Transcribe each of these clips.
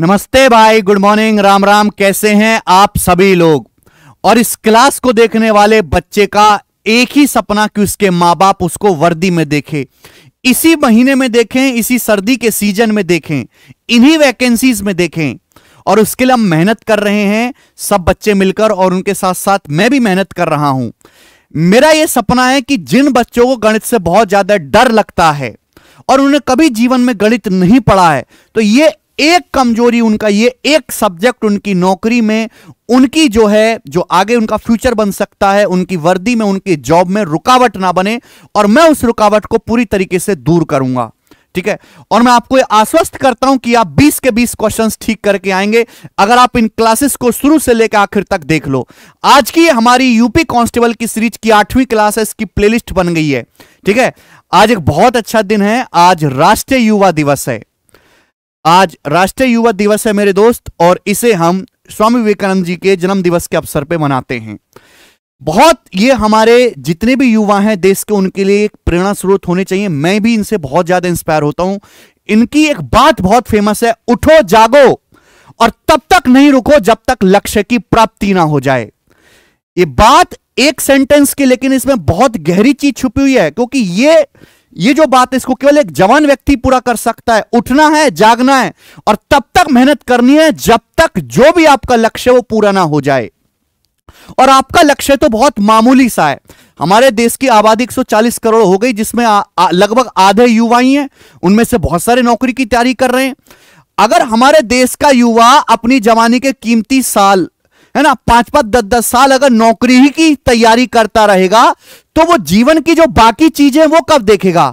नमस्ते भाई good morning Ram Ram कैसे हैं आप सभी लोग और इस क्लास को देखने वाले बच्चे का एक ही सपना कि उसके माँ बाप उसको वर्दी में देखे इसी महीने में देखें इसी सर्दी के सीजन में देखें इन्हीं वैकेंसीज में देखें और उसके लिए हम मेहनत कर रहे हैं सब बच्चे मिलकर और उनके साथ साथ मैं भी मेहनत कर रहा हूं मेरा यह सपना है कि जिन बच्चों को गणित से बहुत ज्यादा डर लगता है और उन्हें कभी जीवन में गणित नहीं पढ़ा है तो ये एक कमजोरी उनका ये एक सब्जेक्ट उनकी नौकरी में उनकी जो है जो आगे उनका फ्यूचर बन सकता है उनकी वर्दी में उनकी जॉब में रुकावट ना बने और मैं उस रुकावट को पूरी तरीके से दूर करूंगा ठीक है और मैं आपको आश्वस्त करता हूं कि आप 20 के 20 क्वेश्चंस ठीक करके आएंगे अगर आप इन क्लासेस को शुरू से लेकर आखिर तक देख लो आज की हमारी यूपी कांस्टेबल की सीरीज की आठवीं क्लास है इसकी प्लेलिस्ट बन गई है ठीक है आज एक बहुत अच्छा दिन है आज राष्ट्रीय युवा दिवस है आज राष्ट्रीय युवा दिवस है मेरे दोस्त और इसे हम स्वामी विवेकानंद जी के जन्म दिवस के अवसर पर मनाते हैं बहुत ये हमारे जितने भी युवा हैं देश के उनके लिए एक प्रेरणा स्रोत होने चाहिए मैं भी इनसे बहुत ज्यादा इंस्पायर होता हूं इनकी एक बात बहुत फेमस है उठो जागो और तब तक नहीं रुको जब तक लक्ष्य की प्राप्ति ना हो जाए ये बात एक सेंटेंस की लेकिन इसमें बहुत गहरी चीज छुपी हुई है क्योंकि ये ये जो बात है इसको केवल एक जवान व्यक्ति पूरा कर सकता है उठना है जागना है और तब तक मेहनत करनी है जब तक जो भी आपका लक्ष्य वो पूरा ना हो जाए और आपका लक्ष्य तो बहुत मामूली सा है हमारे देश की आबादी 140 करोड़ हो गई जिसमें लगभग आधे युवाई हैं उनमें से बहुत सारे नौकरी की तैयारी कर रहे हैं अगर हमारे देश का युवा अपनी जवानी के कीमती साल है ना पांच पांच दस दस साल अगर नौकरी ही की तैयारी करता रहेगा तो वो जीवन की जो बाकी चीजें वो कब देखेगा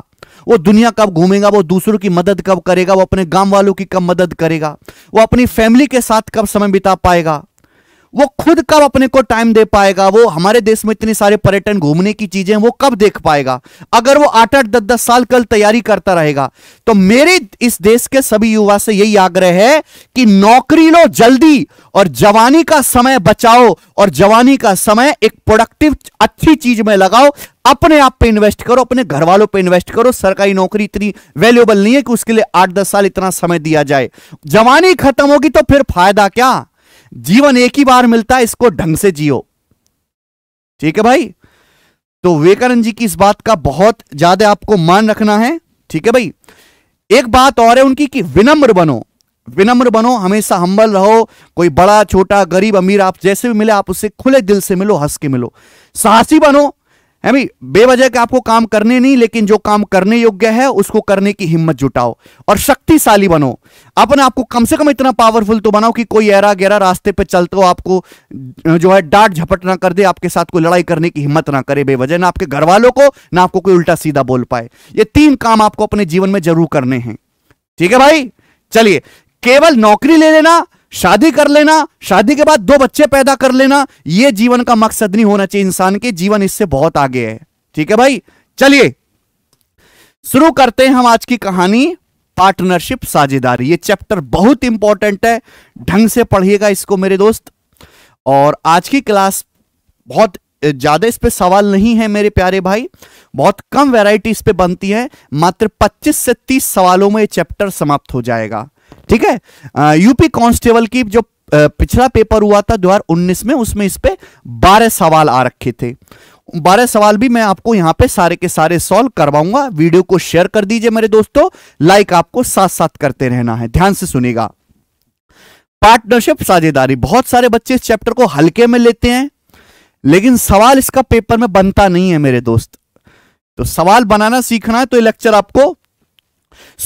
वो दुनिया कब घूमेगा वो दूसरों की मदद कब करेगा वो अपने गांव वालों की कब मदद करेगा वो अपनी फैमिली के साथ कब समय बिता पाएगा वो खुद कब अपने को टाइम दे पाएगा वो हमारे देश में इतने सारे पर्यटन घूमने की चीजें वो कब देख पाएगा अगर वो आठ आठ दस दस साल कल तैयारी करता रहेगा तो मेरे इस देश के सभी युवा से यही आग्रह है कि नौकरी लो जल्दी और जवानी का समय बचाओ और जवानी का समय एक प्रोडक्टिव अच्छी चीज में लगाओ अपने आप पे इन्वेस्ट करो अपने घर वालों पे इन्वेस्ट करो सरकारी नौकरी इतनी वैल्यूएबल नहीं है कि उसके लिए आठ दस साल इतना समय दिया जाए जवानी खत्म होगी तो फिर फायदा क्या जीवन एक ही बार मिलता है इसको ढंग से जियो ठीक है भाई तो विवेकानंद जी की इस बात का बहुत ज्यादा आपको मान रखना है ठीक है भाई एक बात और है उनकी कि विनम्र बनो विनम्र बनो हमेशा हम्बल रहो कोई बड़ा छोटा गरीब अमीर आप जैसे भी मिले आप उससे खुले दिल से मिलो हंस के मिलो साहसी बनो भाई बेवजह के आपको काम करने नहीं लेकिन जो काम करने योग्य है उसको करने की हिम्मत जुटाओ और शक्तिशाली बनो अपने आपको कम से कम इतना पावरफुल तो बनाओ कि कोई ऐरा गहरा रास्ते पे चलते हो आपको जो है डांट झपट ना कर दे आपके साथ कोई लड़ाई करने की हिम्मत ना करे बेवजह ना आपके घर वालों को ना आपको कोई उल्टा सीधा बोल पाए ये तीन काम आपको अपने जीवन में जरूर करने हैं ठीक है भाई चलिए केवल नौकरी ले लेना शादी कर लेना शादी के बाद दो बच्चे पैदा कर लेना यह जीवन का मकसद नहीं होना चाहिए इंसान के जीवन इससे बहुत आगे है ठीक है भाई चलिए शुरू करते हैं हम आज की कहानी पार्टनरशिप साझेदारी ये चैप्टर बहुत इंपॉर्टेंट है ढंग से पढ़िएगा इसको मेरे दोस्त और आज की क्लास बहुत ज़्यादा इस पे सवाल नहीं है मेरे प्यारे भाई बहुत कम वैरायटी इस पे बनती है मात्र 25 से 30 सवालों में ये चैप्टर समाप्त हो जाएगा ठीक है यूपी कांस्टेबल की जो पिछला पेपर हुआ था दो में उसमें इस पे बारह सवाल आ रखे थे बारह सवाल भी मैं आपको यहां पे सारे के सारे सॉल्व करवाऊंगा वीडियो को शेयर कर दीजिए मेरे दोस्तों लाइक आपको साथ साथ करते रहना है ध्यान से सुनेगा पार्टनरशिप साझेदारी बहुत सारे बच्चे इस चैप्टर को हल्के में लेते हैं लेकिन सवाल इसका पेपर में बनता नहीं है मेरे दोस्त तो सवाल बनाना सीखना है तो ये लेक्चर आपको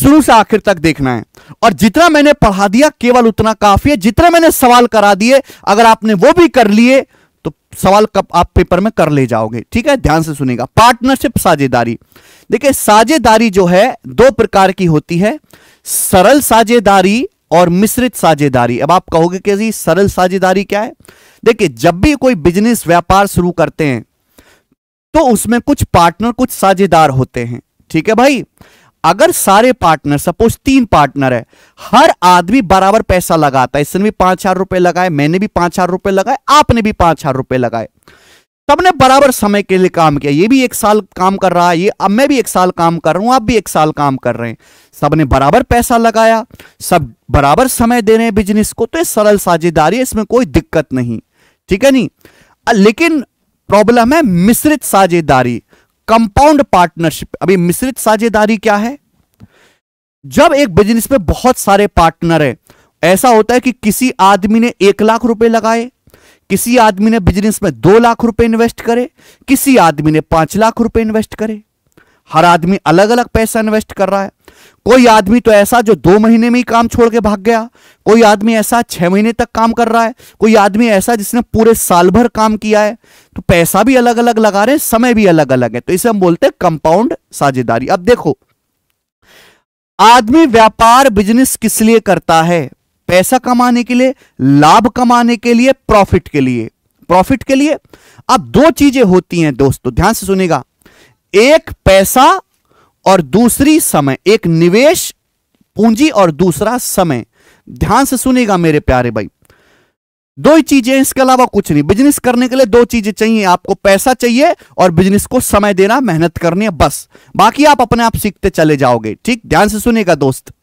शुरू से आखिर तक देखना है और जितना मैंने पढ़ा दिया केवल उतना काफी है जितना मैंने सवाल करा दिए अगर आपने वो भी कर लिए तो सवाल कब आप पेपर में कर ले जाओगे ठीक है ध्यान से सुनेगा पार्टनरशिप साझेदारी देखिए साझेदारी जो है दो प्रकार की होती है सरल साझेदारी और मिश्रित साझेदारी अब आप कहोगे कि जी सरल साझेदारी क्या है देखिए जब भी कोई बिजनेस व्यापार शुरू करते हैं तो उसमें कुछ पार्टनर कुछ साझेदार होते हैं ठीक है भाई अगर सारे पार्टनर सपोज तीन पार्टनर है हर आदमी बराबर पैसा लगाता है इसने भी पांच हजार रुपए लगाए मैंने भी पांच हजार रुपए लगाए आपने भी पांच हजार रुपए लगाए सबने बराबर समय के लिए काम किया ये भी एक साल काम कर रहा है ये अब मैं भी एक साल काम कर रहा हूं आप भी एक साल काम कर रहे हैं सबने बराबर पैसा लगाया सब बराबर समय दे रहे हैं बिजनेस को तो ये सरल साझेदारी है इसमें कोई दिक्कत नहीं ठीक है नहीं लेकिन प्रॉब्लम है मिश्रित साझेदारी कंपाउंड पार्टनरशिप अभी मिश्रित साझेदारी क्या है जब एक बिजनेस में बहुत सारे पार्टनर हैं ऐसा होता है कि किसी आदमी ने एक लाख रुपए लगाए किसी आदमी ने बिजनेस में दो लाख रुपए इन्वेस्ट करे किसी आदमी ने पांच लाख रुपए इन्वेस्ट करे हर आदमी अलग अलग पैसा इन्वेस्ट कर रहा है कोई आदमी तो ऐसा जो दो महीने में ही काम छोड़ के भाग गया कोई आदमी ऐसा छह महीने तक काम कर रहा है कोई आदमी ऐसा जिसने पूरे साल भर काम किया है तो पैसा भी अलग अलग लगा रहे हैं समय भी अलग अलग है तो इसे हम बोलते हैं कंपाउंड साझेदारी अब देखो आदमी व्यापार बिजनेस किस लिए करता है पैसा कमाने के लिए लाभ कमाने के लिए प्रॉफिट के लिए प्रॉफिट के लिए अब दो चीजें होती हैं दोस्तों ध्यान से सुनेगा एक पैसा और दूसरी समय एक निवेश पूंजी और दूसरा समय ध्यान से सुनेगा मेरे प्यारे भाई दो ही चीजें इसके अलावा कुछ नहीं बिजनेस करने के लिए दो चीजें चाहिए आपको पैसा चाहिए और बिजनेस को समय देना मेहनत करनी है बस बाकी आप अपने आप सीखते चले जाओगे ठीक ध्यान से सुनेगा दोस्त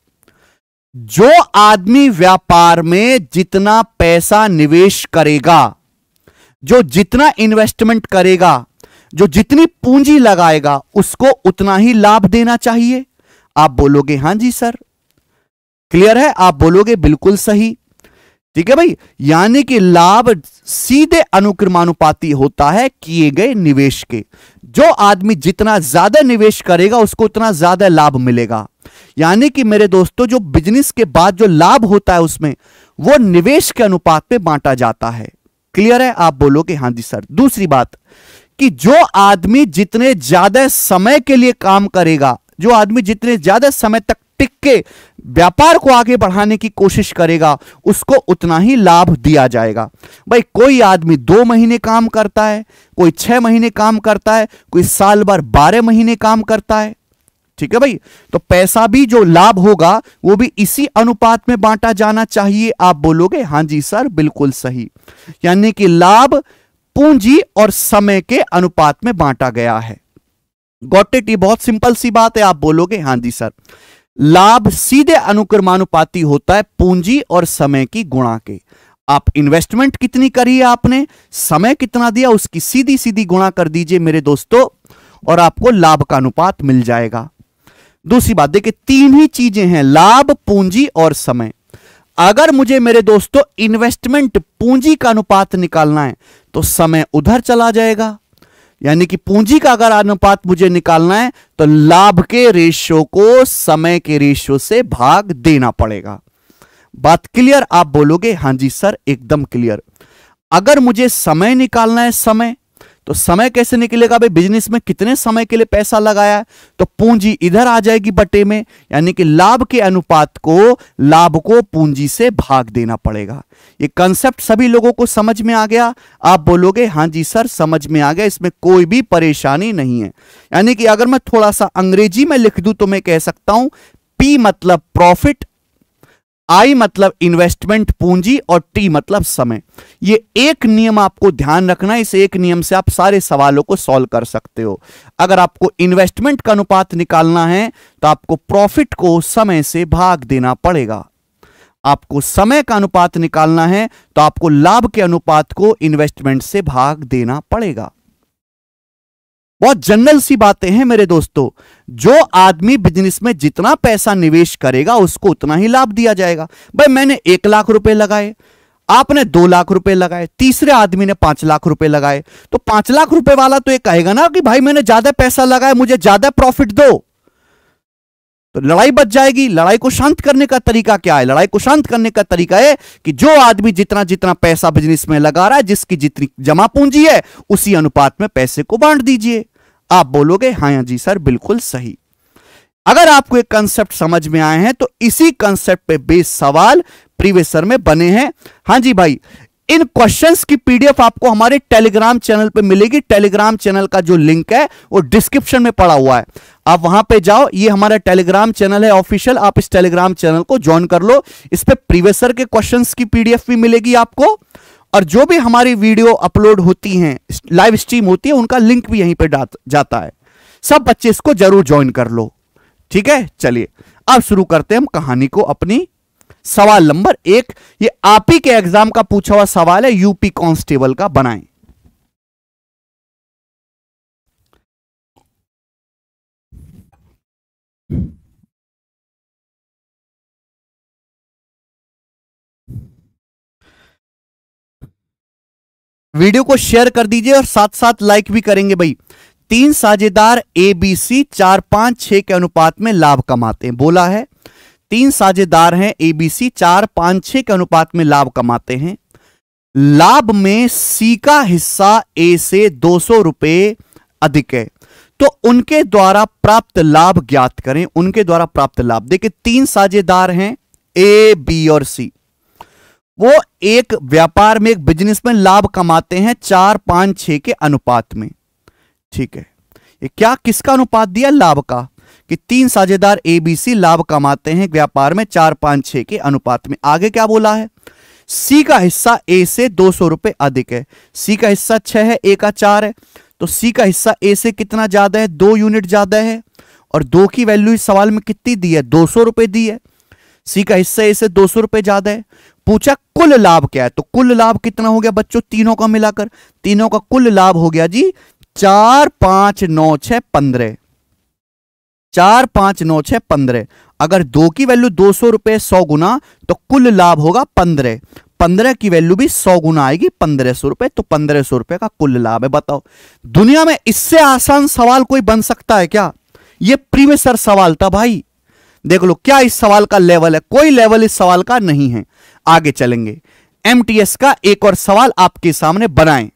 जो आदमी व्यापार में जितना पैसा निवेश करेगा जो जितना इन्वेस्टमेंट करेगा जो जितनी पूंजी लगाएगा उसको उतना ही लाभ देना चाहिए आप बोलोगे हां जी सर क्लियर है आप बोलोगे बिल्कुल सही ठीक है भाई यानी कि लाभ सीधे अनुक्रमानुपाती होता है किए गए निवेश के जो आदमी जितना ज्यादा निवेश करेगा उसको उतना ज्यादा लाभ मिलेगा यानी कि मेरे दोस्तों जो बिजनेस के बाद जो लाभ होता है उसमें वो निवेश के अनुपात में बांटा जाता है क्लियर है आप बोलोगे हाँ जी सर दूसरी बात कि जो आदमी जितने ज्यादा समय के लिए काम करेगा जो आदमी जितने ज्यादा समय तक टिक के व्यापार को आगे बढ़ाने की कोशिश करेगा उसको उतना ही लाभ दिया जाएगा भाई कोई आदमी दो महीने काम करता है कोई छह महीने काम करता है कोई साल भर बारह महीने काम करता है ठीक है भाई तो पैसा भी जो लाभ होगा वो भी इसी अनुपात में बांटा जाना चाहिए आप बोलोगे हाँ जी सर बिल्कुल सही यानी कि लाभ पूंजी और समय के अनुपात में बांटा गया है गॉट ये बहुत सिंपल सी बात है आप बोलोगे हां जी सर लाभ सीधे अनुक्रमानुपाती होता है पूंजी और समय की गुणा के आप इन्वेस्टमेंट कितनी करी है आपने समय कितना दिया उसकी सीधी सीधी गुणा कर दीजिए मेरे दोस्तों और आपको लाभ का अनुपात मिल जाएगा दूसरी बात देखिए तीन ही चीजें हैं लाभ पूंजी और समय अगर मुझे मेरे दोस्तों इन्वेस्टमेंट पूंजी का अनुपात निकालना है तो समय उधर चला जाएगा यानी कि पूंजी का अगर अनुपात मुझे निकालना है तो लाभ के रेशियो को समय के रेशियो से भाग देना पड़ेगा बात क्लियर आप बोलोगे हां जी सर एकदम क्लियर अगर मुझे समय निकालना है समय तो समय कैसे निकलेगा भाई बिजनेस में कितने समय के लिए पैसा लगाया तो पूंजी इधर आ जाएगी बटे में यानी कि लाभ के अनुपात को लाभ को पूंजी से भाग देना पड़ेगा ये कंसेप्ट सभी लोगों को समझ में आ गया आप बोलोगे हाँ जी सर समझ में आ गया इसमें कोई भी परेशानी नहीं है यानी कि अगर मैं थोड़ा सा अंग्रेजी में लिख दूं तो मैं कह सकता हूं पी मतलब प्रॉफिट आई मतलब इन्वेस्टमेंट पूंजी और टी मतलब समय ये एक नियम आपको ध्यान रखना है इस एक नियम से आप सारे सवालों को सॉल्व कर सकते हो अगर आपको इन्वेस्टमेंट का अनुपात निकालना है तो आपको प्रॉफिट को समय से भाग देना पड़ेगा आपको समय का अनुपात निकालना है तो आपको लाभ के अनुपात को इन्वेस्टमेंट से भाग देना पड़ेगा बहुत जनरल सी बातें हैं मेरे दोस्तों जो आदमी बिजनेस में जितना पैसा निवेश करेगा उसको उतना ही लाभ दिया जाएगा भाई मैंने एक लाख रुपए लगाए आपने दो लाख रुपए लगाए तीसरे आदमी ने पांच लाख रुपए लगाए तो पांच लाख रुपए वाला तो ये कहेगा ना कि भाई मैंने ज्यादा पैसा लगाया मुझे ज्यादा प्रॉफिट दो तो लड़ाई बच जाएगी लड़ाई को शांत करने का तरीका क्या है लड़ाई को शांत करने का तरीका है कि जो आदमी जितना जितना पैसा बिजनेस में लगा रहा है जिसकी जितनी जमा पूंजी है उसी अनुपात में पैसे को बांट दीजिए आप बोलोगे हाँ जी सर बिल्कुल सही अगर आपको एक कंसेप्ट समझ में आए हैं तो इसी कंसेप्ट पे बेस सवाल प्रीवियस सर में बने हैं हाँ जी भाई इन क्वेश्चंस की पीडीएफ आपको हमारे टेलीग्राम चैनल पे मिलेगी टेलीग्राम चैनल का जो लिंक है वो डिस्क्रिप्शन में पड़ा हुआ है आप वहां पे जाओ ये हमारा टेलीग्राम चैनल है ऑफिशियल आप इस टेलीग्राम चैनल को ज्वाइन कर लो इस पे प्रीवियसर के क्वेश्चंस की पीडीएफ भी मिलेगी आपको और जो भी हमारी वीडियो अपलोड होती है लाइव स्ट्रीम होती है उनका लिंक भी यहीं पर जाता है सब बच्चे इसको जरूर ज्वाइन कर लो ठीक है चलिए अब शुरू करते हैं हम कहानी को अपनी सवाल नंबर एक ये आप ही के एग्जाम का पूछा हुआ सवाल है यूपी कांस्टेबल का बनाएं वीडियो को शेयर कर दीजिए और साथ साथ लाइक भी करेंगे भाई तीन साझेदार एबीसी चार पांच छह के अनुपात में लाभ कमाते हैं बोला है तीन साझेदार हैं एबीसी चार पांच छह के अनुपात में लाभ कमाते हैं लाभ में सी का हिस्सा ए से दो सौ रुपए अधिक है तो उनके द्वारा प्राप्त लाभ ज्ञात करें उनके द्वारा प्राप्त लाभ देखिए तीन साझेदार हैं ए बी और सी वो एक व्यापार में एक बिजनेस में लाभ कमाते हैं चार पांच छ के अनुपात में ठीक है ये क्या किसका अनुपात दिया लाभ का कि तीन साझेदार एबीसी लाभ कमाते हैं व्यापार में चार पांच छह के अनुपात में आगे क्या बोला है सी का हिस्सा ए से दो सौ रुपए अधिक है सी का हिस्सा छह है ए का चार है तो सी का हिस्सा ए से कितना ज्यादा है दो यूनिट ज्यादा है और दो की वैल्यू इस सवाल में कितनी दी है दो सौ रुपए दी है सी का हिस्सा ए से दो सौ रुपए ज्यादा है पूछा कुल लाभ क्या है तो कुल लाभ कितना हो गया बच्चों तीनों का मिलाकर तीनों का कुल लाभ हो गया जी चार पांच नौ छह पंद्रह चार पांच नौ छह पंद्रह अगर दो की वैल्यू दो सौ रुपए सौ गुना तो कुल लाभ होगा पंद्रह पंद्रह की वैल्यू भी सौ गुना आएगी पंद्रह सौ रुपए तो पंद्रह सौ रुपए का कुल लाभ है बताओ दुनिया में इससे आसान सवाल कोई बन सकता है क्या ये प्रीमेसर सवाल था भाई देख लो क्या इस सवाल का लेवल है कोई लेवल इस सवाल का नहीं है आगे चलेंगे एमटीएस का एक और सवाल आपके सामने बनाएं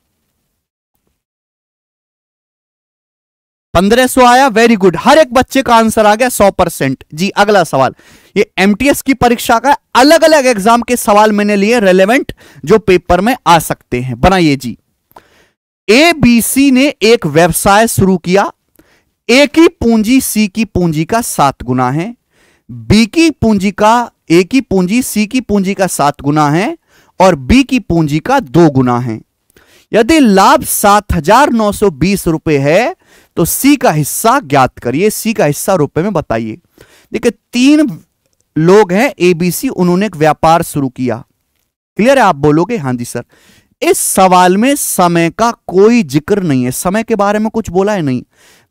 पंद्रह सौ आया वेरी गुड हर एक बच्चे का आंसर आ गया सौ परसेंट जी अगला सवाल ये एमटीएस की परीक्षा का अलग अलग एग्जाम के सवाल मैंने लिए रेलेवेंट जो पेपर में आ सकते हैं बनाइए जी एबीसी ने एक व्यवसाय शुरू किया ए की पूंजी सी की पूंजी का सात गुना है बी की पूंजी का ए की पूंजी सी की पूंजी का सात गुना है और बी की पूंजी का दो गुना है यदि लाभ सात हजार नौ सौ बीस रुपए है तो सी का हिस्सा ज्ञात करिए सी का हिस्सा रुपए में बताइए देखिए तीन लोग हैं एबीसी उन्होंने एक व्यापार शुरू किया क्लियर है आप बोलोगे हां जी सर इस सवाल में समय का कोई जिक्र नहीं है समय के बारे में कुछ बोला है नहीं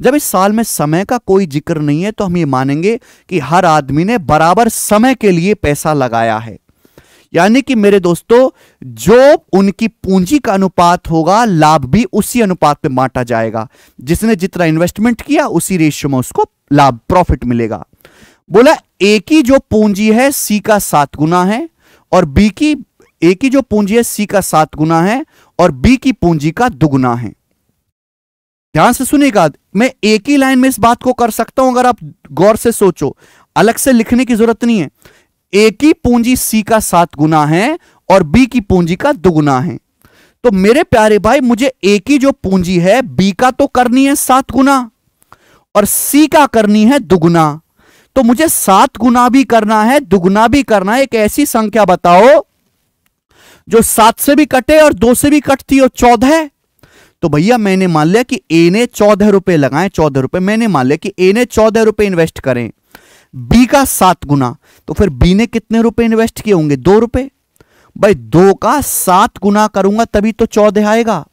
जब इस साल में समय का कोई जिक्र नहीं है तो हम ये मानेंगे कि हर आदमी ने बराबर समय के लिए पैसा लगाया है यानी कि मेरे दोस्तों जो उनकी पूंजी का अनुपात होगा लाभ भी उसी अनुपात में बांटा जाएगा जिसने जितना इन्वेस्टमेंट किया उसी रेशियो में उसको लाभ प्रॉफिट मिलेगा बोला ए की जो पूंजी है सी का सात गुना है और बी की ए की जो पूंजी है सी का सात गुना है और बी की पूंजी का दुगुना है ध्यान से सुनिएगा मैं एक ही लाइन में इस बात को कर सकता हूं अगर आप गौर से सोचो अलग से लिखने की जरूरत नहीं है ए की पूंजी सी का सात गुना है और बी की पूंजी का दुगुना है तो मेरे प्यारे भाई मुझे ए की जो पूंजी है बी का तो करनी है सात गुना और सी का करनी है दुगुना तो मुझे सात गुना भी करना है दुगुना भी करना है एक ऐसी संख्या बताओ जो सात से भी कटे और दो से भी कटती हो चौदह तो भैया मैंने मान लिया कि ए ने चौदह रुपए लगाए चौदह रुपए मैंने मान लिया कि ए ने चौदह रुपए इन्वेस्ट करें बी का सात गुना तो फिर बी ने कितने रुपए इन्वेस्ट किए होंगे दो रुपए भाई दो का सात गुना करूंगा तभी तो चौदह आएगा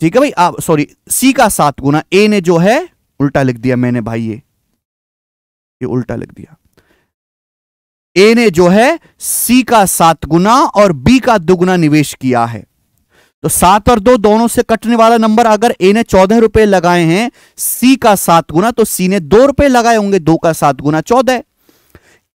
ठीक है भाई आप सॉरी सी का सात गुना ए ने जो है उल्टा लिख दिया मैंने भाई ये ये उल्टा लिख दिया ए ने जो है सी का सात गुना और बी का दुगुना निवेश किया है तो सात और दो दोनों से कटने वाला नंबर अगर ए ने चौदह रुपए लगाए हैं सी का सात गुना तो सी ने दो रुपए लगाए होंगे दो का सात गुना चौदह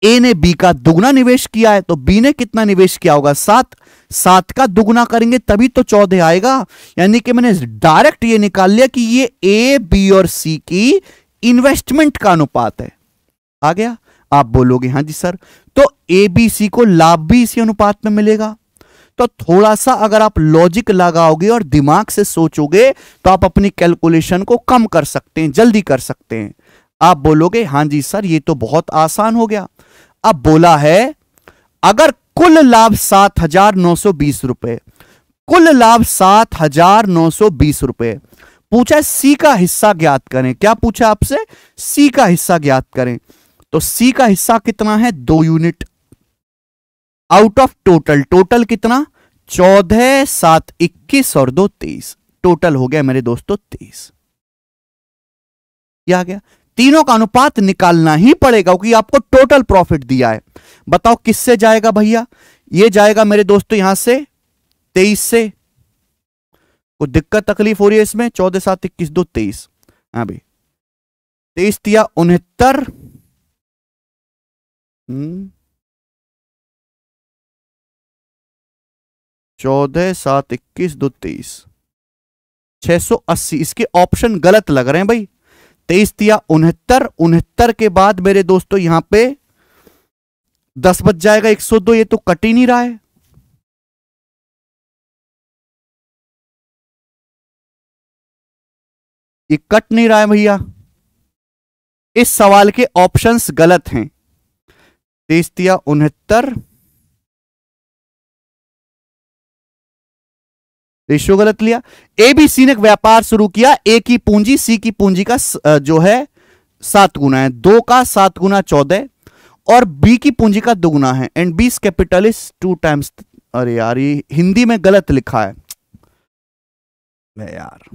ए ने बी का दुगना निवेश किया है तो बी ने कितना निवेश किया होगा सात सात का दुगना करेंगे तभी तो चौदह आएगा यानी कि मैंने डायरेक्ट ये निकाल लिया कि ये ए बी और सी की इन्वेस्टमेंट का अनुपात है आ गया आप बोलोगे हाँ जी सर तो ए बी सी को लाभ भी इसी अनुपात में मिलेगा तो थोड़ा सा अगर आप लॉजिक लगाओगे और दिमाग से सोचोगे तो आप अपनी कैलकुलेशन को कम कर सकते हैं जल्दी कर सकते हैं आप बोलोगे हाँ जी सर ये तो बहुत आसान हो गया अब बोला है अगर कुल लाभ सात हजार नौ सौ बीस रुपए कुल लाभ सात हजार नौ सौ बीस रुपए पूछा है सी का हिस्सा ज्ञात करें क्या पूछा आपसे सी का हिस्सा ज्ञात करें तो सी का हिस्सा कितना है दो unit out of total total कितना चौदह सात इक्कीस और दो तेईस टोटल हो गया मेरे दोस्तों तेईस आ गया तीनों का अनुपात निकालना ही पड़ेगा क्योंकि आपको टोटल प्रॉफिट दिया है बताओ किससे जाएगा भैया ये जाएगा मेरे दोस्तों यहां से तेईस से को दिक्कत तकलीफ हो रही है इसमें चौदह सात इक्कीस दो तेईस हाँ भाई तेईस दिया उनहत्तर हम्म। चौदह सात इक्कीस दो तेईस छह सौ अस्सी इसके ऑप्शन गलत लग रहे हैं भाई तेईस दिया उनहत्तर उनहत्तर के बाद मेरे दोस्तों यहां पे दस बज जाएगा एक सौ दो ये तो कट ही नहीं रहा है ये कट नहीं रहा है भैया इस सवाल के ऑप्शंस गलत हैं तेईस दिया उनहत्तर रेशियो गलत लिया ए बी सी ने व्यापार शुरू किया ए की पूंजी सी की पूंजी का जो है सात गुना है दो का सात गुना चौदह और बी की पूंजी का दुगुना है एंड बीस कैपिटल इज टू टाइम्स अरे यार ये हिंदी में गलत लिखा है यार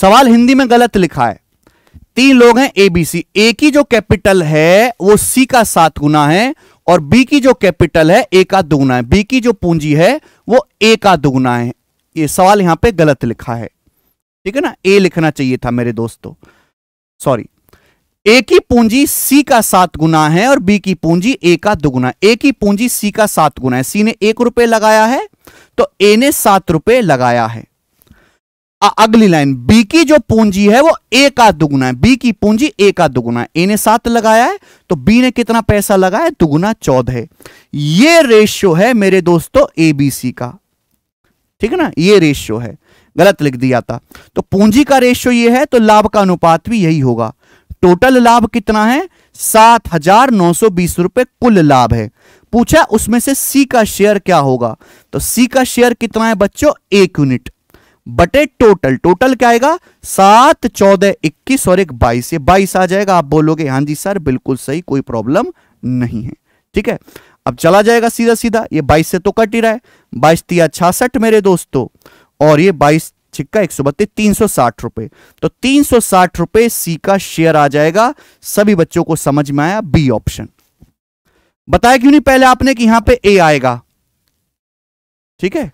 सवाल हिंदी में गलत लिखा है तीन लोग हैं एबीसी ए की जो कैपिटल है वो सी का सात गुना है और बी की जो कैपिटल है ए का दुगुना है बी की जो पूंजी है वो ए का दुगुना है ये सवाल यहां पे गलत लिखा है ठीक है ना ए लिखना चाहिए था मेरे दोस्तों सॉरी ए की पूंजी सी का सात गुना है और बी की पूंजी ए का दुगुना ए की पूंजी सी का सात गुना है सी ने एक रुपए लगाया है तो ए ने सात रुपए लगाया है अगली लाइन बी की जो पूंजी है वो ए का दुगुना है बी की पूंजी ए का दुगुना है ए ने सात लगाया है तो बी ने कितना पैसा लगाया दुगुना चौदह ये रेशियो है मेरे दोस्तों एबीसी का ठीक है ना ये रेशियो है गलत लिख दिया था तो पूंजी का रेशियो ये है तो लाभ का अनुपात भी यही होगा टोटल लाभ कितना है सात हजार नौ सौ बीस रुपए कुल लाभ है पूछा उसमें से सी का शेयर क्या होगा तो सी का शेयर कितना है बच्चों एक यूनिट बटे टोटल टोटल क्या आएगा सात चौदह इक्कीस और एक बाईस बाईस आ जाएगा आप बोलोगे हाँ जी सर बिल्कुल सही कोई प्रॉब्लम नहीं है ठीक है अब चला जाएगा सीधा सीधा ये बाईस से तो कट ही रहा है बाईस तिया छियासठ मेरे दोस्तों और ये बाईस छिक्का एक सौ बत्तीस तीन सौ साठ रुपए तो तीन सौ साठ रुपए सी का शेयर आ जाएगा सभी बच्चों को समझ में आया बी ऑप्शन बताया क्यों नहीं पहले आपने कि यहां पे ए आएगा ठीक है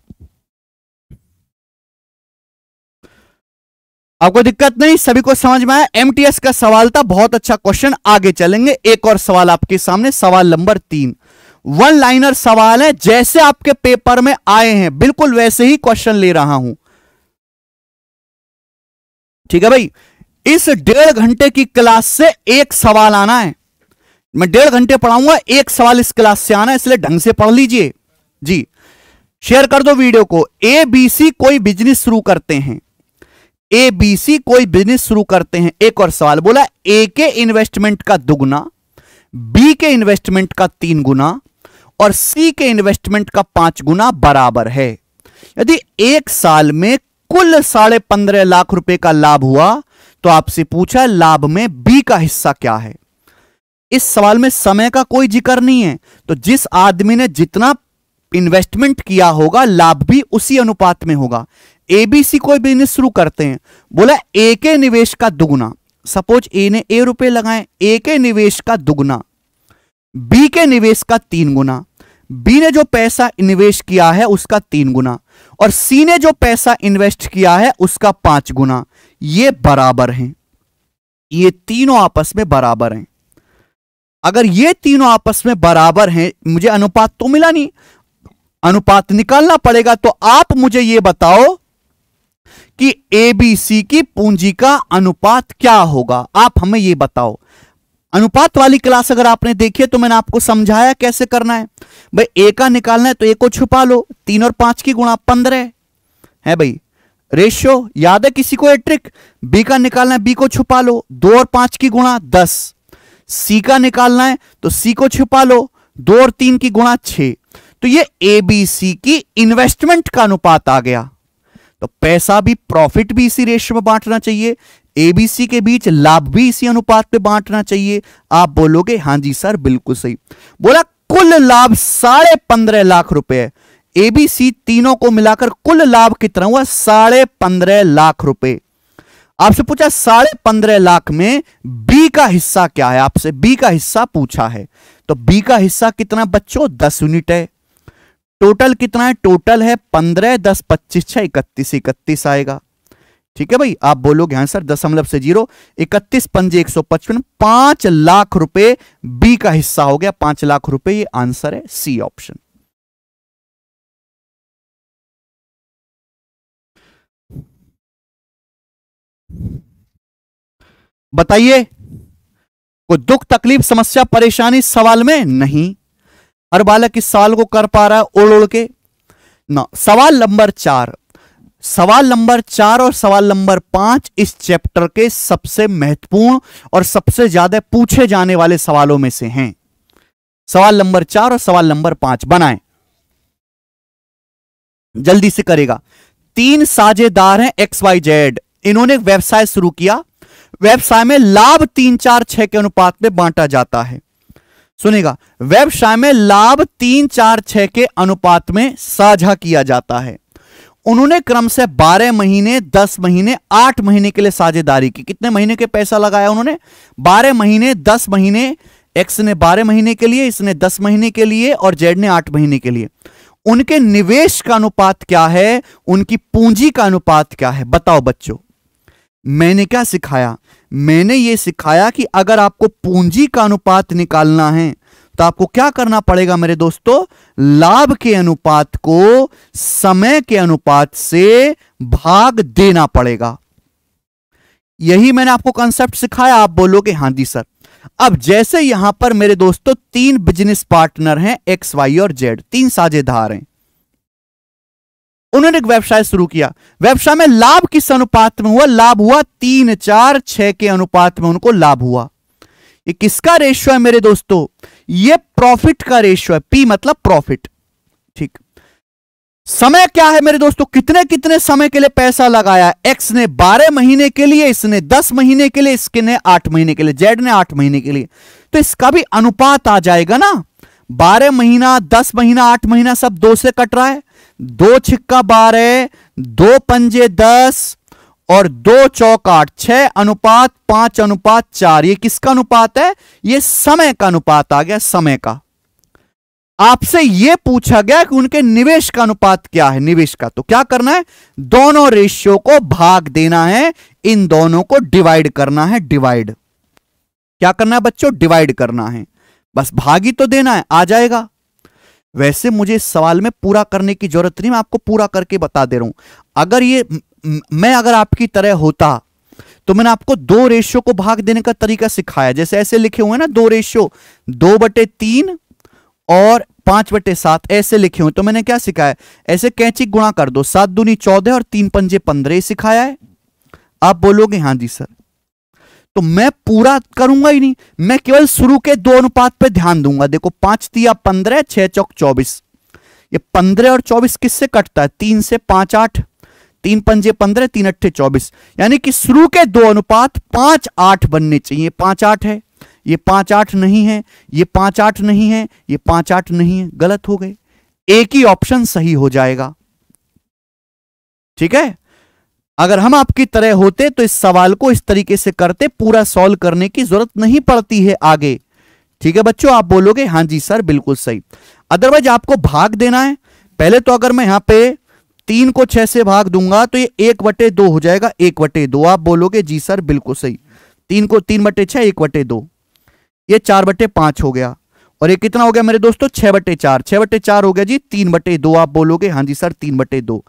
आपको दिक्कत नहीं सभी को समझ में आया एमटीएस का सवाल था बहुत अच्छा क्वेश्चन आगे चलेंगे एक और सवाल आपके सामने सवाल नंबर तीन वन लाइनर सवाल है जैसे आपके पेपर में आए हैं बिल्कुल वैसे ही क्वेश्चन ले रहा हूं ठीक है भाई इस डेढ़ घंटे की क्लास से एक सवाल आना है मैं डेढ़ घंटे पढ़ाऊंगा एक सवाल इस क्लास से आना है इसलिए ढंग से पढ़ लीजिए जी शेयर कर दो वीडियो को ए बी सी कोई बिजनेस शुरू करते हैं ए बी सी कोई बिजनेस शुरू करते हैं एक और सवाल बोला ए के इन्वेस्टमेंट का दुगुना बी के इन्वेस्टमेंट का तीन गुना और सी के इन्वेस्टमेंट का पांच गुना बराबर है यदि एक साल में कुल साढ़े पंद्रह लाख रुपए का लाभ हुआ तो आपसे पूछा लाभ में बी का हिस्सा क्या है इस सवाल में समय का कोई जिक्र नहीं है तो जिस आदमी ने जितना इन्वेस्टमेंट किया होगा लाभ भी उसी अनुपात में होगा एबीसी कोई बिजनेस शुरू करते हैं बोला ए के निवेश का दुगुना सपोज ए ने ए रुपए लगाए ए के निवेश का दुगुना बी के निवेश का तीन गुना बी ने जो पैसा इन्वेस्ट किया है उसका तीन गुना और सी ने जो पैसा इन्वेस्ट किया है उसका पांच गुना ये बराबर हैं ये तीनों आपस में बराबर हैं अगर ये तीनों आपस में बराबर हैं मुझे अनुपात तो मिला नहीं अनुपात निकालना पड़ेगा तो आप मुझे ये बताओ कि एबीसी की पूंजी का अनुपात क्या होगा आप हमें यह बताओ अनुपात वाली क्लास अगर आपने देखी है तो मैंने आपको समझाया कैसे करना है भाई ए का निकालना है तो ए को छुपा लो तीन और पांच की गुणा पंद्रह है भाई रेशियो याद है किसी को एट्रिक बी का निकालना है बी को छुपा लो दो और पांच की गुणा दस सी का निकालना है तो सी को छुपा लो दो और तीन की गुणा छ तो ये एबीसी की इन्वेस्टमेंट का अनुपात आ गया तो पैसा भी प्रॉफिट भी इसी रेशियो में बांटना चाहिए एबीसी के बीच लाभ भी इसी अनुपात पे बांटना चाहिए आप बोलोगे हाँ जी सर बिल्कुल सही बोला कुल लाभ साढ़े पंद्रह लाख रुपए एबीसी तीनों को मिलाकर कुल लाभ कितना हुआ साढ़े पंद्रह लाख रुपए आपसे पूछा साढ़े पंद्रह लाख में बी का हिस्सा क्या है आपसे बी का हिस्सा पूछा है तो बी का हिस्सा कितना बच्चों दस यूनिट है टोटल कितना है टोटल है पंद्रह दस पच्चीस छह इकतीस इकतीस आएगा ठीक है भाई आप बोलोगे आंसर हाँ दशमलव से जीरो इकतीस पंजे एक सौ पचपन पांच लाख रुपए बी का हिस्सा हो गया पांच लाख रुपए ये आंसर है सी ऑप्शन बताइए कोई दुख तकलीफ समस्या परेशानी सवाल में नहीं हर बालक इस सवाल को कर पा रहा है उड़ उड़ के ना सवाल नंबर चार सवाल नंबर चार और सवाल नंबर पांच इस चैप्टर के सबसे महत्वपूर्ण और सबसे ज्यादा पूछे जाने वाले सवालों में से हैं सवाल नंबर चार और सवाल नंबर पांच बनाए जल्दी से करेगा तीन साझेदार हैं एक्स वाई जेड इन्होंने व्यवसाय शुरू किया व्यवसाय में लाभ तीन चार छह के अनुपात में बांटा जाता है सुनेगा व्यवसाय में लाभ तीन चार छह के अनुपात में साझा किया जाता है उन्होंने क्रम से बारह महीने दस महीने आठ महीने के लिए साझेदारी की कितने महीने के पैसा लगाया उन्होंने बारह महीने दस महीने एक्स ने बारह महीने के लिए इसने दस महीने के लिए और जेड ने आठ महीने के लिए उनके निवेश का अनुपात क्या है उनकी पूंजी का अनुपात क्या है बताओ बच्चों मैंने क्या सिखाया मैंने ये सिखाया कि अगर आपको पूंजी का अनुपात निकालना है तो आपको क्या करना पड़ेगा मेरे दोस्तों लाभ के अनुपात को समय के अनुपात से भाग देना पड़ेगा यही मैंने आपको कॉन्सेप्ट सिखाया आप बोलोगे हाँ जी सर अब जैसे यहां पर मेरे दोस्तों तीन बिजनेस पार्टनर हैं एक्स वाई और जेड तीन साझेदार हैं उन्होंने एक व्यवसाय शुरू किया व्यवसाय में लाभ किस अनुपात में हुआ लाभ हुआ तीन चार छह के अनुपात में उनको लाभ हुआ ये किसका रेशियो है मेरे दोस्तों ये प्रॉफिट का रेशियो है पी मतलब प्रॉफिट ठीक समय क्या है मेरे दोस्तों कितने कितने समय के लिए पैसा लगाया एक्स ने बारह महीने के लिए इसने दस महीने के लिए इसके ने आठ महीने के लिए जेड ने आठ महीने के लिए तो इसका भी अनुपात आ जाएगा ना बारह महीना दस महीना आठ महीना सब दो से कट रहा है दो छिक्का बारह दो पंजे दस और दो चौक आठ छह अनुपात पांच अनुपात चार ये किसका अनुपात है ये समय का अनुपात आ गया समय का आपसे यह पूछा गया कि उनके निवेश का अनुपात क्या है निवेश का तो क्या करना है दोनों रेशियो को भाग देना है इन दोनों को डिवाइड करना है डिवाइड क्या करना है बच्चों डिवाइड करना है बस भागी तो देना है आ जाएगा वैसे मुझे इस सवाल में पूरा करने की जरूरत नहीं मैं आपको पूरा करके बता दे रहा हूं अगर ये मैं अगर आपकी तरह होता तो मैंने आपको दो रेशियो को भाग देने का तरीका सिखाया जैसे ऐसे लिखे हुए ना दो रेशियो दो बटे तीन और पांच बटे सात ऐसे लिखे हुए तो मैंने क्या सिखाया ऐसे कैंची गुणा कर दो सात दूनी चौदह और तीन पंजे पंद्रह सिखाया है आप बोलोगे हाँ जी सर तो मैं पूरा करूंगा ही नहीं मैं केवल शुरू के दो अनुपात पर ध्यान दूंगा देखो पांच तिया पंद्रह छह चौक चौबीस ये पंद्रह और चौबीस किससे कटता है तीन से पांच आठ तीन पंजे पंद्रह तीन अट्ठे चौबीस यानी कि शुरू के दो अनुपात पांच आठ बनने चाहिए पांच आठ है ये पांच आठ नहीं है ये पांच आठ नहीं है ये पांच आठ नहीं है गलत हो गए एक ही ऑप्शन सही हो जाएगा ठीक है अगर हम आपकी तरह होते तो इस सवाल को इस तरीके से करते पूरा सॉल्व करने की जरूरत नहीं पड़ती है आगे ठीक है बच्चों आप बोलोगे हाँ जी सर बिल्कुल सही अदरवाइज आपको भाग देना है पहले तो अगर मैं यहां पे तीन को छह से भाग दूंगा तो ये एक बटे दो हो जाएगा एक बटे दो आप बोलोगे जी सर बिल्कुल सही तीन को तीन बटे छह एक बटे दो ये चार बटे पांच हो गया और ये कितना हो गया मेरे दोस्तों छह बटे चार छह बटे चार हो गया जी तीन बटे दो आप बोलोगे हाँ जी सर तीन बटे दो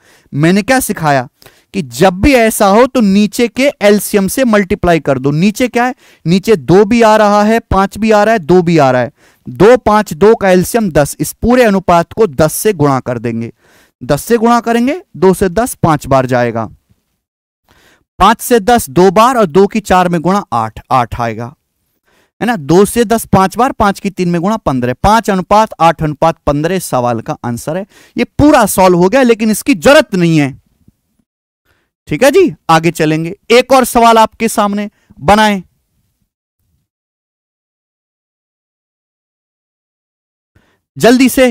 मैंने क्या सिखाया कि जब भी ऐसा हो तो नीचे के एल्सियम से मल्टीप्लाई कर दो नीचे क्या है नीचे दो भी आ रहा है पांच भी आ रहा है दो भी आ रहा है दो पांच दो का एल्सियम दस इस पूरे अनुपात को दस से गुणा कर देंगे दस से गुणा करेंगे दो से दस पांच बार जाएगा पांच से दस दो बार और दो की चार में गुणा आठ आठ आएगा है ना दो से दस पांच बार पांच की तीन में गुणा पंद्रह पांच अनुपात आठ अनुपात पंद्रह सवाल का आंसर है ये पूरा सॉल्व हो गया लेकिन इसकी जरूरत नहीं है ठीक है जी आगे चलेंगे एक और सवाल आपके सामने बनाएं जल्दी से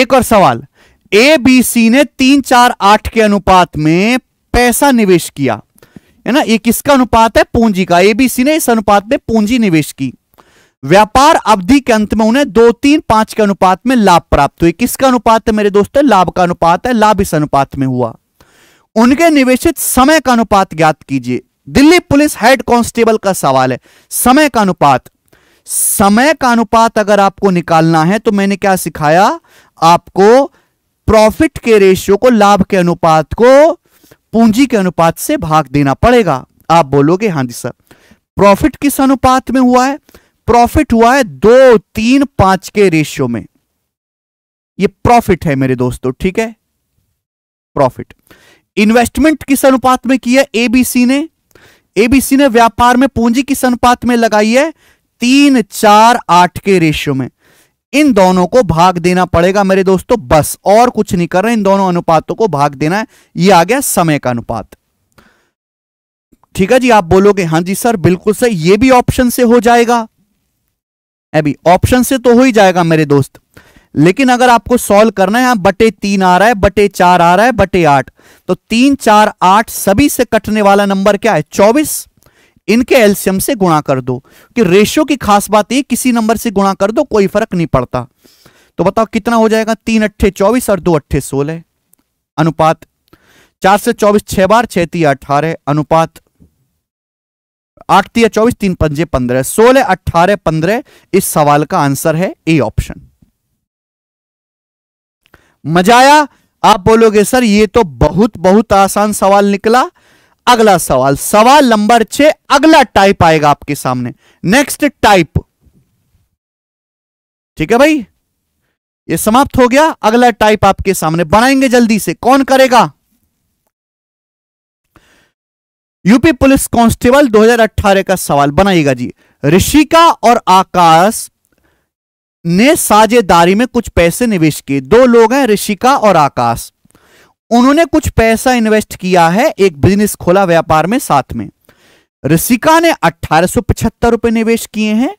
एक और सवाल ए बी सी ने तीन चार आठ के अनुपात में पैसा निवेश किया है ना ये किसका अनुपात है पूंजी का एबीसी ने इस अनुपात में पूंजी निवेश की व्यापार अवधि के अंत में उन्हें दो तीन पांच के अनुपात में लाभ प्राप्त हुई किसका अनुपात है मेरे दोस्तों लाभ का अनुपात है लाभ इस अनुपात में हुआ उनके निवेशित समय का अनुपात ज्ञात कीजिए दिल्ली पुलिस हेड कांस्टेबल का सवाल है समय का अनुपात समय का अनुपात अगर आपको निकालना है तो मैंने क्या सिखाया आपको प्रॉफिट के रेशियो को लाभ के अनुपात को पूंजी के अनुपात से भाग देना पड़ेगा आप बोलोगे हाँ जी सर प्रॉफिट किस अनुपात में हुआ है प्रॉफिट हुआ है दो तीन पांच के रेशियो में ये प्रॉफिट है मेरे दोस्तों ठीक है प्रॉफिट इन्वेस्टमेंट किस अनुपात में किया एबीसी ने एबीसी ने व्यापार में पूंजी किस अनुपात में लगाई है तीन चार आठ के रेशियो में इन दोनों को भाग देना पड़ेगा मेरे दोस्तों बस और कुछ नहीं कर रहे इन दोनों अनुपातों को भाग देना है ये आ गया समय का अनुपात ठीक है जी आप बोलोगे हाँ जी सर बिल्कुल सर ये भी ऑप्शन से हो जाएगा अभी ऑप्शन से तो हो ही जाएगा मेरे दोस्त लेकिन अगर आपको सॉल्व करना है यहां बटे तीन आ रहा है बटे चार आ रहा है बटे आठ तो तीन चार आठ सभी से कटने वाला नंबर क्या है चौबीस इनके एल्सियम से गुणा कर दो कि रेशियो की खास बात ये किसी नंबर से गुणा कर दो कोई फर्क नहीं पड़ता तो बताओ कितना हो जाएगा तीन अट्ठे चौबीस और दो अट्ठे सोलह अनुपात चार से चौबीस छह बार छह तीन अठारह अनुपात आठ तीन चौबीस तीन पंजे पंद्रह सोलह अट्ठारह पंद्रह इस सवाल का आंसर है ए ऑप्शन मजा आया आप बोलोगे सर ये तो बहुत बहुत आसान सवाल निकला अगला सवाल सवाल नंबर छह अगला टाइप आएगा आपके सामने नेक्स्ट टाइप ठीक है भाई ये समाप्त हो गया अगला टाइप आपके सामने बनाएंगे जल्दी से कौन करेगा यूपी पुलिस कांस्टेबल 2018 का सवाल बनाइएगा जी ऋषिका और आकाश ने साझेदारी में कुछ पैसे निवेश किए दो लोग हैं ऋषिका और आकाश उन्होंने कुछ पैसा इन्वेस्ट किया है एक बिजनेस खोला व्यापार में साथ में ऋषिका ने अठारह रुपए निवेश किए हैं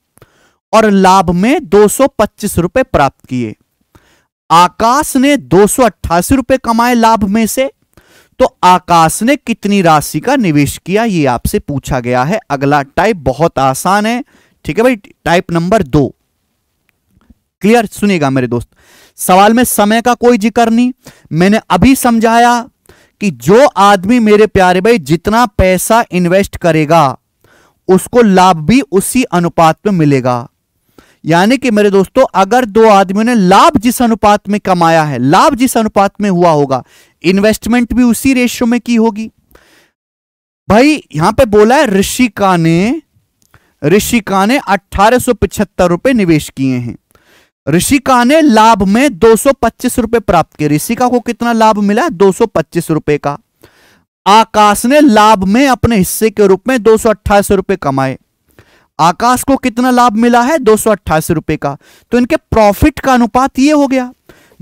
और लाभ में दो रुपए प्राप्त किए आकाश ने दो रुपए कमाए लाभ में से तो आकाश ने कितनी राशि का निवेश किया यह आपसे पूछा गया है अगला टाइप बहुत आसान है ठीक है भाई टाइप नंबर दो क्लियर सुनेगा मेरे दोस्त सवाल में समय का कोई जिक्र नहीं मैंने अभी समझाया कि जो आदमी मेरे प्यारे भाई जितना पैसा इन्वेस्ट करेगा उसको लाभ भी उसी अनुपात में मिलेगा यानी कि मेरे दोस्तों अगर दो आदमियों ने लाभ जिस अनुपात में कमाया है लाभ जिस अनुपात में हुआ होगा इन्वेस्टमेंट भी उसी रेशियो में की होगी भाई यहां पे बोला है ऋषिका ने ऋषिका ने अठारह रुपए निवेश किए हैं ऋषिका ने लाभ में दो रुपए प्राप्त किए ऋषिका को कितना लाभ मिला दो रुपए का आकाश ने लाभ में अपने हिस्से के रूप में दो रुपए कमाए आकाश को कितना लाभ मिला है दो रुपए का तो इनके प्रॉफिट का अनुपात ये हो गया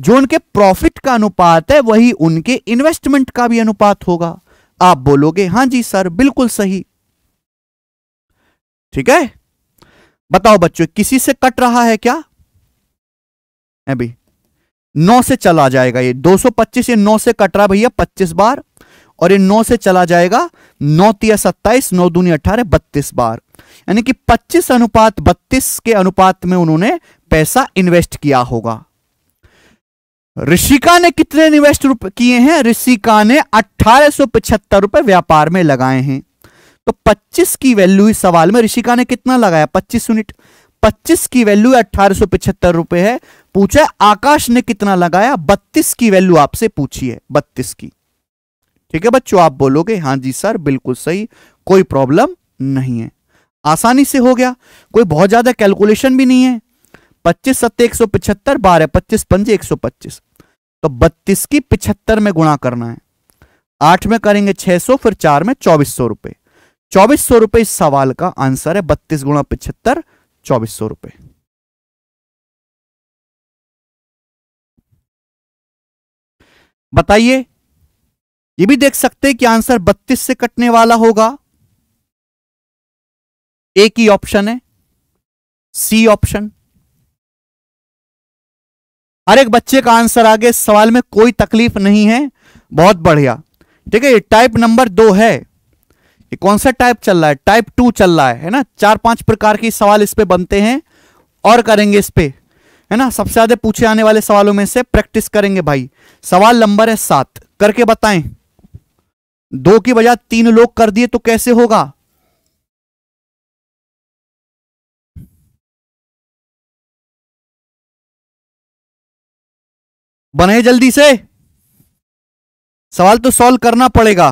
जो उनके प्रॉफिट का अनुपात है वही उनके इन्वेस्टमेंट का भी अनुपात होगा आप बोलोगे हां जी सर बिल्कुल सही ठीक है बताओ बच्चों किसी से कट रहा है क्या है अभी नौ से चला जाएगा ये 225 ये नौ से कट रहा भैया 25 बार और ये नौ से चला जाएगा नौ तीस सत्ताईस नौ दूनी अठारह बत्तीस बार यानी कि 25 अनुपात 32 के अनुपात में उन्होंने पैसा इन्वेस्ट किया होगा ऋषिका ने कितने इन्वेस्ट किए हैं ऋषिका ने अठारह रुपए व्यापार में लगाए हैं तो 25 की वैल्यू इस सवाल में ऋषिका ने कितना लगाया 25 यूनिट 25 की वैल्यू अठारह पिछहत्तर रुपए है पूछा आकाश ने कितना लगाया 32 की वैल्यू आपसे पूछी है 32 की ठीक है बच्चों आप बोलोगे हाँ जी सर बिल्कुल सही कोई प्रॉब्लम नहीं है आसानी से हो गया कोई बहुत ज्यादा कैलकुलेशन भी नहीं है पच्चीस सत्य एक सौ पिछहत्तर बारह पच्चीस पंजे एक सौ पच्चीस तो बत्तीस की पिछहत्तर में गुणा करना है आठ में करेंगे छह सौ फिर चार में चौबीस सौ रुपए चौबीस सौ रुपए इस सवाल का आंसर है बत्तीस गुणा पिछहत्तर चौबीस सौ रुपए बताइए ये भी देख सकते हैं कि आंसर 32 से कटने वाला होगा एक ही ऑप्शन है सी ऑप्शन हर एक बच्चे का आंसर आगे सवाल में कोई तकलीफ नहीं है बहुत बढ़िया ठीक है टाइप नंबर दो है ये कौन सा टाइप चल रहा है टाइप टू चल रहा है है ना चार पांच प्रकार के सवाल इस पे बनते हैं और करेंगे इस पे है ना सबसे ज्यादा पूछे आने वाले सवालों में से प्रैक्टिस करेंगे भाई सवाल नंबर है सात करके बताएं दो की बजाय तीन लोग कर दिए तो कैसे होगा बने जल्दी से सवाल तो सॉल्व करना पड़ेगा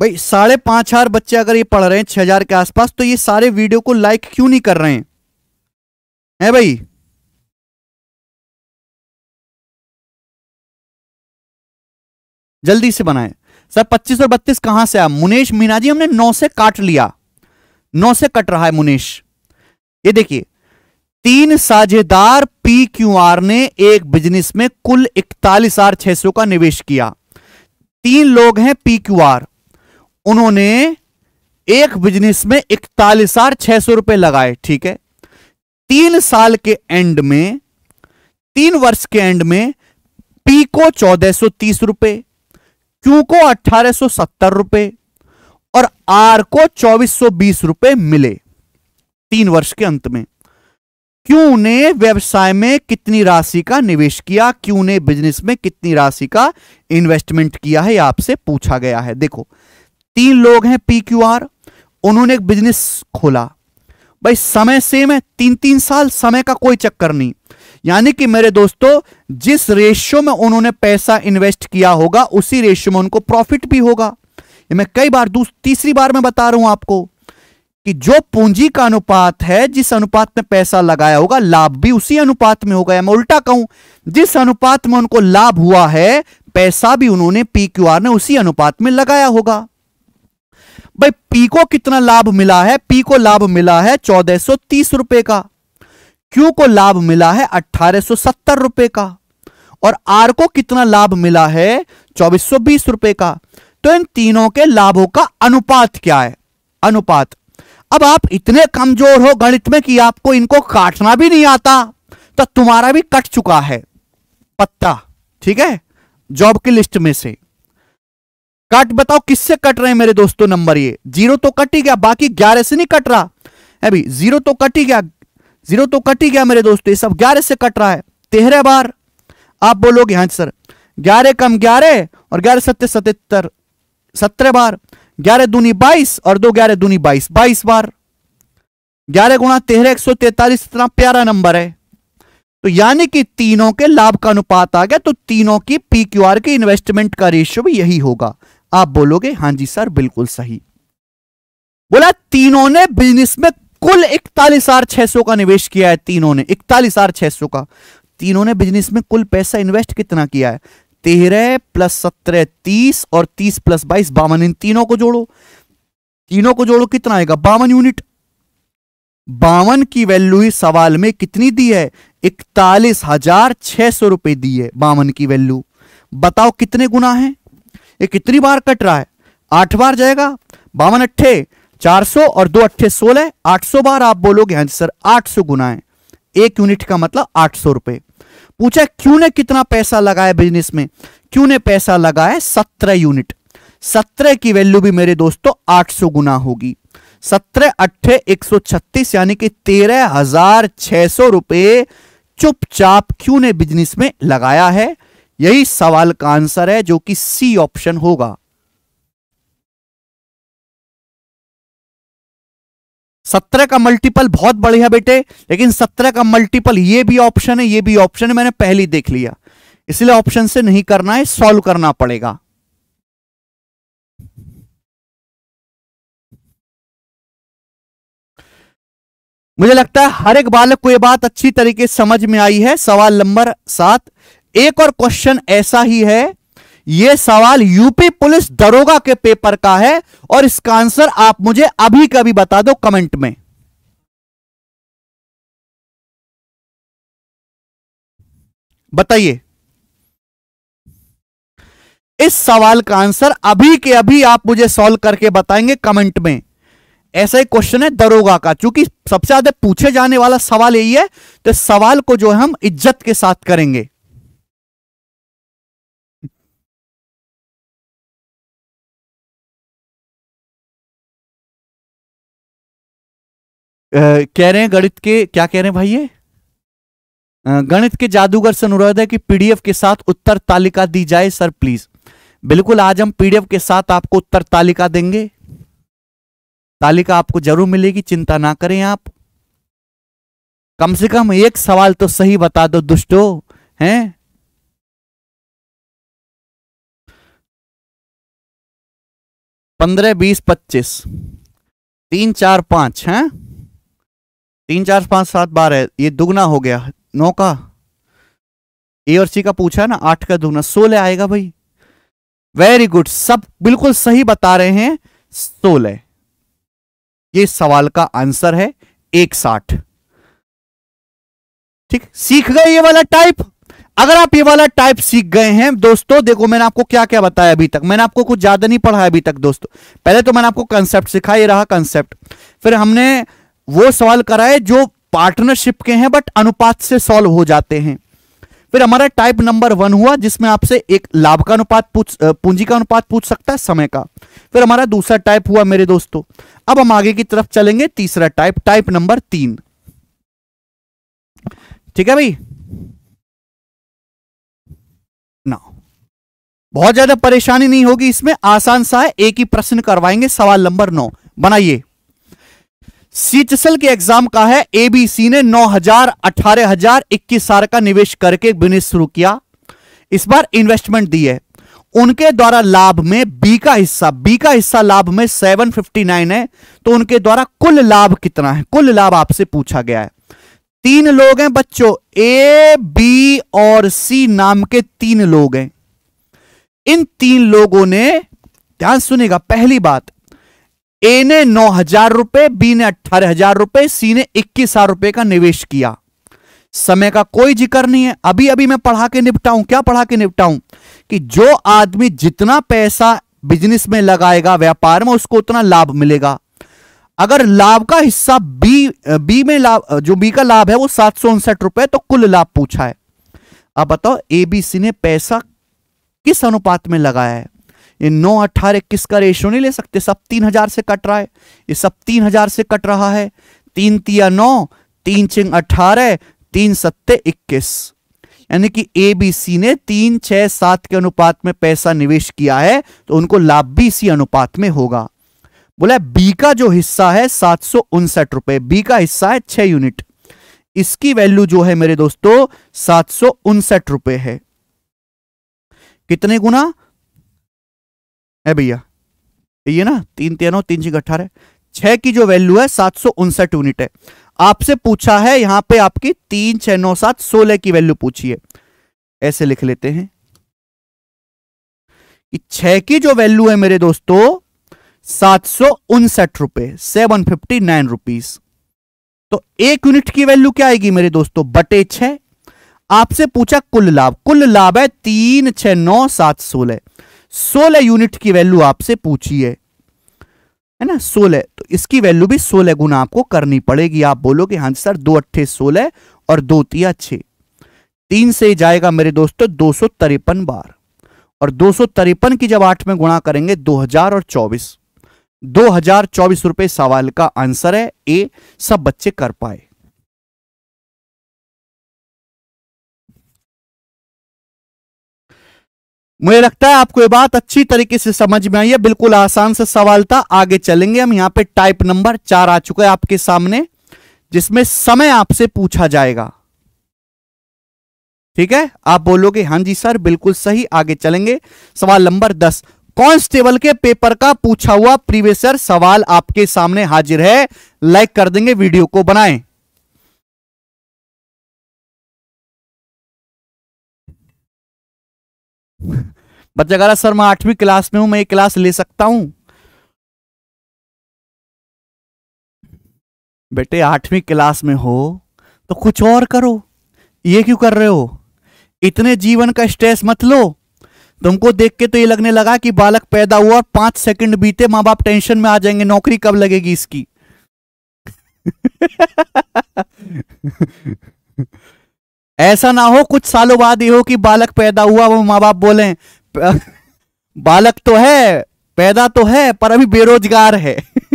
भाई साढ़े पांच हजार बच्चे अगर ये पढ़ रहे हैं छह हजार के आसपास तो ये सारे वीडियो को लाइक क्यों नहीं कर रहे हैं है भाई जल्दी से बनाए सर पच्चीस और बत्तीस कहां से आया मुनेश मीना जी हमने नौ से काट लिया नौ से कट रहा है मुनेश ये देखिए तीन साझेदार पी क्यू आर ने एक बिजनेस में कुल इकतालीस हजार छह सौ का निवेश किया तीन लोग हैं पी क्यू आर उन्होंने एक बिजनेस में इकतालीस हजार छह सौ रुपए लगाए ठीक है तीन साल के एंड में तीन वर्ष के एंड में पी को चौदह सौ तीस रुपए क्यू को अठारह सौ सत्तर रुपए और आर को चौबीस सौ बीस रुपए मिले तीन वर्ष के अंत में क्यू ने व्यवसाय में कितनी राशि का निवेश किया क्यू ने बिजनेस में कितनी राशि का इन्वेस्टमेंट किया है आपसे पूछा गया है देखो तीन लोग हैं पी क्यू आर उन्होंने एक बिजनेस खोला भाई समय सेम है तीन तीन साल समय का कोई चक्कर नहीं यानी कि मेरे दोस्तों जिस रेशियो में उन्होंने पैसा इन्वेस्ट किया होगा उसी रेशियो में उनको प्रॉफिट भी होगा ये मैं कई बार तीसरी बार मैं बता रहा हूं आपको कि जो पूंजी का अनुपात है जिस अनुपात में पैसा लगाया होगा लाभ भी उसी अनुपात में होगा मैं उल्टा कहूं जिस अनुपात में उनको लाभ हुआ है पैसा भी उन्होंने पी क्यू आर ने उसी अनुपात में लगाया होगा भाई पी को कितना लाभ मिला है पी को लाभ मिला है चौदह तीस रुपए का क्यू को लाभ मिला है अट्ठारह सत्तर रुपए का और आर को कितना लाभ मिला है चौबीस बीस रुपए का तो इन तीनों के लाभों का अनुपात क्या है अनुपात अब आप इतने कमजोर हो गणित में कि आपको इनको काटना भी नहीं आता तो तुम्हारा भी कट चुका है पत्ता ठीक है जॉब की लिस्ट में से कट बताओ किससे कट रहे हैं मेरे दोस्तों नंबर ये जीरो तो कट ही गया बाकी ग्यारह से नहीं कट रहा है भी जीरो तो कट ही गया जीरो तो कट ही गया मेरे दोस्तों ये सब ग्यारह से कट रहा है तेरह बार आप बोलोगे हाँ सर ग्यारह कम ग्यारह और ग्यारह सत्य सतहत्तर सत्रह बार ग्यारह दूनी बाईस और दो ग्यारह दूनी बाईस बाईस बार ग्यारह गुणा तेरह एक सौ तैतालीस इतना प्यारा नंबर है तो यानी कि तीनों के लाभ का अनुपात आ गया तो तीनों की पी क्यू आर की इन्वेस्टमेंट का रेशियो भी यही होगा आप बोलोगे हां जी सर बिल्कुल सही बोला तीनों ने बिजनेस में कुल इकतालीस हजार छह सौ का निवेश किया है तीनों ने इकतालीस हजार छह सौ का तीनों ने बिजनेस में कुल पैसा इन्वेस्ट कितना किया है तेरह प्लस सत्रह तीस और तीस प्लस बाईस बावन इन तीनों को जोड़ो तीनों को जोड़ो कितना आएगा बावन यूनिट बावन की वैल्यू इस सवाल में कितनी दी है इकतालीस हजार छह सौ रुपए दी है बावन की वैल्यू बताओ कितने गुना है ये कितनी बार कट रहा है आठ बार जाएगा बावन अट्ठे चार सौ और दो अट्ठे सोलह आठ सौ बार आप बोलोगे हाँ सर आठ सौ गुना है एक यूनिट का मतलब आठ सौ रुपए पूछा क्यों ने कितना पैसा लगाया बिजनेस में क्यों ने पैसा लगाया सत्रह यूनिट सत्रह की वैल्यू भी मेरे दोस्तों आठ सौ गुना होगी सत्रह अट्ठे एक सौ छत्तीस यानी कि तेरह हजार छह सौ रुपये चुपचाप क्यों ने बिजनेस में लगाया है यही सवाल का आंसर है जो कि सी ऑप्शन होगा सत्रह का मल्टीपल बहुत बढ़िया बेटे लेकिन सत्रह का मल्टीपल ये भी ऑप्शन है ये भी ऑप्शन है मैंने पहले देख लिया इसलिए ऑप्शन से नहीं करना है सॉल्व करना पड़ेगा मुझे लगता है हर एक बालक को यह बात अच्छी तरीके समझ में आई है सवाल नंबर सात एक और क्वेश्चन ऐसा ही है यह सवाल यूपी पुलिस दरोगा के पेपर का है और इसका आंसर आप मुझे अभी कभी बता दो कमेंट में बताइए इस सवाल का आंसर अभी के अभी आप मुझे सॉल्व करके बताएंगे कमेंट में ऐसा ही क्वेश्चन है दरोगा का क्योंकि सबसे ज्यादा पूछे जाने वाला सवाल यही है तो सवाल को जो है हम इज्जत के साथ करेंगे कह रहे हैं गणित के क्या कह रहे हैं भाई ये गणित के जादूगर से अनुरोध है कि पीडीएफ के साथ उत्तर तालिका दी जाए सर प्लीज बिल्कुल आज हम पीडीएफ के साथ आपको उत्तर तालिका देंगे तालिका आपको जरूर मिलेगी चिंता ना करें आप कम से कम एक सवाल तो सही बता दो दुष्टो हैं पंद्रह बीस पच्चीस तीन चार पांच हैं तीन चार पाँच सात बारह ये दुगना हो गया नौ का ए और सी का पूछा है ना आठ का दुगना सोलह आएगा भाई वेरी गुड सब बिल्कुल सही बता रहे हैं सोलह ये सवाल का आंसर है एक साठ ठीक सीख गए ये वाला टाइप अगर आप ये वाला टाइप सीख गए हैं दोस्तों देखो मैंने आपको क्या क्या बताया अभी तक मैंने आपको कुछ ज्यादा नहीं पढ़ाया अभी तक दोस्तों पहले तो मैंने आपको कंसेप्ट सिखाया ये रहा कंसेप्ट फिर हमने वो सवाल कराए जो पार्टनरशिप के हैं बट अनुपात से सॉल्व हो जाते हैं फिर हमारा टाइप नंबर वन हुआ जिसमें आपसे एक लाभ का अनुपात पूछ पूंजी का अनुपात पूछ सकता है समय का फिर हमारा दूसरा टाइप हुआ मेरे दोस्तों अब हम आगे की तरफ चलेंगे तीसरा टाइप टाइप नंबर तीन ठीक है भाई ना बहुत ज्यादा परेशानी नहीं होगी इसमें आसान सा है एक ही प्रश्न करवाएंगे सवाल नंबर नौ बनाइए सीएचएसएल के एग्जाम का है एबीसी ने नौ हजार अठारह हजार इक्कीस साल का निवेश करके बिजनेस शुरू किया इस बार इन्वेस्टमेंट दी है उनके द्वारा लाभ में बी का हिस्सा बी का हिस्सा लाभ में 759 है तो उनके द्वारा कुल लाभ कितना है कुल लाभ आपसे पूछा गया है तीन लोग हैं बच्चों ए बी और सी नाम के तीन लोग हैं इन तीन लोगों ने ध्यान सुनेगा पहली बात ए ने नौ हजार रुपए बी ने अट्ठारह हजार रुपए सी ने इक्कीस हजार रुपए का निवेश किया समय का कोई जिक्र नहीं है अभी अभी मैं पढ़ा के निपटाऊं क्या पढ़ा के निपटाऊं कि जो आदमी जितना पैसा बिजनेस में लगाएगा व्यापार में उसको उतना लाभ मिलेगा अगर लाभ का हिस्सा बी बी में लाभ जो बी का लाभ है वो सात सौ उनसठ रुपए तो कुल लाभ पूछा है अब बताओ एबीसी ने पैसा किस अनुपात में लगाया है ये नौ अट्ठारह किसका का रेशो नहीं ले सकते सब तीन हजार से कट रहा है ये सब तीन हजार से कट रहा है तीन तिया नौ तीन चिंग अठारह तीन सत्ते इक्कीस यानी कि ए बी सी ने तीन छह सात के अनुपात में पैसा निवेश किया है तो उनको लाभ भी इसी अनुपात में होगा बोला बी का जो हिस्सा है सात सौ उनसठ रुपए बी का हिस्सा है छह यूनिट इसकी वैल्यू जो है मेरे दोस्तों सात सौ उनसठ रुपए है कितने गुना है भैया ये ना तीन तीनों तीन छिग अठारह छह की जो वैल्यू है सात सौ उनसठ यूनिट है आपसे पूछा है यहां पे आपकी तीन छह नौ सात सोलह की वैल्यू पूछी है ऐसे लिख लेते हैं कि छह की जो वैल्यू है मेरे दोस्तों सात सौ उनसठ रुपए सेवन फिफ्टी नाइन रुपीज तो एक यूनिट की वैल्यू क्या आएगी मेरे दोस्तों बटे छह आपसे पूछा कुल लाभ कुल लाभ है तीन छह नौ सात सोलह सोलह यूनिट की वैल्यू आपसे पूछी है है ना सोलह तो इसकी वैल्यू भी सोलह गुना आपको करनी पड़ेगी आप बोलोगे हाँ सर दो अट्ठे सोलह और दो तिया छे तीन से जाएगा मेरे दोस्तों दो सौ तिरपन बार और दो सौ तिरपन की जब आठ में गुणा करेंगे दो हजार और चौबीस दो हजार चौबीस रुपये सवाल का आंसर है ए सब बच्चे कर पाए मुझे लगता है आपको ये बात अच्छी तरीके से समझ में आई है बिल्कुल आसान से सवाल था आगे चलेंगे हम यहाँ पे टाइप नंबर चार आ चुका है आपके सामने जिसमें समय आपसे पूछा जाएगा ठीक है आप बोलोगे हाँ जी सर बिल्कुल सही आगे चलेंगे सवाल नंबर दस कॉन्स्टेबल के पेपर का पूछा हुआ प्रीवियस सवाल आपके सामने हाजिर है लाइक कर देंगे वीडियो को बनाएं बच्चा कह रहा सर मैं आठवीं क्लास में हूं मैं ये क्लास ले सकता हूं बेटे आठवीं क्लास में हो तो कुछ और करो ये क्यों कर रहे हो इतने जीवन का स्ट्रेस मत लो तुमको देख के तो ये लगने लगा कि बालक पैदा हुआ पांच सेकंड बीते माँ बाप टेंशन में आ जाएंगे नौकरी कब लगेगी इसकी ऐसा ना हो कुछ सालों बाद ये हो कि बालक पैदा हुआ वो माँ बाप बोले बालक तो है पैदा तो है पर अभी बेरोजगार है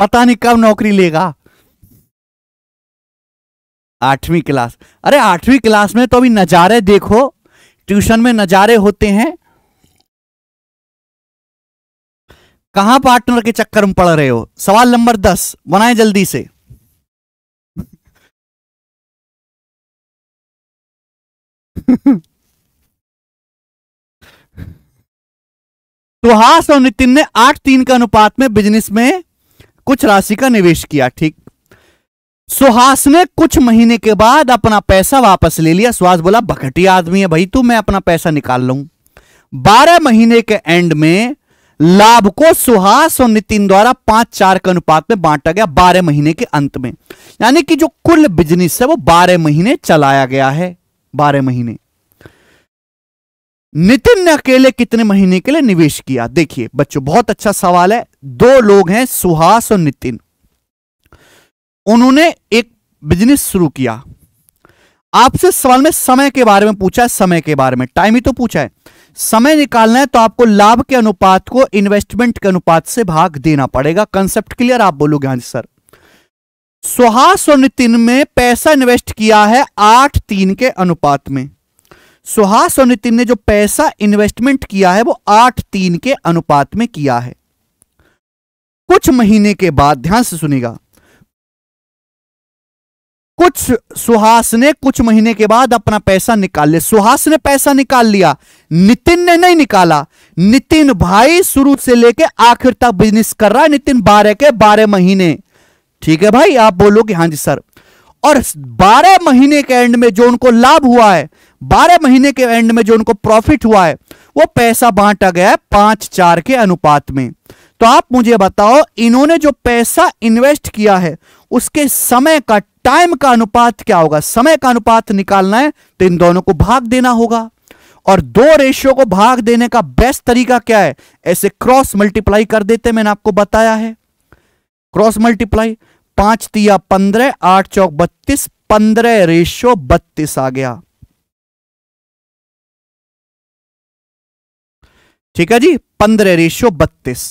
पता नहीं कब नौकरी लेगा आठवीं क्लास अरे आठवीं क्लास में तो अभी नज़ारे देखो ट्यूशन में नज़ारे होते हैं कहां पार्टनर के चक्कर में पड़ रहे हो सवाल नंबर दस बनाए जल्दी से सुहास तो और नितिन ने आठ तीन के अनुपात में बिजनेस में कुछ राशि का निवेश किया ठीक सुहास ने कुछ महीने के बाद अपना पैसा वापस ले लिया सुहास बोला भकटी आदमी है भाई तू मैं अपना पैसा निकाल लू बारह महीने के एंड में लाभ को सुहास और नितिन द्वारा पांच चार के अनुपात में बांटा गया बारह महीने के अंत में यानी कि जो कुल बिजनेस है वो बारह महीने चलाया गया है बारह महीने नितिन ने अकेले कितने महीने के लिए निवेश किया देखिए बच्चों बहुत अच्छा सवाल है दो लोग हैं सुहास और नितिन उन्होंने एक बिजनेस शुरू किया आपसे सवाल में समय के बारे में पूछा है समय के बारे में टाइम ही तो पूछा है समय निकालना है तो आपको लाभ के अनुपात को इन्वेस्टमेंट के अनुपात से भाग देना पड़ेगा कंसेप्ट क्लियर आप बोलोगे हाँ सर सुहास और नितिन में पैसा इन्वेस्ट किया है आठ तीन के अनुपात में सुहास और नितिन ने जो पैसा इन्वेस्टमेंट किया है वो आठ तीन के अनुपात में किया है कुछ महीने के बाद ध्यान से सुनेगा कुछ सुहास ने कुछ महीने के बाद अपना पैसा निकाल लिया सुहास ने पैसा निकाल लिया नितिन ने नहीं निकाला नितिन भाई शुरू से लेके आखिर तक बिजनेस कर रहा है नितिन बारह के बारह महीने ठीक है भाई आप बोलो कि हाँ जी सर और 12 महीने के एंड में जो उनको लाभ हुआ है 12 महीने के एंड में जो उनको प्रॉफिट हुआ है वो पैसा बांटा गया है पांच चार के अनुपात में तो आप मुझे बताओ इन्होंने जो पैसा इन्वेस्ट किया है उसके समय का टाइम का अनुपात क्या होगा समय का अनुपात निकालना है तो इन दोनों को भाग देना होगा और दो रेशियो को भाग देने का बेस्ट तरीका क्या है ऐसे क्रॉस मल्टीप्लाई कर देते मैंने आपको बताया है क्रॉस मल्टीप्लाई पांच तिया पंद्रह आठ चौक बत्तीस पंद्रह रेशो बत्तीस आ गया ठीक है जी पंद्रह रेशो बत्तीस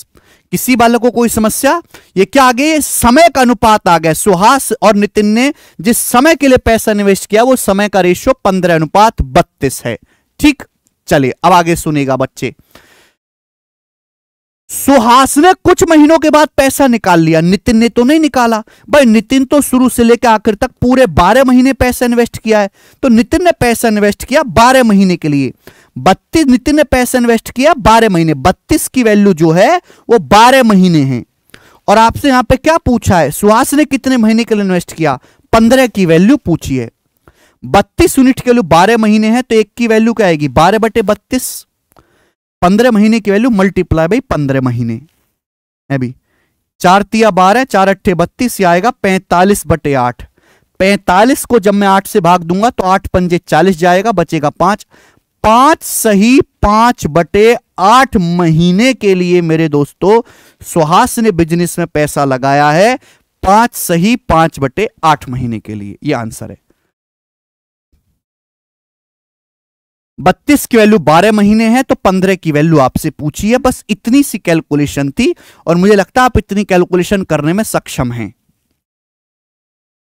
किसी बालक को कोई समस्या ये क्या आ गई समय का अनुपात आ गया सुहास और नितिन ने जिस समय के लिए पैसा निवेश किया वो समय का रेशियो पंद्रह अनुपात बत्तीस है ठीक चलिए अब आगे सुनेगा बच्चे सुहास ने कुछ महीनों के बाद पैसा निकाल लिया नितिन ने तो नहीं निकाला भाई नितिन तो शुरू से लेकर आखिर तक पूरे बारह महीने पैसा इन्वेस्ट किया है तो नितिन ने पैसा इन्वेस्ट किया बारह महीने के लिए बत्तीस नितिन ने पैसा इन्वेस्ट किया बारह महीने बत्तीस की वैल्यू जो है वो बारह महीने है और आपसे यहां पे क्या पूछा है सुहास ने कितने महीने के लिए इन्वेस्ट किया पंद्रह की वैल्यू पूछी है बत्तीस यूनिट के लिए बारह महीने है तो एक की वैल्यू क्या आएगी बारह बटे बत्तीस पंद्रह महीने की वैल्यू मल्टीप्लाई बाई पंद्रह महीने अभी चार तिया बारह चार अट्ठे बत्तीस ये आएगा पैंतालीस बटे आठ पैंतालीस को जब मैं आठ से भाग दूंगा तो आठ पंजे चालीस जाएगा बचेगा पांच पांच सही पांच बटे आठ महीने के लिए मेरे दोस्तों सुहास ने बिजनेस में पैसा लगाया है पांच सही पांच बटे आठ महीने के लिए ये आंसर है बत्तीस की वैल्यू बारह महीने है तो पंद्रह की वैल्यू आपसे पूछी है बस इतनी सी कैलकुलेशन थी और मुझे लगता है आप इतनी कैलकुलेशन करने में सक्षम हैं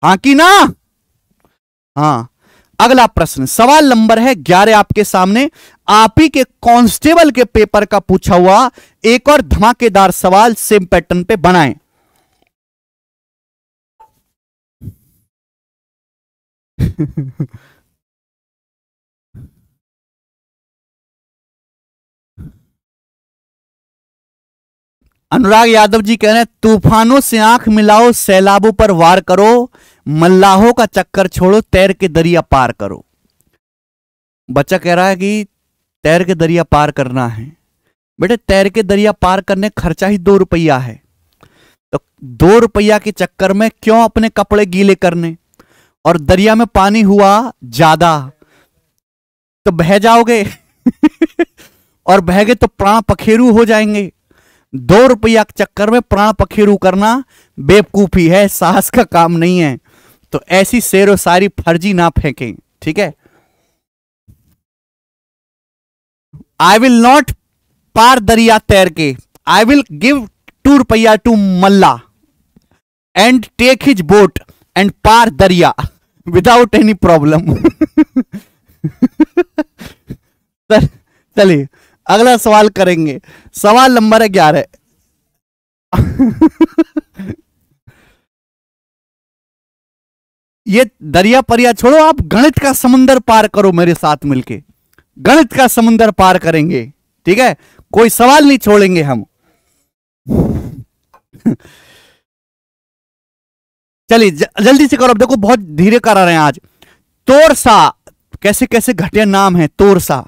हाँ कि ना हाँ अगला प्रश्न सवाल नंबर है ग्यारह आपके सामने आप ही के कांस्टेबल के पेपर का पूछा हुआ एक और धमाकेदार सवाल सेम पैटर्न पे बनाए अनुराग यादव जी कह रहे हैं तूफानों से आंख मिलाओ सैलाबों पर वार करो मल्लाहों का चक्कर छोड़ो तैर के दरिया पार करो बच्चा कह रहा है कि तैर के दरिया पार करना है बेटे तैर के दरिया पार करने खर्चा ही दो रुपया है तो दो रुपया के चक्कर में क्यों अपने कपड़े गीले करने और दरिया में पानी हुआ ज्यादा तो बह जाओगे और बह गए तो प्राण पखेरु हो जाएंगे दो रुपया के चक्कर में प्राण पखेरु करना बेवकूफ़ी है साहस का काम नहीं है तो ऐसी शेर सारी फर्जी ना फेंकें ठीक है आई विल नॉट पार दरिया तैर के I will give two rupaya to mallah and take his boat and पार दरिया विदाउट एनी प्रॉब्लम चलिए अगला सवाल करेंगे सवाल नंबर है ग्यारह ये दरिया परिया छोड़ो आप गणित का समुंदर पार करो मेरे साथ मिलके गणित का समुंदर पार करेंगे ठीक है कोई सवाल नहीं छोड़ेंगे हम चलिए जल्दी से करो अब देखो बहुत धीरे करा रहे हैं आज तोरसा कैसे कैसे घटिया नाम है तोरसा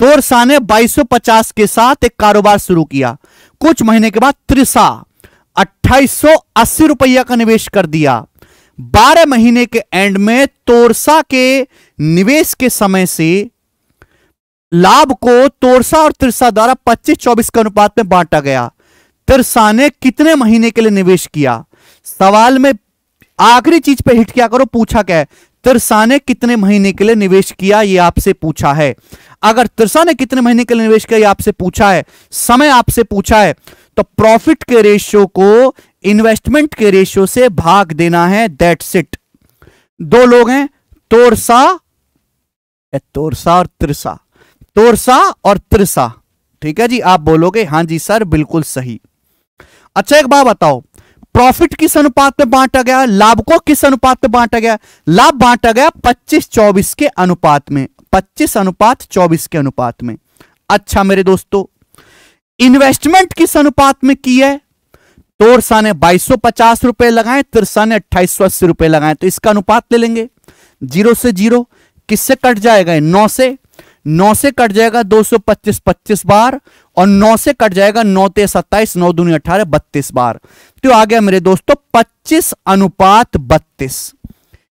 तोरसा ने 2250 के साथ एक कारोबार शुरू किया कुछ महीने के बाद त्रिसा अट्ठाईस रुपया का निवेश कर दिया 12 महीने के एंड में तोरसा के निवेश के समय से लाभ को तोरसा और तिरसा द्वारा 25-24 के अनुपात में बांटा गया तिरसा ने कितने महीने के लिए निवेश किया सवाल में आखिरी चीज पे हिट क्या करो पूछा क्या है तिरसा ने कितने महीने के लिए निवेश किया ये आपसे पूछा है अगर तिरसा ने कितने महीने के लिए निवेश किया ये आपसे पूछा है समय आपसे पूछा है तो प्रॉफिट के रेशियो को इन्वेस्टमेंट के रेशियो से भाग देना है दैट इट दो लोग हैं तोरसा तोरसा और तिरसा तोरसा और तिरसा ठीक है जी आप बोलोगे हां जी सर बिल्कुल सही अच्छा एक बात बताओ प्रॉफिट किस अनुपात में बांटा गया लाभ को किस अनुपात में बांटा गया लाभ बांटा गया 25 24 के अनुपात में 25 अनुपात 24 के अनुपात में अच्छा मेरे दोस्तों इन्वेस्टमेंट किस अनुपात में की है तोरसा ने बाईस रुपए लगाए तिरसा ने अट्ठाईस रुपए लगाए तो इसका अनुपात ले लेंगे जीरो से जीरो किससे कट जाएगा नौ से नौ से कट जाएगा दो सौ पच्चीस पच्चीस बार और नौ से कट जाएगा नौ ते सत्ताईस नौ दूनी अठारह बत्तीस बार तो आ गया मेरे दोस्तों पच्चीस अनुपात बत्तीस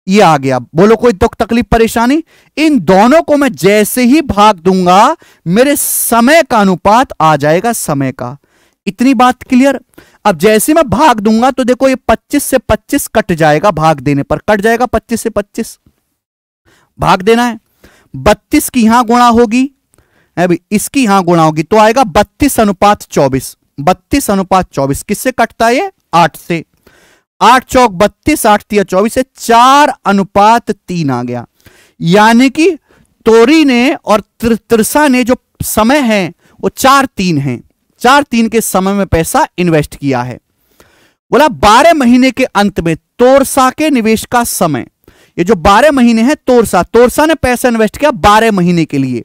ये आ गया बोलो कोई दुख तकलीफ परेशानी इन दोनों को मैं जैसे ही भाग दूंगा मेरे समय का अनुपात आ जाएगा समय का इतनी बात क्लियर अब जैसे मैं भाग दूंगा तो देखो ये 25 से 25 कट जाएगा भाग देने पर कट जाएगा 25 से 25 भाग देना है बत्तीस की यहां गुणा होगी इसकी यहां गुणा होगी तो आएगा बत्तीस अनुपात चौबीस बत्तीस अनुपात चौबीस किससे कटता है आठ से आठ चौक बत्तीस आठ तीन चौबीस से चार अनुपात तीन आ गया यानी कि तोरी ने और तिरसा ने जो समय है वो चार तीन है चार तीन के समय में पैसा इन्वेस्ट किया है बोला बारह महीने के अंत में तोरसा के निवेश का समय ये जो बारह महीने हैं तोरसा तोरसा ने पैसा इन्वेस्ट किया बारह महीने के लिए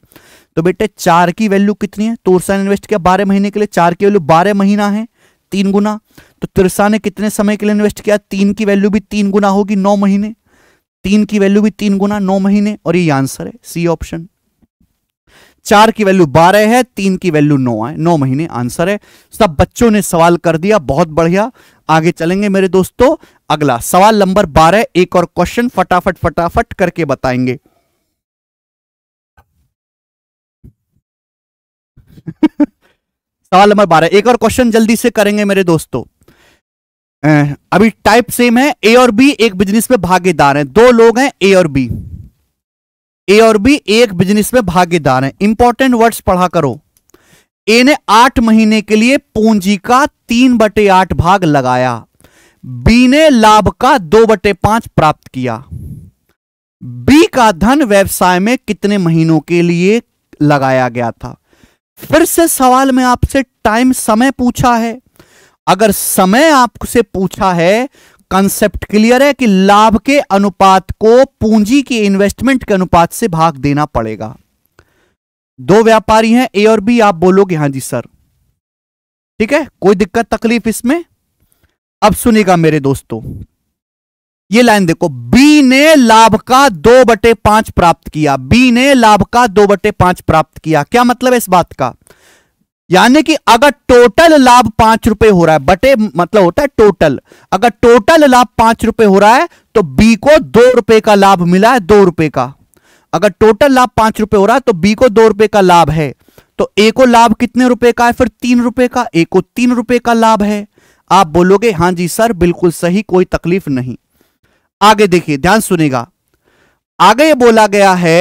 तो बेटे चार की वैल्यू कितनी है तोरसा ने इन्वेस्ट किया बारह महीने के लिए चार की वैल्यू बारह महीना है तीन गुना तो तिरसा ने कितने समय के लिए इन्वेस्ट किया तीन की वैल्यू भी तीन गुना होगी नौ महीने तीन की वैल्यू भी तीन गुना नौ महीने और ये आंसर है सी ऑप्शन चार की वैल्यू बारह है तीन की वैल्यू नौ है नौ महीने आंसर है सब बच्चों ने सवाल कर दिया बहुत बढ़िया आगे चलेंगे मेरे दोस्तों अगला सवाल नंबर बारह एक और क्वेश्चन फटाफट फटाफट करके बताएंगे सवाल नंबर बारह एक और क्वेश्चन जल्दी से करेंगे मेरे दोस्तों अभी टाइप सेम है ए और बी एक बिजनेस में भागीदार हैं दो लोग हैं ए और बी ए और बी एक बिजनेस में भागीदार हैं इंपॉर्टेंट वर्ड्स पढ़ा करो ए ने आठ महीने के लिए पूंजी का तीन बटे आठ भाग लगाया बी ने लाभ का दो बटे पांच प्राप्त किया बी का धन व्यवसाय में कितने महीनों के लिए लगाया गया था फिर से सवाल में आपसे टाइम समय पूछा है अगर समय आपसे पूछा है कॉन्सेप्ट क्लियर है कि लाभ के अनुपात को पूंजी की इन्वेस्टमेंट के अनुपात से भाग देना पड़ेगा दो व्यापारी हैं ए और बी आप बोलोगे हां जी सर ठीक है कोई दिक्कत तकलीफ इसमें अब सुनेगा मेरे दोस्तों ये लाइन देखो बी ने लाभ का दो बटे पांच प्राप्त किया बी ने लाभ का दो बटे पांच प्राप्त किया क्या मतलब है इस बात का यानी कि अगर टोटल लाभ पांच रुपए हो रहा है बटे मतलब होता है टोटल अगर टोटल लाभ पांच रुपए हो रहा है तो बी को दो रुपए का लाभ मिला है दो रुपए का अगर टोटल लाभ पांच रुपए हो रहा है तो बी को दो रुपए का लाभ है तो ए को लाभ कितने रुपए का है फिर तीन रुपए का ए को तीन रुपए का लाभ है आप बोलोगे हां जी सर बिल्कुल सही कोई तकलीफ नहीं आगे देखिए ध्यान सुनेगा आगे ये बोला गया है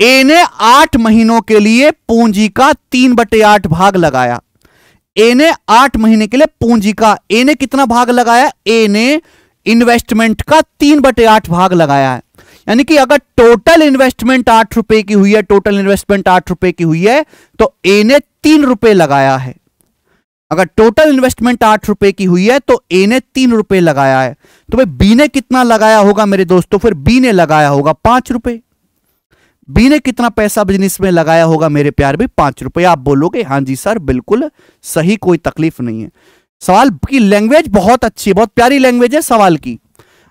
ए ने आठ महीनों के लिए पूंजी का तीन बटे आठ भाग लगाया ए ने आठ महीने के लिए पूंजी का ए ने कितना भाग लगाया ए ने इन्वेस्टमेंट का तीन बटे आठ भाग लगाया है यानी कि अगर टोटल इन्वेस्टमेंट आठ रुपए की हुई है टोटल इन्वेस्टमेंट आठ रुपए की हुई है तो ए ने तीन रुपए लगाया है अगर टोटल इन्वेस्टमेंट आठ रुपए की हुई है तो ए ने तीन रुपए लगाया है तो भाई बी ने कितना लगाया होगा मेरे दोस्तों फिर बी ने लगाया होगा पांच रुपए बी ने कितना पैसा बिजनेस में लगाया होगा मेरे प्यार भी पांच रुपए आप बोलोगे हाँ जी सर बिल्कुल सही कोई तकलीफ नहीं है सवाल की लैंग्वेज बहुत अच्छी है बहुत प्यारी लैंग्वेज है सवाल की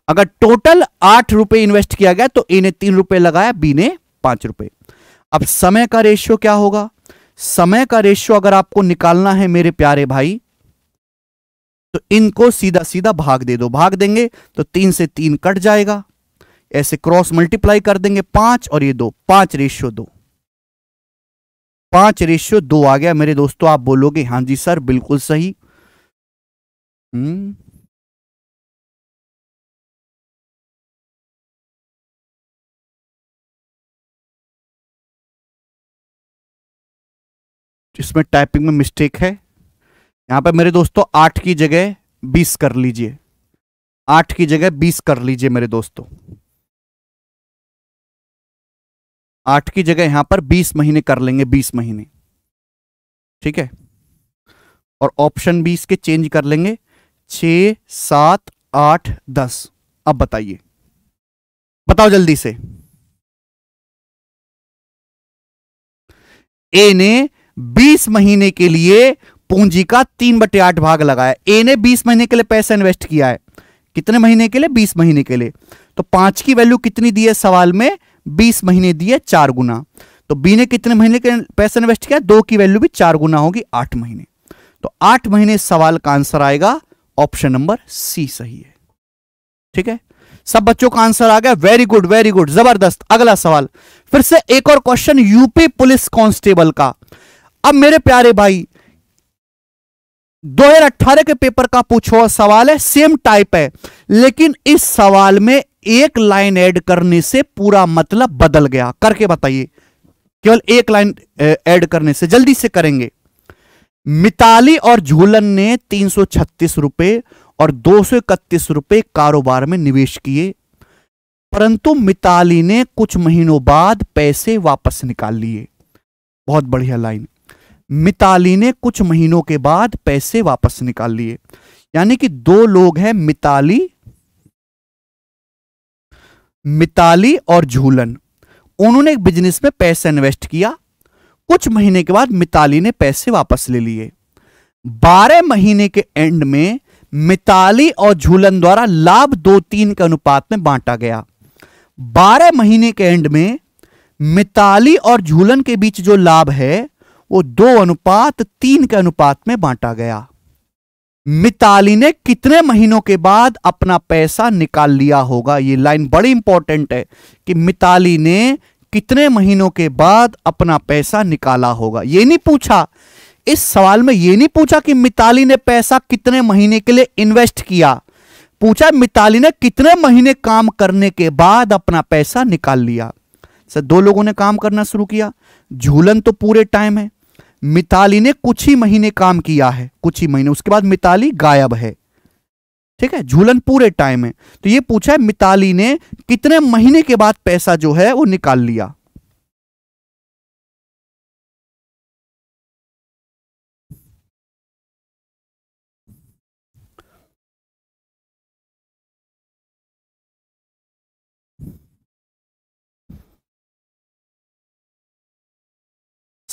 अगर टोटल आठ रुपए इन्वेस्ट किया गया तो ए ने तीन रुपए लगाया बी ने पांच रुपए अब समय का रेशियो क्या होगा समय का रेशियो अगर आपको निकालना है मेरे प्यारे भाई तो इनको सीधा सीधा भाग दे दो भाग देंगे तो तीन से तीन कट जाएगा ऐसे क्रॉस मल्टीप्लाई कर देंगे पांच और ये दो पांच रेशियो दो पांच रेशियो दो आ गया मेरे दोस्तों आप बोलोगे हां जी सर बिल्कुल सही हम्म इसमें टाइपिंग में मिस्टेक है यहाँ पर मेरे दोस्तों आठ की जगह बीस कर लीजिए आठ की जगह बीस कर लीजिए मेरे दोस्तों आठ की जगह यहां पर बीस महीने कर लेंगे बीस महीने ठीक है और ऑप्शन बीस के चेंज कर लेंगे छ सात आठ दस अब बताइए बताओ जल्दी से ए ने बीस महीने के लिए पूंजी का तीन बटे आठ भाग लगाया ए ने बीस महीने के लिए पैसा इन्वेस्ट किया है कितने महीने के लिए बीस महीने के लिए तो पांच की वैल्यू कितनी दी है सवाल में बीस महीने दिए चार गुना तो बी ने कितने महीने के पैसा इन्वेस्ट किया दो की वैल्यू भी चार गुना होगी आठ महीने तो आठ महीने सवाल का आंसर आएगा ऑप्शन नंबर सी सही है ठीक है सब बच्चों का आंसर आ गया वेरी गुड वेरी गुड जबरदस्त अगला सवाल फिर से एक और क्वेश्चन यूपी पुलिस कांस्टेबल का अब मेरे प्यारे भाई 2018 के पेपर का पूछो सवाल है सेम टाइप है लेकिन इस सवाल में एक लाइन ऐड करने से पूरा मतलब बदल गया करके बताइए केवल एक लाइन ऐड करने से जल्दी से करेंगे मिताली और झूलन ने तीन रुपए और दो रुपए कारोबार में निवेश किए परंतु मिताली ने कुछ महीनों बाद पैसे वापस निकाल लिए बहुत बढ़िया लाइन मिताली ने कुछ महीनों के बाद पैसे वापस निकाल लिए यानी कि दो लोग हैं मिताली मिताली और झूलन उन्होंने एक बिजनेस में पैसा इन्वेस्ट किया कुछ महीने के बाद मिताली ने पैसे वापस ले लिए बारह महीने के एंड में मिताली और झूलन द्वारा लाभ दो तीन के अनुपात में बांटा गया बारह महीने के एंड में मिताली और झूलन के बीच जो लाभ है वो दो अनुपात तीन के अनुपात में बांटा गया मिताली ने कितने महीनों के बाद अपना पैसा निकाल लिया होगा ये लाइन बड़ी इंपॉर्टेंट है कि मिताली ने कितने महीनों के बाद अपना पैसा निकाला होगा ये नहीं पूछा इस सवाल में ये नहीं पूछा कि मिताली ने पैसा कितने महीने के लिए इन्वेस्ट किया पूछा मिताली ने कितने महीने काम करने के बाद अपना पैसा निकाल लिया सर दो लोगों ने काम करना शुरू किया झूलन तो पूरे टाइम है मिताली ने कुछ ही महीने काम किया है कुछ ही महीने उसके बाद मिताली गायब है ठीक है झूलन पूरे टाइम है तो ये पूछा है मिताली ने कितने महीने के बाद पैसा जो है वो निकाल लिया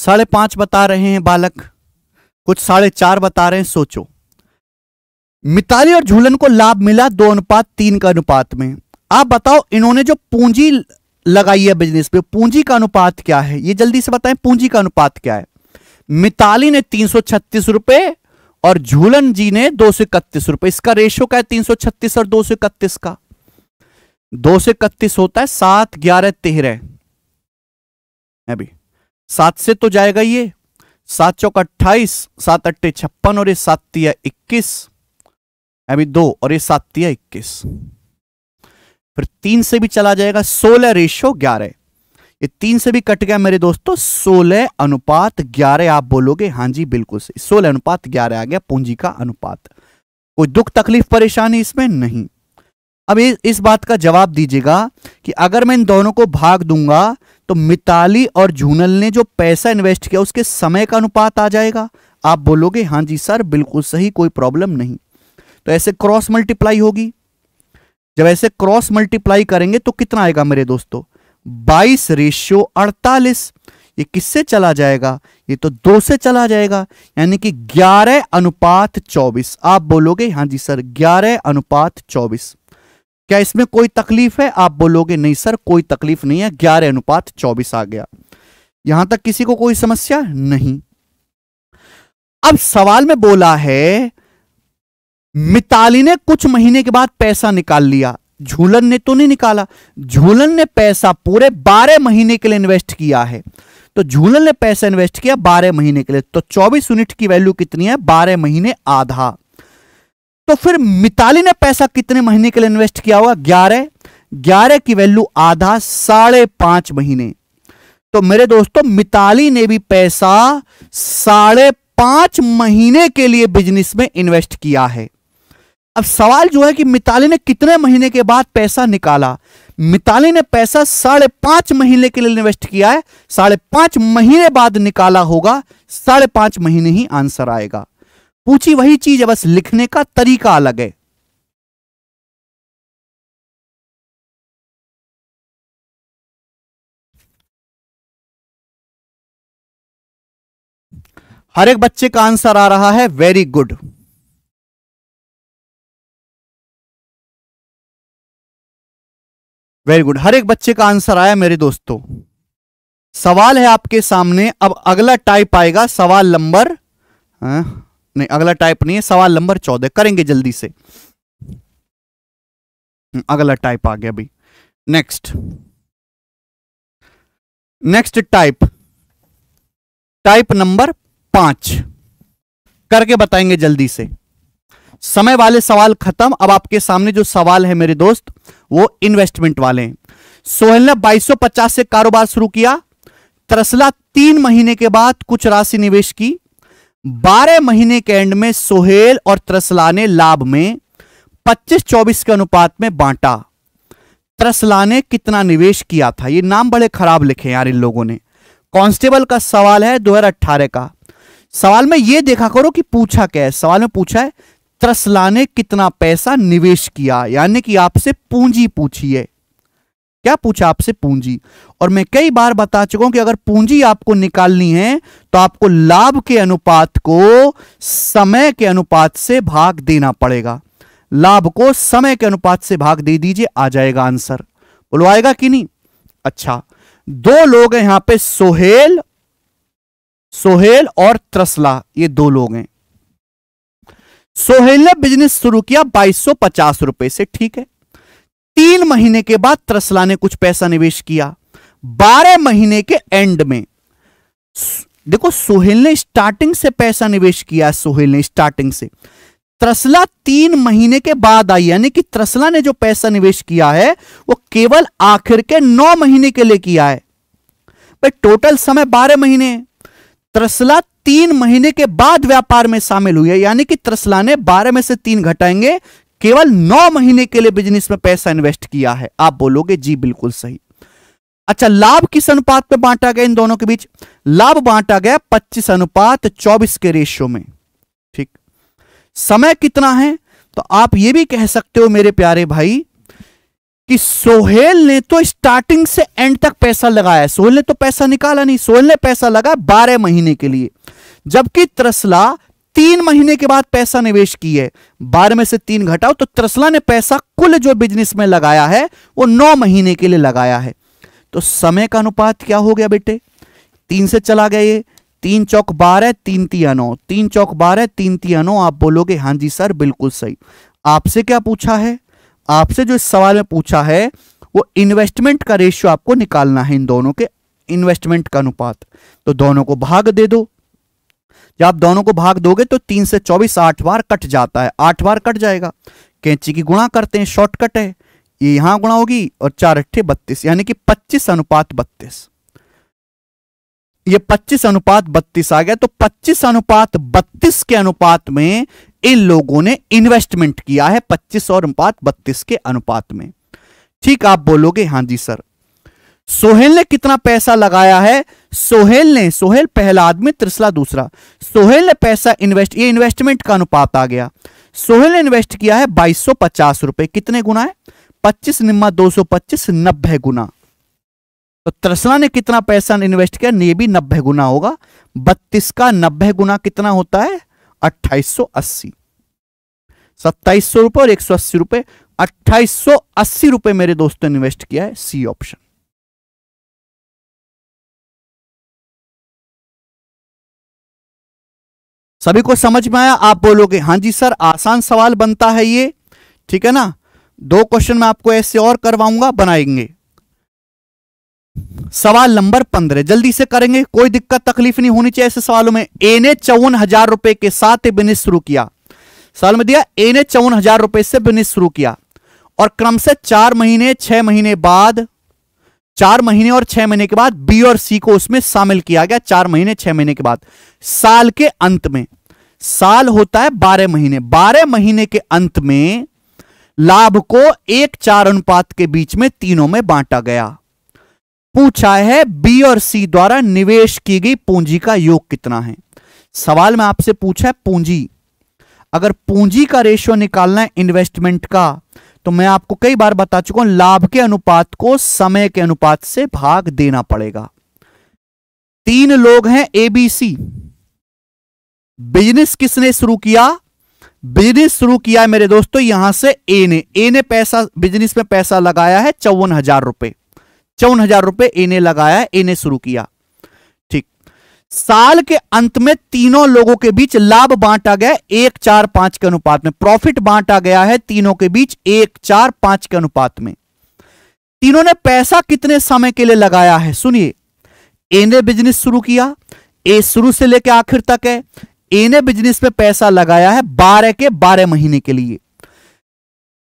साढ़े पांच बता रहे हैं बालक कुछ साढ़े चार बता रहे हैं सोचो मिताली और झूलन को लाभ मिला दो अनुपात तीन का अनुपात में आप बताओ इन्होंने जो पूंजी लगाई है बिजनेस पे पूंजी का अनुपात क्या है ये जल्दी से बताएं पूंजी का अनुपात क्या है मिताली ने तीन रुपए और झूलन जी ने दो सौ इकतीस रुपए इसका रेशियो क्या है तीन सौ छत्तीस और दो इकतीस का दो सौ इकतीस होता है सात ग्यारह तेरह अभी सात से तो जाएगा ये सात चौक अट्ठाईस सात अट्ठे छप्पन और ये सात तिया इक्कीस अभी दो और ये सात तिया इक्कीस फिर तीन से भी चला जाएगा सोलह रेशो ग्यारह ये तीन से भी कट गया मेरे दोस्तों सोलह अनुपात ग्यारह आप बोलोगे हाँ जी बिल्कुल सही सोलह अनुपात ग्यारह आ गया पूंजी का अनुपात कोई दुख तकलीफ परेशानी इसमें नहीं अब इस बात का जवाब दीजिएगा कि अगर मैं इन दोनों को भाग दूंगा तो मिताली और झूनल ने जो पैसा इन्वेस्ट किया उसके समय का अनुपात आ जाएगा आप बोलोगे हाँ जी सर बिल्कुल सही कोई प्रॉब्लम नहीं तो ऐसे क्रॉस मल्टीप्लाई होगी जब ऐसे क्रॉस मल्टीप्लाई करेंगे तो कितना आएगा मेरे दोस्तों बाईस रेशियो अड़तालीस ये किससे चला जाएगा ये तो दो से चला जाएगा यानी कि ग्यारह अनुपात चौबीस आप बोलोगे हाँ जी सर ग्यारह अनुपात चौबीस क्या इसमें कोई तकलीफ है आप बोलोगे नहीं सर कोई तकलीफ नहीं है ग्यारह अनुपात चौबीस आ गया यहां तक किसी को कोई समस्या नहीं अब सवाल में बोला है मिताली ने कुछ महीने के बाद पैसा निकाल लिया झूलन ने तो नहीं निकाला झूलन ने पैसा पूरे बारह महीने के लिए इन्वेस्ट किया है तो झूलन ने पैसा इन्वेस्ट किया बारह महीने के लिए तो चौबीस यूनिट की वैल्यू कितनी है बारह महीने आधा तो फिर मिताली ने पैसा कितने महीने के लिए इन्वेस्ट किया होगा ग्यारह ग्यारह की वैल्यू आधा साढ़े पांच महीने तो मेरे दोस्तों मिताली ने भी पैसा साढ़े पांच महीने के लिए बिजनेस में इन्वेस्ट किया है अब सवाल जो है कि मिताली ने कितने महीने के बाद पैसा निकाला मिताली ने पैसा साढ़े पांच महीने के लिए इन्वेस्ट किया है साढ़े पांच महीने बाद निकाला होगा साढ़े पांच महीने ही आंसर आएगा पूछी वही चीज है बस लिखने का तरीका अलग है हर एक बच्चे का आंसर आ रहा है वेरी गुड वेरी गुड हर एक बच्चे का आंसर आया मेरे दोस्तों सवाल है आपके सामने अब अगला टाइप आएगा सवाल नंबर हाँ, नहीं अगला टाइप नहीं है सवाल नंबर चौदह करेंगे जल्दी से हम्म, अगला टाइप आ गया अभी next next type type number पांच करके बताएंगे जल्दी से समय वाले सवाल खत्म अब आपके सामने जो सवाल है मेरे दोस्त वो इन्वेस्टमेंट वाले हैं सोहेल ने 2250 से कारोबार शुरू किया तरसला तीन महीने के बाद कुछ राशि निवेश की बारह महीने के एंड में सोहेल और त्रसला ने लाभ में पच्चीस चौबीस के अनुपात में बांटा त्रसला ने कितना निवेश किया था ये नाम बड़े खराब लिखे यार इन लोगों ने कांस्टेबल का सवाल है दो का सवाल में ये देखा करो कि पूछा क्या है सवाल में पूछा है त्रसला ने कितना पैसा निवेश किया यानी कि आपसे पूंजी पूछिए क्या पूछा आपसे पूंजी और मैं कई बार बता चुका हूं कि अगर पूंजी आपको निकालनी है तो आपको लाभ के अनुपात को समय के अनुपात से भाग देना पड़ेगा लाभ को समय के अनुपात से भाग दे दीजिए आ जाएगा आंसर बुलवाएगा कि नहीं अच्छा दो लोग हैं यहां पे सोहेल सोहेल और त्रसला ये दो लोग हैं सोहेल ने बिजनेस शुरू किया बाईस रुपए से ठीक है तीन महीने के बाद त्रसला ने कुछ पैसा निवेश किया बारह महीने के एंड में देखो सोहेल ने स्टार्टिंग से पैसा निवेश किया सोहेल ने स्टार्टिंग से त्रसला तीन महीने के बाद आई यानी कि त्रसला ने जो पैसा निवेश किया है वो केवल आखिर के नौ महीने के लिए किया है भाई टोटल समय बारह महीने त्रसला तीन महीने के बाद व्यापार में शामिल हुई है यानी कि त्रसला ने बारह में से तीन घटाएंगे केवल नौ महीने के लिए बिजनेस में पैसा इन्वेस्ट किया है आप बोलोगे जी बिल्कुल सही अच्छा लाभ किस अनुपात में बांटा गया इन दोनों के बीच लाभ बांटा गया पच्चीस अनुपात चौबीस के रेशियो में ठीक समय कितना है तो आप यह भी कह सकते हो मेरे प्यारे भाई कि सोहेल ने तो स्टार्टिंग से एंड तक पैसा लगाया सोहेल ने तो पैसा निकाला नहीं सोहेल ने पैसा लगा बारह महीने के लिए जबकि त्रसला तीन महीने के बाद पैसा निवेश किए बारह में से तीन घटाओ तो त्रसला ने पैसा कुल जो बिजनेस में लगाया है वो नौ महीने के लिए लगाया है तो समय का अनुपात क्या हो गया बेटे तीन से चला गया ये तीन चौक बारह तीन तिया नौ तीन चौक बारह तीन तिया नौ आप बोलोगे हाँ जी सर बिल्कुल सही आपसे क्या पूछा है आपसे जो इस सवाल में पूछा है वो इन्वेस्टमेंट का रेशियो आपको निकालना है इन दोनों के इन्वेस्टमेंट का अनुपात तो दोनों को भाग दे दो जब आप दोनों को भाग दोगे तो तीन से चौबीस आठ बार कट जाता है आठ बार कट जाएगा कैंची की गुणा करते हैं शॉर्टकट है ये यहां गुणा होगी और चार अट्ठे बत्तीस यानी कि पच्चीस अनुपात बत्तीस ये पच्चीस अनुपात बत्तीस आ गया तो पच्चीस अनुपात बत्तीस के अनुपात में इन लोगों ने इन्वेस्टमेंट किया है पच्चीस और अनुपात बत्तीस के अनुपात में ठीक आप बोलोगे हाँ जी सर सोहेल ने कितना पैसा लगाया है सोहेल ने सोहेल पहला आदमी त्रिसला दूसरा सोहेल ने पैसा इन्वेस्ट ये इन्वेस्टमेंट का अनुपात आ गया सोहेल ने इन्वेस्ट किया है बाईस सौ पचास रुपए कितने गुना है पच्चीस निम्मा दो सौ पच्चीस नब्बे गुना तो त्रिसला ने कितना पैसा इन्वेस्ट किया ये भी नब्बे गुना होगा बत्तीस का नब्बे गुना कितना होता है अट्ठाईस सौ अस्सी सत्ताईस सौ रुपए और एक सौ अस्सी रुपए अट्ठाईस सौ अस्सी रुपए मेरे दोस्तों ने इन्वेस्ट किया है सी ऑप्शन सभी को समझ में आया आप बोलोगे हाँ जी सर आसान सवाल बनता है ये ठीक है ना दो क्वेश्चन मैं आपको ऐसे और करवाऊंगा बनाएंगे सवाल नंबर पंद्रह जल्दी से करेंगे कोई दिक्कत तकलीफ नहीं होनी चाहिए ऐसे सवालों में ए ने चौवन हजार रुपए के साथ बिजनेस शुरू किया साल में दिया ए ने चौवन हजार रुपए से बिजनेस शुरू किया और क्रम से चार महीने छह महीने बाद चार महीने और छह महीने के बाद बी और सी को उसमें शामिल किया गया चार महीने छह महीने के बाद साल के अंत में साल होता है बारह महीने बारह महीने के अंत में लाभ को एक चार अनुपात के बीच में तीनों में बांटा गया पूछा है बी और सी द्वारा निवेश की गई पूंजी का योग कितना है सवाल में आपसे पूछा है पूंजी अगर पूंजी का रेशियो निकालना है इन्वेस्टमेंट का तो मैं आपको कई बार बता चुका हूं लाभ के अनुपात को समय के अनुपात से भाग देना पड़ेगा तीन लोग हैं एबीसी बिजनेस किसने शुरू किया बिजनेस शुरू किया है मेरे दोस्तों यहां से ए ने ए ने पैसा बिजनेस में पैसा लगाया है चौवन हजार रुपए चौवन हजार रुपए ए ने लगाया ए ने शुरू किया ठीक साल के अंत में तीनों लोगों के बीच लाभ बांटा गया एक चार पांच के अनुपात में प्रॉफिट बांटा गया है तीनों के बीच एक चार पांच के अनुपात में तीनों ने पैसा कितने समय के लिए लगाया है सुनिए ए ने बिजनेस शुरू किया ए शुरू से लेकर आखिर तक है ए ने बिजनेस पे पैसा लगाया है बारह के बारह महीने के लिए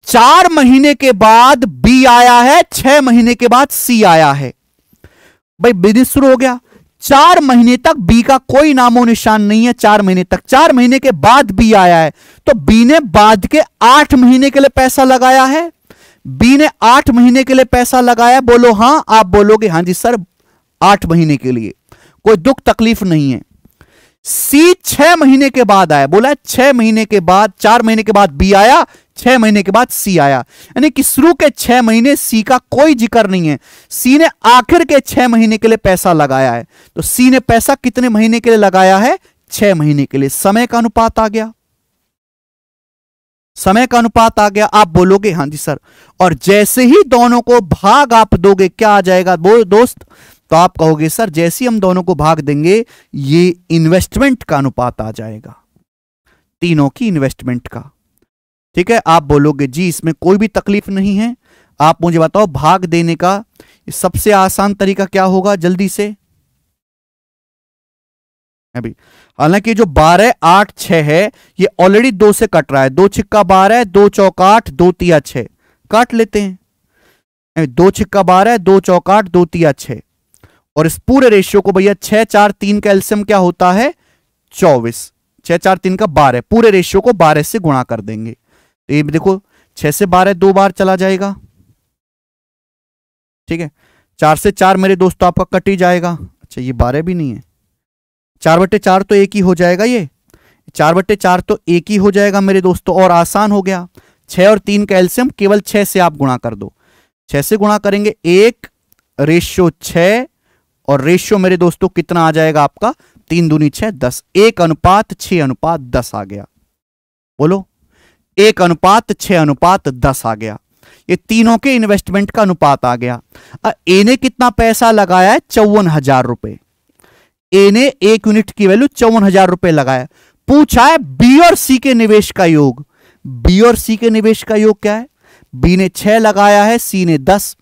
चार महीने के बाद बी आया है छह महीने के बाद सी आया है भाई बिजनेस शुरू हो गया चार महीने तक बी का कोई नामो निशान नहीं है चार महीने तक चार महीने के बाद बी आया है तो बी ने बाद के आठ महीने के लिए पैसा लगाया है बी ने आठ महीने के लिए पैसा लगाया बोलो हां आप बोलोगे हां जी सर आठ महीने के लिए कोई दुख तकलीफ नहीं है सी छह महीने के बाद आया बोला छह महीने के बाद चार महीने के बाद बी आया छह महीने के बाद सी आया यानी कि शुरू के छह महीने सी का कोई जिक्र नहीं है सी ने आखिर के छह महीने के लिए पैसा लगाया है तो सी ने पैसा कितने महीने के लिए लगाया है छह महीने के लिए समय का अनुपात आ गया समय का अनुपात आ गया आप बोलोगे हां जी सर और जैसे ही दोनों को भाग आप दोगे क्या आ जाएगा बोल दोस्त तो आप कहोगे सर जैसे हम दोनों को भाग देंगे ये इन्वेस्टमेंट का अनुपात आ जाएगा तीनों की इन्वेस्टमेंट का ठीक है आप बोलोगे जी इसमें कोई भी तकलीफ नहीं है आप मुझे बताओ भाग देने का सबसे आसान तरीका क्या होगा जल्दी से अभी हालांकि जो बारह आठ छह है ये ऑलरेडी दो से कट रहा है दो छिक्का बारह दो चौका आठ दो तिया छह काट लेते हैं दो छिक्का बारह दो चौका आठ दो तिया छह और इस पूरे रेशियो को भैया छह चार तीन का एल्सियम क्या होता है चौबीस छह चार तीन का बारह पूरे रेशियो को बारह से गुणा कर देंगे तो ये देखो छह से बारह दो बार चला जाएगा ठीक है चार से चार मेरे दोस्तों तो आपका कट ही जाएगा अच्छा ये बारह भी नहीं है चार बटे चार तो एक ही हो जाएगा ये चार बटे चार तो एक ही हो जाएगा मेरे दोस्तों तो और आसान हो गया छ और तीन का एल्सियम केवल छह से आप गुणा कर दो छह से गुणा करेंगे एक रेशियो छह और रेशियो मेरे दोस्तों कितना आ जाएगा आपका तीन दूनी छह दस एक अनुपात छ अनुपात दस आ गया बोलो एक अनुपात छ अनुपात दस आ गया ये तीनों के इन्वेस्टमेंट का अनुपात आ गया ए ने कितना पैसा लगाया है चौवन हजार रुपए ए ने एक यूनिट की वैल्यू चौवन हजार रुपए लगाया पूछा है बी और सी के निवेश का योग बी और सी के निवेश का योग क्या है बी ने छह लगाया है सी ने दस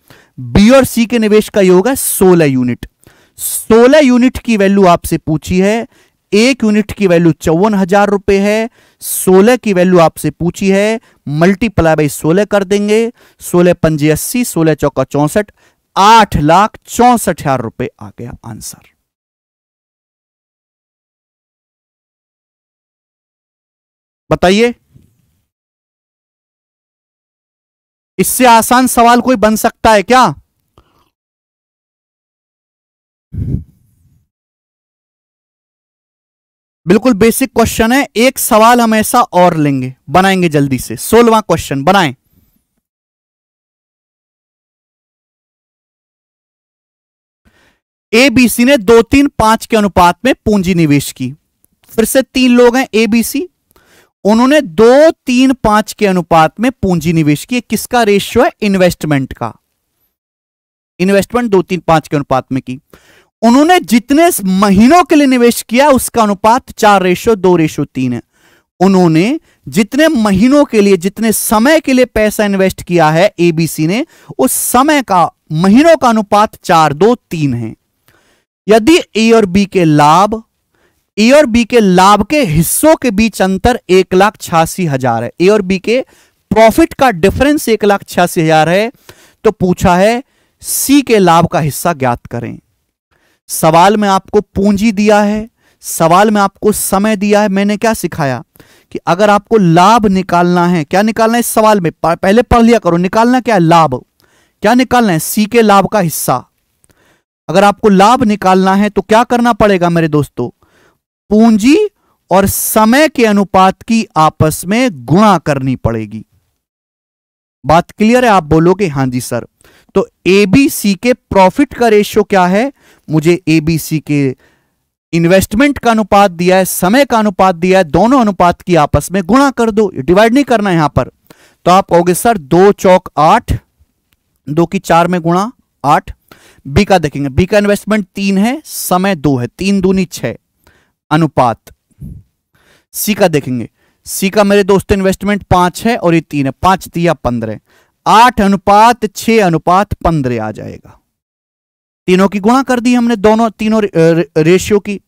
बी और सी के निवेश का योग है सोलह यूनिट सोलह यूनिट की वैल्यू आपसे पूछी है एक यूनिट की वैल्यू चौवन हजार रुपए है सोलह की वैल्यू आपसे पूछी है मल्टीप्लाई बाई सोलह कर देंगे सोलह पंजे अस्सी सोलह चौका चौसठ आठ लाख चौसठ हजार रुपए आ गया आंसर बताइए इससे आसान सवाल कोई बन सकता है क्या बिल्कुल बेसिक क्वेश्चन है एक सवाल हम ऐसा और लेंगे बनाएंगे जल्दी से सोलवा क्वेश्चन बनाएं एबीसी ने दो तीन पांच के अनुपात में पूंजी निवेश की फिर से तीन लोग हैं एबीसी उन्होंने दो तीन पांच के अनुपात में पूंजी निवेश की किसका रेशियो है इन्वेस्टमेंट का इन्वेस्टमेंट दो तीन पांच के अनुपात में की उन्होंने जितने महीनों के लिए निवेश किया उसका अनुपात चार रेशो दो रेशो तीन है उन्होंने जितने महीनों के लिए जितने समय के लिए पैसा इन्वेस्ट किया है एबीसी ने उस समय का महीनों का अनुपात चार दो तीन है यदि ए और बी के लाभ ए और बी के लाभ के हिस्सों के बीच अंतर एक लाख छियासी हजार है ए और बी के प्रॉफिट का डिफरेंस एक लाख छियासी हजार है तो पूछा है सी के लाभ का हिस्सा ज्ञात करें सवाल में आपको पूंजी दिया है सवाल में आपको समय दिया है मैंने क्या सिखाया कि अगर आपको लाभ निकालना है क्या निकालना है इस सवाल में पहले पढ़ लिया करो निकालना क्या है लाभ क्या निकालना है सी के लाभ का हिस्सा अगर आपको लाभ निकालना है तो क्या करना पड़ेगा मेरे दोस्तों पूंजी और समय के अनुपात की आपस में गुणा करनी पड़ेगी बात क्लियर है आप बोलोगे हां जी सर तो एबीसी के प्रॉफिट का रेशियो क्या है मुझे एबीसी के इन्वेस्टमेंट का अनुपात दिया है समय का अनुपात दिया है दोनों अनुपात की आपस में गुणा कर दो डिवाइड नहीं करना यहां पर तो आप कहोगे सर दो चौक आठ दो की चार में गुणा आठ बी का देखेंगे बी का इन्वेस्टमेंट तीन है समय दो है तीन दूनी छह अनुपात सी का देखेंगे सी का मेरे दोस्त इन्वेस्टमेंट पांच है और ये तीन है पांच दिया पंद्रह आठ अनुपात छ अनुपात पंद्रह आ जाएगा तीनों की गुणा कर दी हमने दोनों तीनों रेशियो की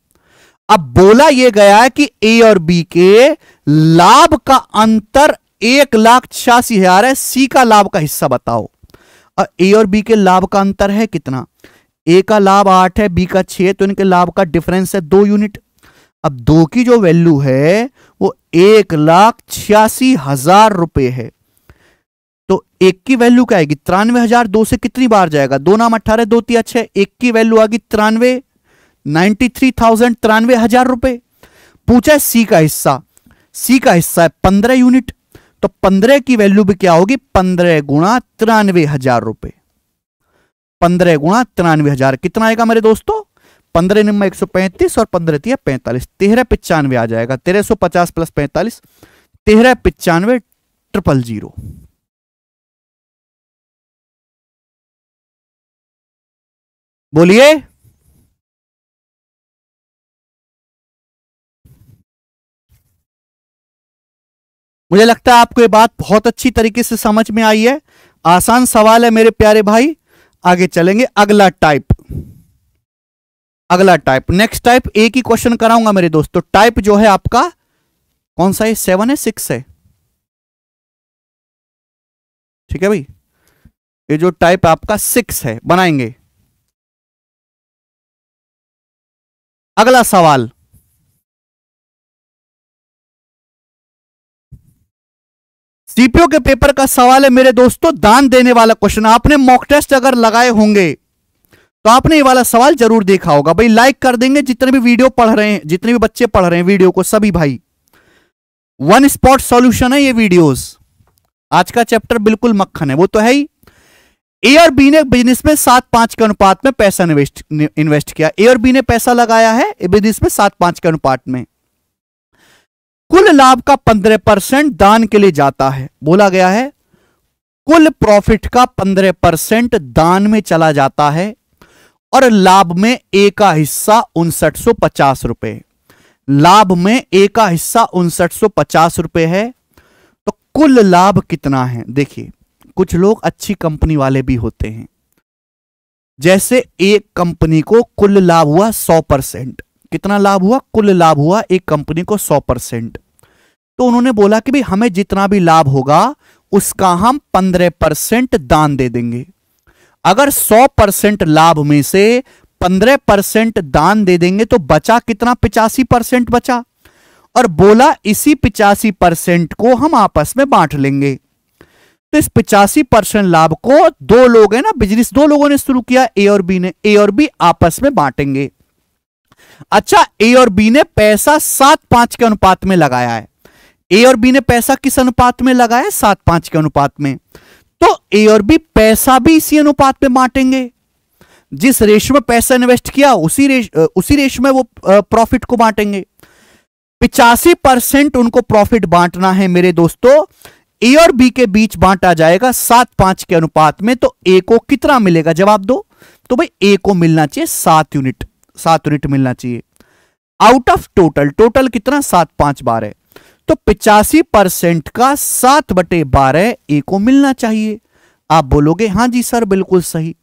अब बोला यह गया है कि ए और बी के लाभ का अंतर एक लाख छियासी हजार है सी का लाभ का हिस्सा बताओ और ए और बी के लाभ का अंतर है कितना ए का लाभ आठ है बी का छह तो इनके लाभ का डिफरेंस है दो यूनिट अब दो की जो वैल्यू है वो एक लाख छियासी हजार रुपए है तो एक की वैल्यू क्या आएगी तिरानवे हजार दो से कितनी बार जाएगा दो नाम अट्ठारह दो तीन छह एक की वैल्यू आ गई तिरानवे नाइनटी थ्री थाउजेंड तिरानवे हजार रुपए पूछा है सी का हिस्सा सी का हिस्सा है पंद्रह यूनिट तो पंद्रह की वैल्यू भी क्या होगी पंद्रह गुणा तिरानवे हजार रुपए पंद्रह गुणा तिरानवे हजार कितना आएगा मेरे दोस्तों पंद्रह निम्मा एक सौ पैंतीस और पंद्रह तीन पैंतालीस तेरह पिचानवे आ जाएगा तेरह सौ पचास प्लस पैंतालीस तेरह पिचानवे ट्रिपल जीरो बोलिए मुझे लगता है आपको ये बात बहुत अच्छी तरीके से समझ में आई है आसान सवाल है मेरे प्यारे भाई आगे चलेंगे अगला टाइप अगला टाइप नेक्स्ट टाइप एक ही क्वेश्चन कराऊंगा मेरे दोस्तों तो टाइप जो है आपका कौन सा है सेवन है सिक्स है ठीक है भाई ये जो टाइप आपका सिक्स है बनाएंगे अगला सवाल सीपीओ के पेपर का सवाल है मेरे दोस्तों दान देने वाला क्वेश्चन आपने मॉक टेस्ट अगर लगाए होंगे तो आपने ये वाला सवाल जरूर देखा होगा भाई लाइक कर देंगे जितने भी वीडियो पढ़ रहे हैं जितने भी बच्चे पढ़ रहे हैं वीडियो को सभी भाई वन स्पॉट सॉल्यूशन है ये वीडियोस आज का चैप्टर बिल्कुल मक्खन है वो तो है ही ए और बी ने बिजनेस में सात पांच के अनुपात में पैसा इन्वेस्ट इन्वेस्ट किया ए और बी ने पैसा लगाया है बिजनेस में सात पांच के अनुपात में कुल लाभ का पंद्रह परसेंट दान के लिए जाता है बोला गया है कुल प्रॉफिट का पंद्रह परसेंट दान में चला जाता है और लाभ में ए का हिस्सा उनसठ सौ पचास रुपए लाभ में ए का हिस्सा उनसठ सौ पचास रुपए है तो कुल लाभ कितना है देखिए कुछ लोग अच्छी कंपनी वाले भी होते हैं जैसे एक कंपनी को कुल लाभ हुआ सौ परसेंट कितना लाभ हुआ कुल लाभ हुआ एक कंपनी को सौ परसेंट तो उन्होंने बोला कि भाई हमें जितना भी लाभ होगा उसका हम पंद्रह परसेंट दान दे देंगे अगर सौ परसेंट लाभ में से पंद्रह परसेंट दान दे देंगे तो बचा कितना पिचासी परसेंट बचा और बोला इसी पिचासी परसेंट को हम आपस में बांट लेंगे तो इस पिचासी परसेंट लाभ को दो लोग है ना बिजनेस दो लोगों ने शुरू किया ए और बी ने ए और बी आपस में बांटेंगे अच्छा ए और बी ने पैसा सात पांच के अनुपात में लगाया है ए और बी ने पैसा किस अनुपात में लगाया सात पांच के अनुपात में तो ए और बी पैसा भी इसी अनुपात में बांटेंगे जिस रेश में पैसा इन्वेस्ट किया उसी रेश उसी रेश में वो प्रॉफिट को बांटेंगे पिचासी परसेंट उनको प्रॉफिट बांटना है मेरे दोस्तों ए और बी के बीच बांटा जाएगा सात पांच के अनुपात में तो ए को कितना मिलेगा जवाब दो तो भाई ए को मिलना चाहिए सात यूनिट सात यूनिट मिलना चाहिए आउट ऑफ टोटल टोटल कितना सात पांच है तो पिचासी परसेंट का सात बटे बारह ए को मिलना चाहिए आप बोलोगे हाँ जी सर बिल्कुल सही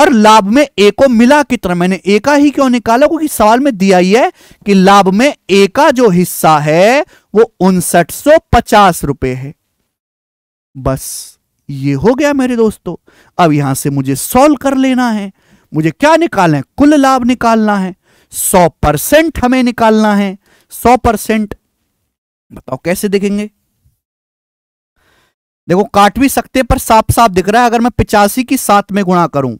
और लाभ में ए को मिला कितना मैंने ए का ही क्यों निकाला क्योंकि सवाल में दिया ही है कि लाभ में ए का जो हिस्सा है वो उनसठ सौ पचास रुपए है बस ये हो गया मेरे दोस्तों अब यहां से मुझे सॉल्व कर लेना है मुझे क्या निकालना है कुल लाभ निकालना है सौ परसेंट हमें निकालना है सौ परसेंट बताओ कैसे देखेंगे देखो काट भी सकते पर साफ साफ दिख रहा है अगर मैं पिचासी की सात में गुणा करूं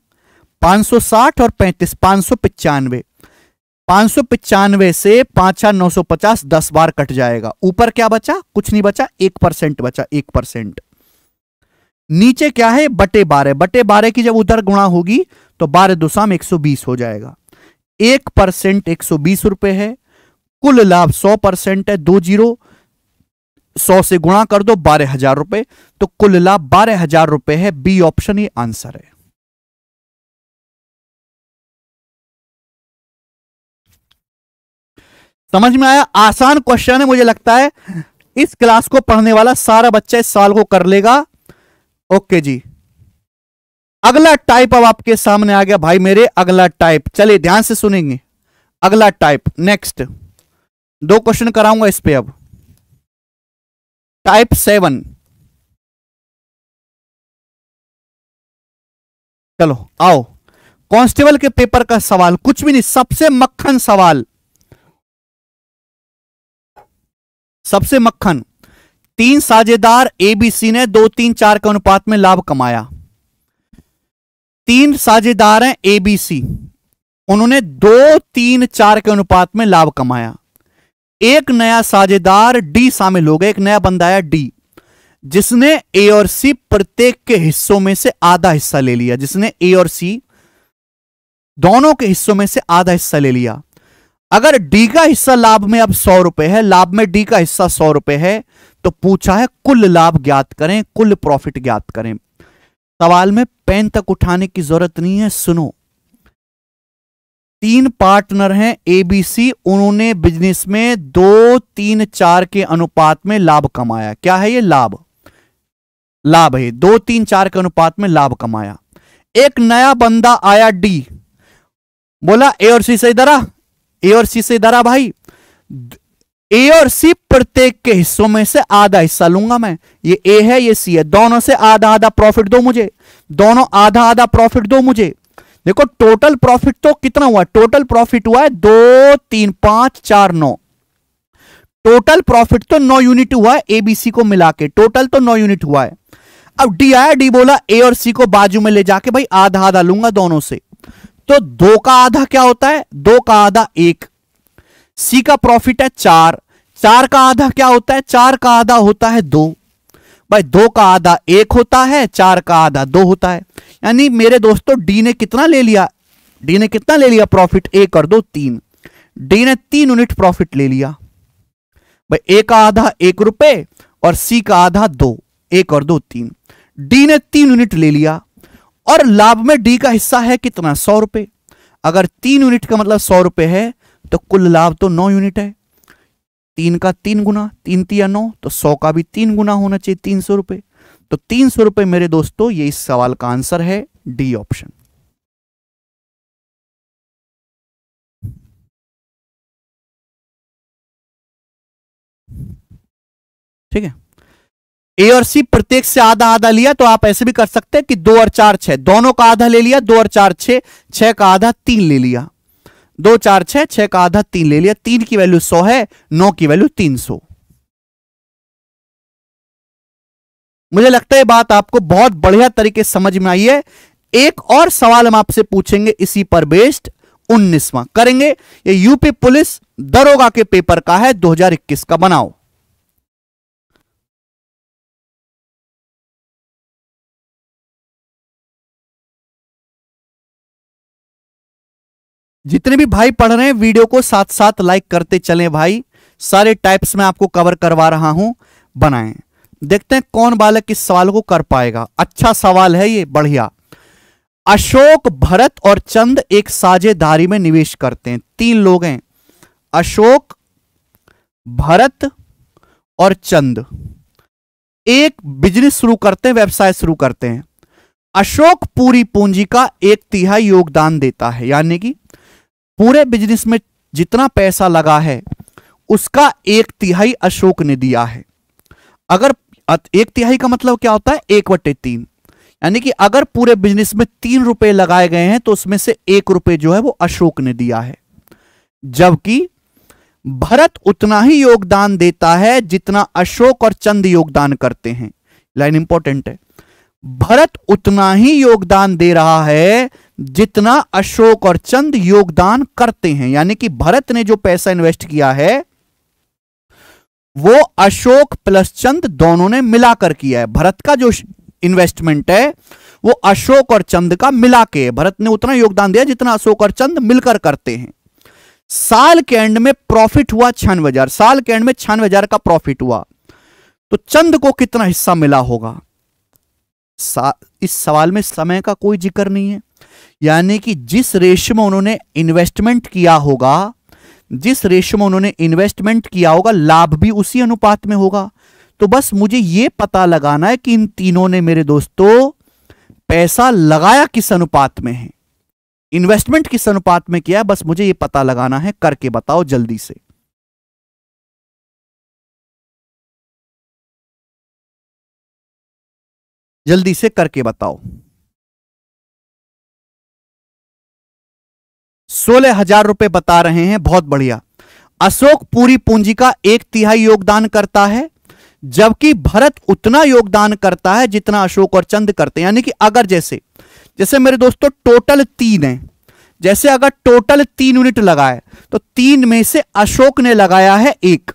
560 और 35 पांच सौ पिचानवे पांच सौ पिचानवे से पांच नौ सौ पचास दस बार कट जाएगा ऊपर क्या बचा कुछ नहीं बचा एक परसेंट बचा एक परसेंट नीचे क्या है बटे बारह बटे बारह की जब उधर गुणा होगी तो बारह दुशाम एक सौ बीस हो जाएगा एक परसेंट एक सौ बीस रुपए है कुल लाभ सौ परसेंट है दो जीरो सौ से गुणा कर दो बारह हजार रुपए तो कुल लाभ बारह हजार रुपए है बी ऑप्शन ही आंसर है समझ में आया आसान क्वेश्चन है मुझे लगता है इस क्लास को पढ़ने वाला सारा बच्चा इस साल को कर लेगा ओके जी अगला टाइप अब आपके सामने आ गया भाई मेरे अगला टाइप चलिए ध्यान से सुनेंगे अगला टाइप नेक्स्ट दो क्वेश्चन कराऊंगा इस पे अब टाइप सेवन चलो आओ कांस्टेबल के पेपर का सवाल कुछ भी नहीं सबसे मक्खन सवाल सबसे मक्खन तीन साझेदार एबीसी ने दो तीन चार के अनुपात में लाभ कमाया तीन साझेदार हैं एबीसी उन्होंने दो तीन चार के अनुपात में लाभ कमाया एक नया साझेदार डी शामिल हो गया एक नया बंदा आया डी जिसने ए और सी प्रत्येक के हिस्सों में से आधा हिस्सा ले लिया जिसने ए और सी दोनों के हिस्सों में से आधा हिस्सा ले लिया अगर डी का हिस्सा लाभ में अब सौ रुपए है लाभ में डी का हिस्सा सौ रुपए है तो पूछा है कुल लाभ ज्ञात करें कुल प्रॉफिट ज्ञात करें सवाल में पेन तक उठाने की जरूरत नहीं है सुनो तीन पार्टनर हैं एबीसी उन्होंने बिजनेस में दो तीन चार के अनुपात में लाभ कमाया क्या है ये लाभ लाभ है दो तीन चार के अनुपात में लाभ कमाया एक नया बंदा आया डी बोला ए और सी से इधर ए और सी से इधर आ भाई ए और सी प्रत्येक के हिस्सों में से आधा हिस्सा लूंगा मैं ये ए है ये सी है दोनों से आधा आधा प्रॉफिट दो मुझे दोनों आधा आधा प्रॉफिट दो मुझे देखो टोटल प्रॉफिट तो कितना हुआ टोटल प्रॉफिट हुआ है दो तीन पांच चार नौ टोटल प्रॉफिट तो नौ यूनिट हुआ है एबीसी को मिला के टोटल तो नौ यूनिट हुआ है अब डी आया डी बोला ए और सी को बाजू में ले जाके भाई आधा आधा लूंगा दोनों से तो दो का आधा क्या होता है दो का आधा एक सी का प्रॉफिट है चार चार का आधा क्या होता है चार का आधा होता है दो भाई दो का आधा एक होता है चार का आधा दो होता है यानी मेरे दोस्तों डी ने कितना ले लिया डी ने कितना ले लिया प्रॉफिट एक और दो तीन डी ने तीन यूनिट प्रॉफिट ले लिया भाई ए का आधा एक रुपए और सी का आधा दो एक और दो तीन डी ने तीन यूनिट ले लिया और लाभ में डी का हिस्सा है कितना सौ रुपए अगर तीन यूनिट का मतलब सौ रुपए है तो कुल लाभ तो नौ यूनिट है तीन का तीन गुना तीन या नौ तो सौ का भी तीन गुना होना चाहिए तीन सौ रुपये तो तीन सौ रुपए मेरे दोस्तों ये इस सवाल का आंसर है डी ऑप्शन ठीक है ए और सी प्रत्येक से आधा आधा लिया तो आप ऐसे भी कर सकते हैं कि दो और चार छह दोनों का आधा ले लिया दो और चार छह छह का आधा तीन ले लिया दो चार छह छह का आधा तीन ले लिया तीन की वैल्यू सौ है नौ की वैल्यू तीन सौ मुझे लगता है बात आपको बहुत बढ़िया तरीके समझ में आई है एक और सवाल हम आपसे पूछेंगे इसी पर बेस्ड उन्नीसवां करेंगे ये यूपी पुलिस दरोगा के पेपर का है 2021 का बनाओ जितने भी भाई पढ़ रहे हैं वीडियो को साथ साथ लाइक करते चले भाई सारे टाइप्स में आपको कवर करवा रहा हूं बनाएं देखते हैं कौन बालक इस सवाल को कर पाएगा अच्छा सवाल है ये बढ़िया अशोक भरत और चंद एक साझेदारी में निवेश करते हैं तीन लोग हैं अशोक भरत और चंद एक बिजनेस शुरू करते हैं व्यवसाय शुरू करते हैं अशोक पूरी पूंजी का एक तिहाई योगदान देता है यानी कि पूरे बिजनेस में जितना पैसा लगा है उसका एक तिहाई अशोक ने दिया है अगर एक तिहाई का मतलब क्या होता है एक बटे तीन यानी कि अगर पूरे बिजनेस में तीन रुपए लगाए गए हैं तो उसमें से एक रुपए जो है वो अशोक ने दिया है जबकि भरत उतना ही योगदान देता है जितना अशोक और चंद योगदान करते हैं लाइन इंपॉर्टेंट है भरत उतना ही योगदान दे रहा है जितना अशोक और चंद योगदान करते हैं यानी कि भरत ने जो पैसा इन्वेस्ट किया है वो अशोक प्लस चंद दोनों ने मिलाकर किया है भरत का जो इन्वेस्टमेंट है वो अशोक और चंद का मिला के भरत ने उतना योगदान दिया जितना अशोक और चंद मिलकर करते हैं साल के एंड में प्रॉफिट हुआ छियानवे हजार साल के एंड में छियानवे हजार का प्रॉफिट हुआ तो चंद को कितना हिस्सा मिला होगा इस सवाल में समय का कोई जिक्र नहीं है यानी कि जिस रेशो में उन्होंने इन्वेस्टमेंट किया होगा जिस रेशो में उन्होंने इन्वेस्टमेंट किया होगा लाभ भी उसी अनुपात में होगा तो बस मुझे यह पता लगाना है कि इन तीनों ने मेरे दोस्तों पैसा लगाया किस अनुपात में है इन्वेस्टमेंट किस अनुपात में किया है बस मुझे यह पता लगाना है करके बताओ जल्दी से जल्दी से करके बताओ सोलह हजार रुपए बता रहे हैं बहुत बढ़िया अशोक पूरी पूंजी का एक तिहाई योगदान करता है जबकि भरत उतना योगदान करता है जितना अशोक और चंद करते हैं यानी कि अगर जैसे जैसे मेरे दोस्तों टोटल तीन है जैसे अगर टोटल तीन यूनिट लगाए तो तीन में से अशोक ने लगाया है एक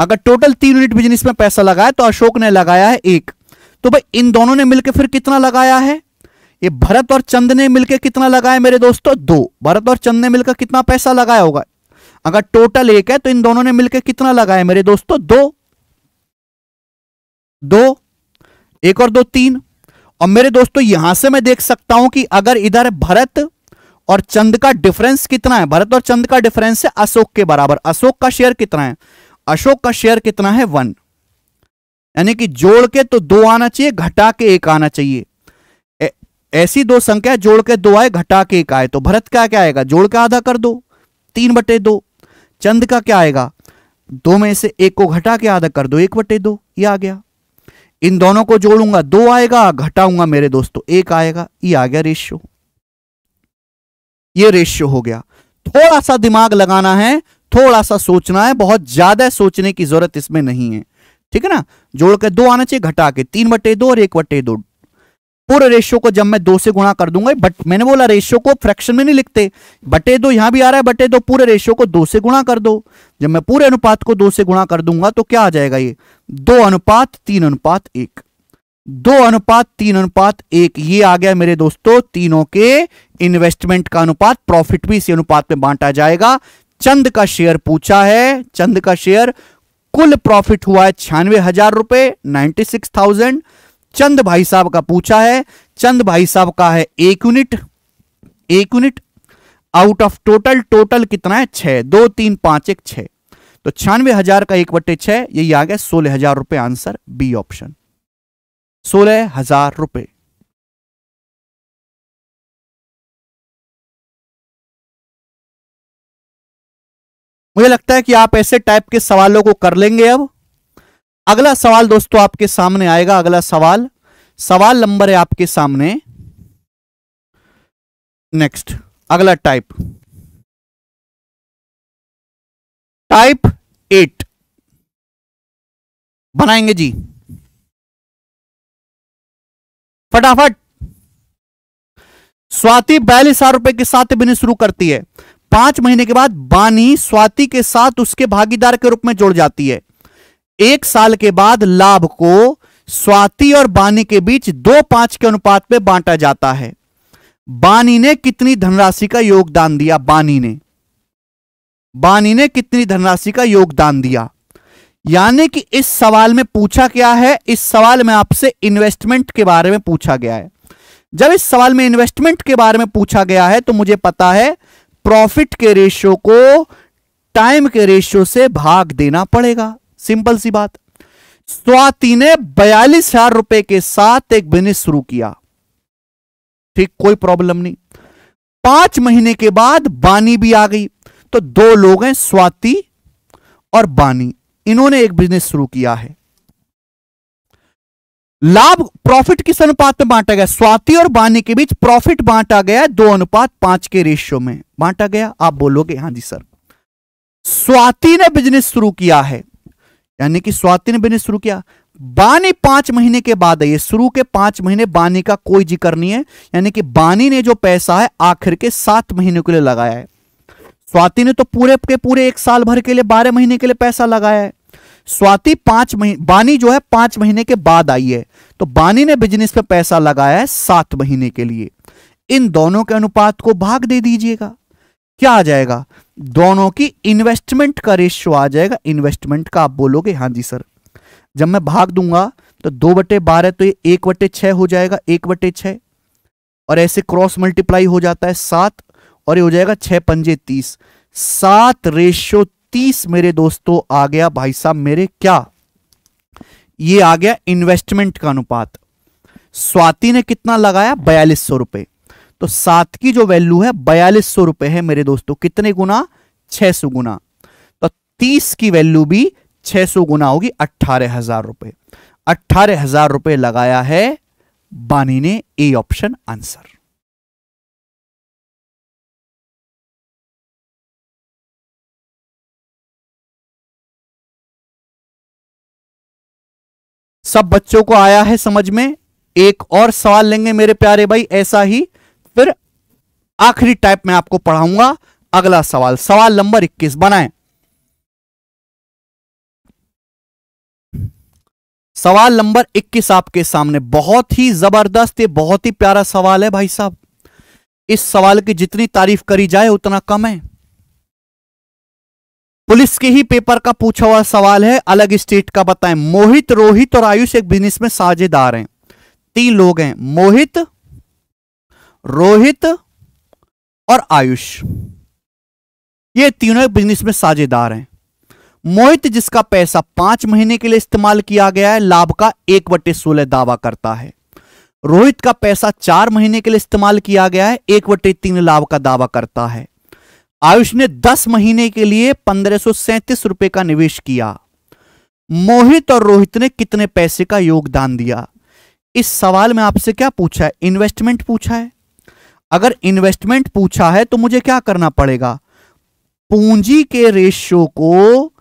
अगर टोटल तीन यूनिट बिजनेस में पैसा लगाया तो अशोक ने लगाया है एक तो भाई इन दोनों ने मिलकर फिर कितना लगाया है ये भरत और चंद ने मिलकर कितना लगाया मेरे दोस्तों दो भरत और चंद ने मिलकर कितना पैसा लगाया होगा अगर टोटल एक है तो इन दोनों ने मिलकर कितना लगाया मेरे दोस्तों दो दो एक और दो तीन और मेरे दोस्तों यहां से मैं देख सकता हूं कि अगर इधर भरत और चंद का डिफरेंस कितना है भरत और चंद का डिफरेंस है अशोक के बराबर अशोक का शेयर कितना है अशोक का शेयर कितना है वन यानी कि जोड़ के तो दो आना चाहिए घटा के एक आना चाहिए ऐसी दो संख्या जोड़ के दो आए घटा के एक आए तो भरत का क्या आएगा जोड़ के आधा कर दो तीन बटे दो चंद का क्या आएगा दो में से एक को घटा के आधा कर दो एक बटे दो ये आ गया इन दोनों को जोड़ूंगा दो आएगा घटाऊंगा मेरे दोस्तों तो एक आएगा ये आ गया रेशियो ये रेशियो हो गया थोड़ा सा दिमाग लगाना है थोड़ा सा सोचना है बहुत ज्यादा सोचने की जरूरत इसमें नहीं है ठीक है ना जोड़ के दो आना चाहिए घटा के तीन बटे दो और एक बटे दो पूरे रेशियो को जब मैं दो से गुणा कर दूंगा बट मैंने बोला रेशियो को फ्रैक्शन में नहीं लिखते बटे दो यहां भी आ रहा है बटे दो पूरे रेशियो को दो से गुणा कर दो जब मैं पूरे अनुपात को दो से गुणा कर दूंगा तो क्या आ जाएगा ये दो अनुपात तीन अनुपात एक दो अनुपात तीन अनुपात एक ये आ गया मेरे दोस्तों तीनों के इन्वेस्टमेंट का अनुपात प्रॉफिट भी इसी अनुपात में बांटा जाएगा चंद का शेयर पूछा है चंद का शेयर कुल प्रॉफिट हुआ है छियानवे हजार रुपए नाइन्टी सिक्स थाउजेंड चंद भाई साहब का पूछा है चंद भाई साहब का है एक यूनिट एक unit out of total total कितना है छह दो तीन पांच एक छः तो छियानवे हजार का एक बट्टे छह यही आ गया सोलह हजार रुपए आंसर बी ऑप्शन सोलह हजार रुपये मुझे लगता है कि आप ऐसे टाइप के सवालों को कर लेंगे अब अगला सवाल दोस्तों आपके सामने आएगा अगला सवाल सवाल नंबर है आपके सामने नेक्स्ट अगला टाइप टाइप एट बनाएंगे जी फटाफट स्वाति बयालीस हजार रुपए के साथ बिने शुरू करती है पांच महीने के बाद बानी स्वाति के साथ उसके भागीदार के रूप में जोड़ जाती है एक साल के बाद लाभ को स्वाति और बानी के बीच दो पांच के अनुपात में बांटा जाता है बानी ने कितनी धनराशि का योगदान दिया बानी ने बानी ने कितनी धनराशि का योगदान दिया यानी कि इस सवाल में पूछा क्या है इस सवाल में आपसे इन्वेस्टमेंट के बारे में पूछा गया है जब इस सवाल में इन्वेस्टमेंट के बारे में पूछा गया है तो मुझे पता है प्रॉफिट के रेशियो को टाइम के रेशियो से भाग देना पड़ेगा सिंपल सी बात स्वाति ने बयालीस हजार रुपए के साथ एक बिजनेस शुरू किया ठीक कोई प्रॉब्लम नहीं पांच महीने के बाद बानी भी आ गई तो दो लोग हैं स्वाति और बानी इन्होंने एक बिजनेस शुरू किया है लाभ प्रॉफिट किस अनुपात में बांटा गया स्वाति और बानी के बीच प्रॉफिट बांटा गया दो अनुपात पांच के रेशियो में बांटा गया आप बोलोगे हां जी सर स्वाति ने बिजनेस शुरू किया है यानी कि स्वाति ने बिजनेस शुरू किया बानी पांच महीने के बाद है ये शुरू के पांच महीने बानी का कोई जिक्र नहीं है यानी कि बानी ने जो पैसा है आखिर के सात महीने के लिए लगाया है स्वाति ने तो पूरे के पूरे एक साल भर के लिए बारह महीने के लिए पैसा लगाया है स्वाति पांच महीने बानी जो है पांच महीने के बाद आई है तो बानी ने बिजनेस पे पैसा लगाया है सात महीने के लिए इन दोनों के अनुपात को भाग दे दीजिएगा क्या आ जाएगा दोनों की इन्वेस्टमेंट का रेशियो आ जाएगा इन्वेस्टमेंट का आप बोलोगे हाँ जी सर जब मैं भाग दूंगा तो दो बटे बारह तो ये एक बटे छ हो जाएगा एक बटे छ और ऐसे क्रॉस मल्टीप्लाई हो जाता है सात और ये हो जाएगा छह पंजे तीस सात रेशियो तीस मेरे दोस्तों आ गया भाई साहब मेरे क्या ये आ गया इन्वेस्टमेंट का अनुपात स्वाति ने कितना लगाया बयालीस सौ रुपए तो सात की जो वैल्यू है बयालीस सौ रुपए है मेरे दोस्तों कितने गुना छह सौ गुना तो तीस की वैल्यू भी छह सौ गुना होगी अट्ठारह हजार रुपए अट्ठारह हजार रुपए लगाया है बानी ने ए ऑप्शन आंसर सब बच्चों को आया है समझ में एक और सवाल लेंगे मेरे प्यारे भाई ऐसा ही आखिरी टाइप में आपको पढ़ाऊंगा अगला सवाल सवाल नंबर 21 बनाएं सवाल नंबर 21 आपके सामने बहुत ही जबरदस्त बहुत ही प्यारा सवाल है भाई साहब इस सवाल की जितनी तारीफ करी जाए उतना कम है पुलिस के ही पेपर का पूछा हुआ सवाल है अलग स्टेट का बताएं मोहित रोहित और आयुष एक बिजनेस में साझेदार हैं तीन लोग हैं मोहित रोहित और आयुष ये तीनों बिजनेस में साझेदार हैं मोहित जिसका पैसा पांच महीने के लिए इस्तेमाल किया गया है लाभ का एक बटे सोलह दावा करता है रोहित का पैसा चार महीने के लिए इस्तेमाल किया गया है एक बटे तीन लाभ का दावा करता है आयुष ने दस महीने के लिए पंद्रह रुपए का निवेश किया मोहित और रोहित ने कितने पैसे का योगदान दिया इस सवाल में आपसे क्या पूछा है इन्वेस्टमेंट पूछा है अगर इन्वेस्टमेंट पूछा है तो मुझे क्या करना पड़ेगा पूंजी के रेशियो को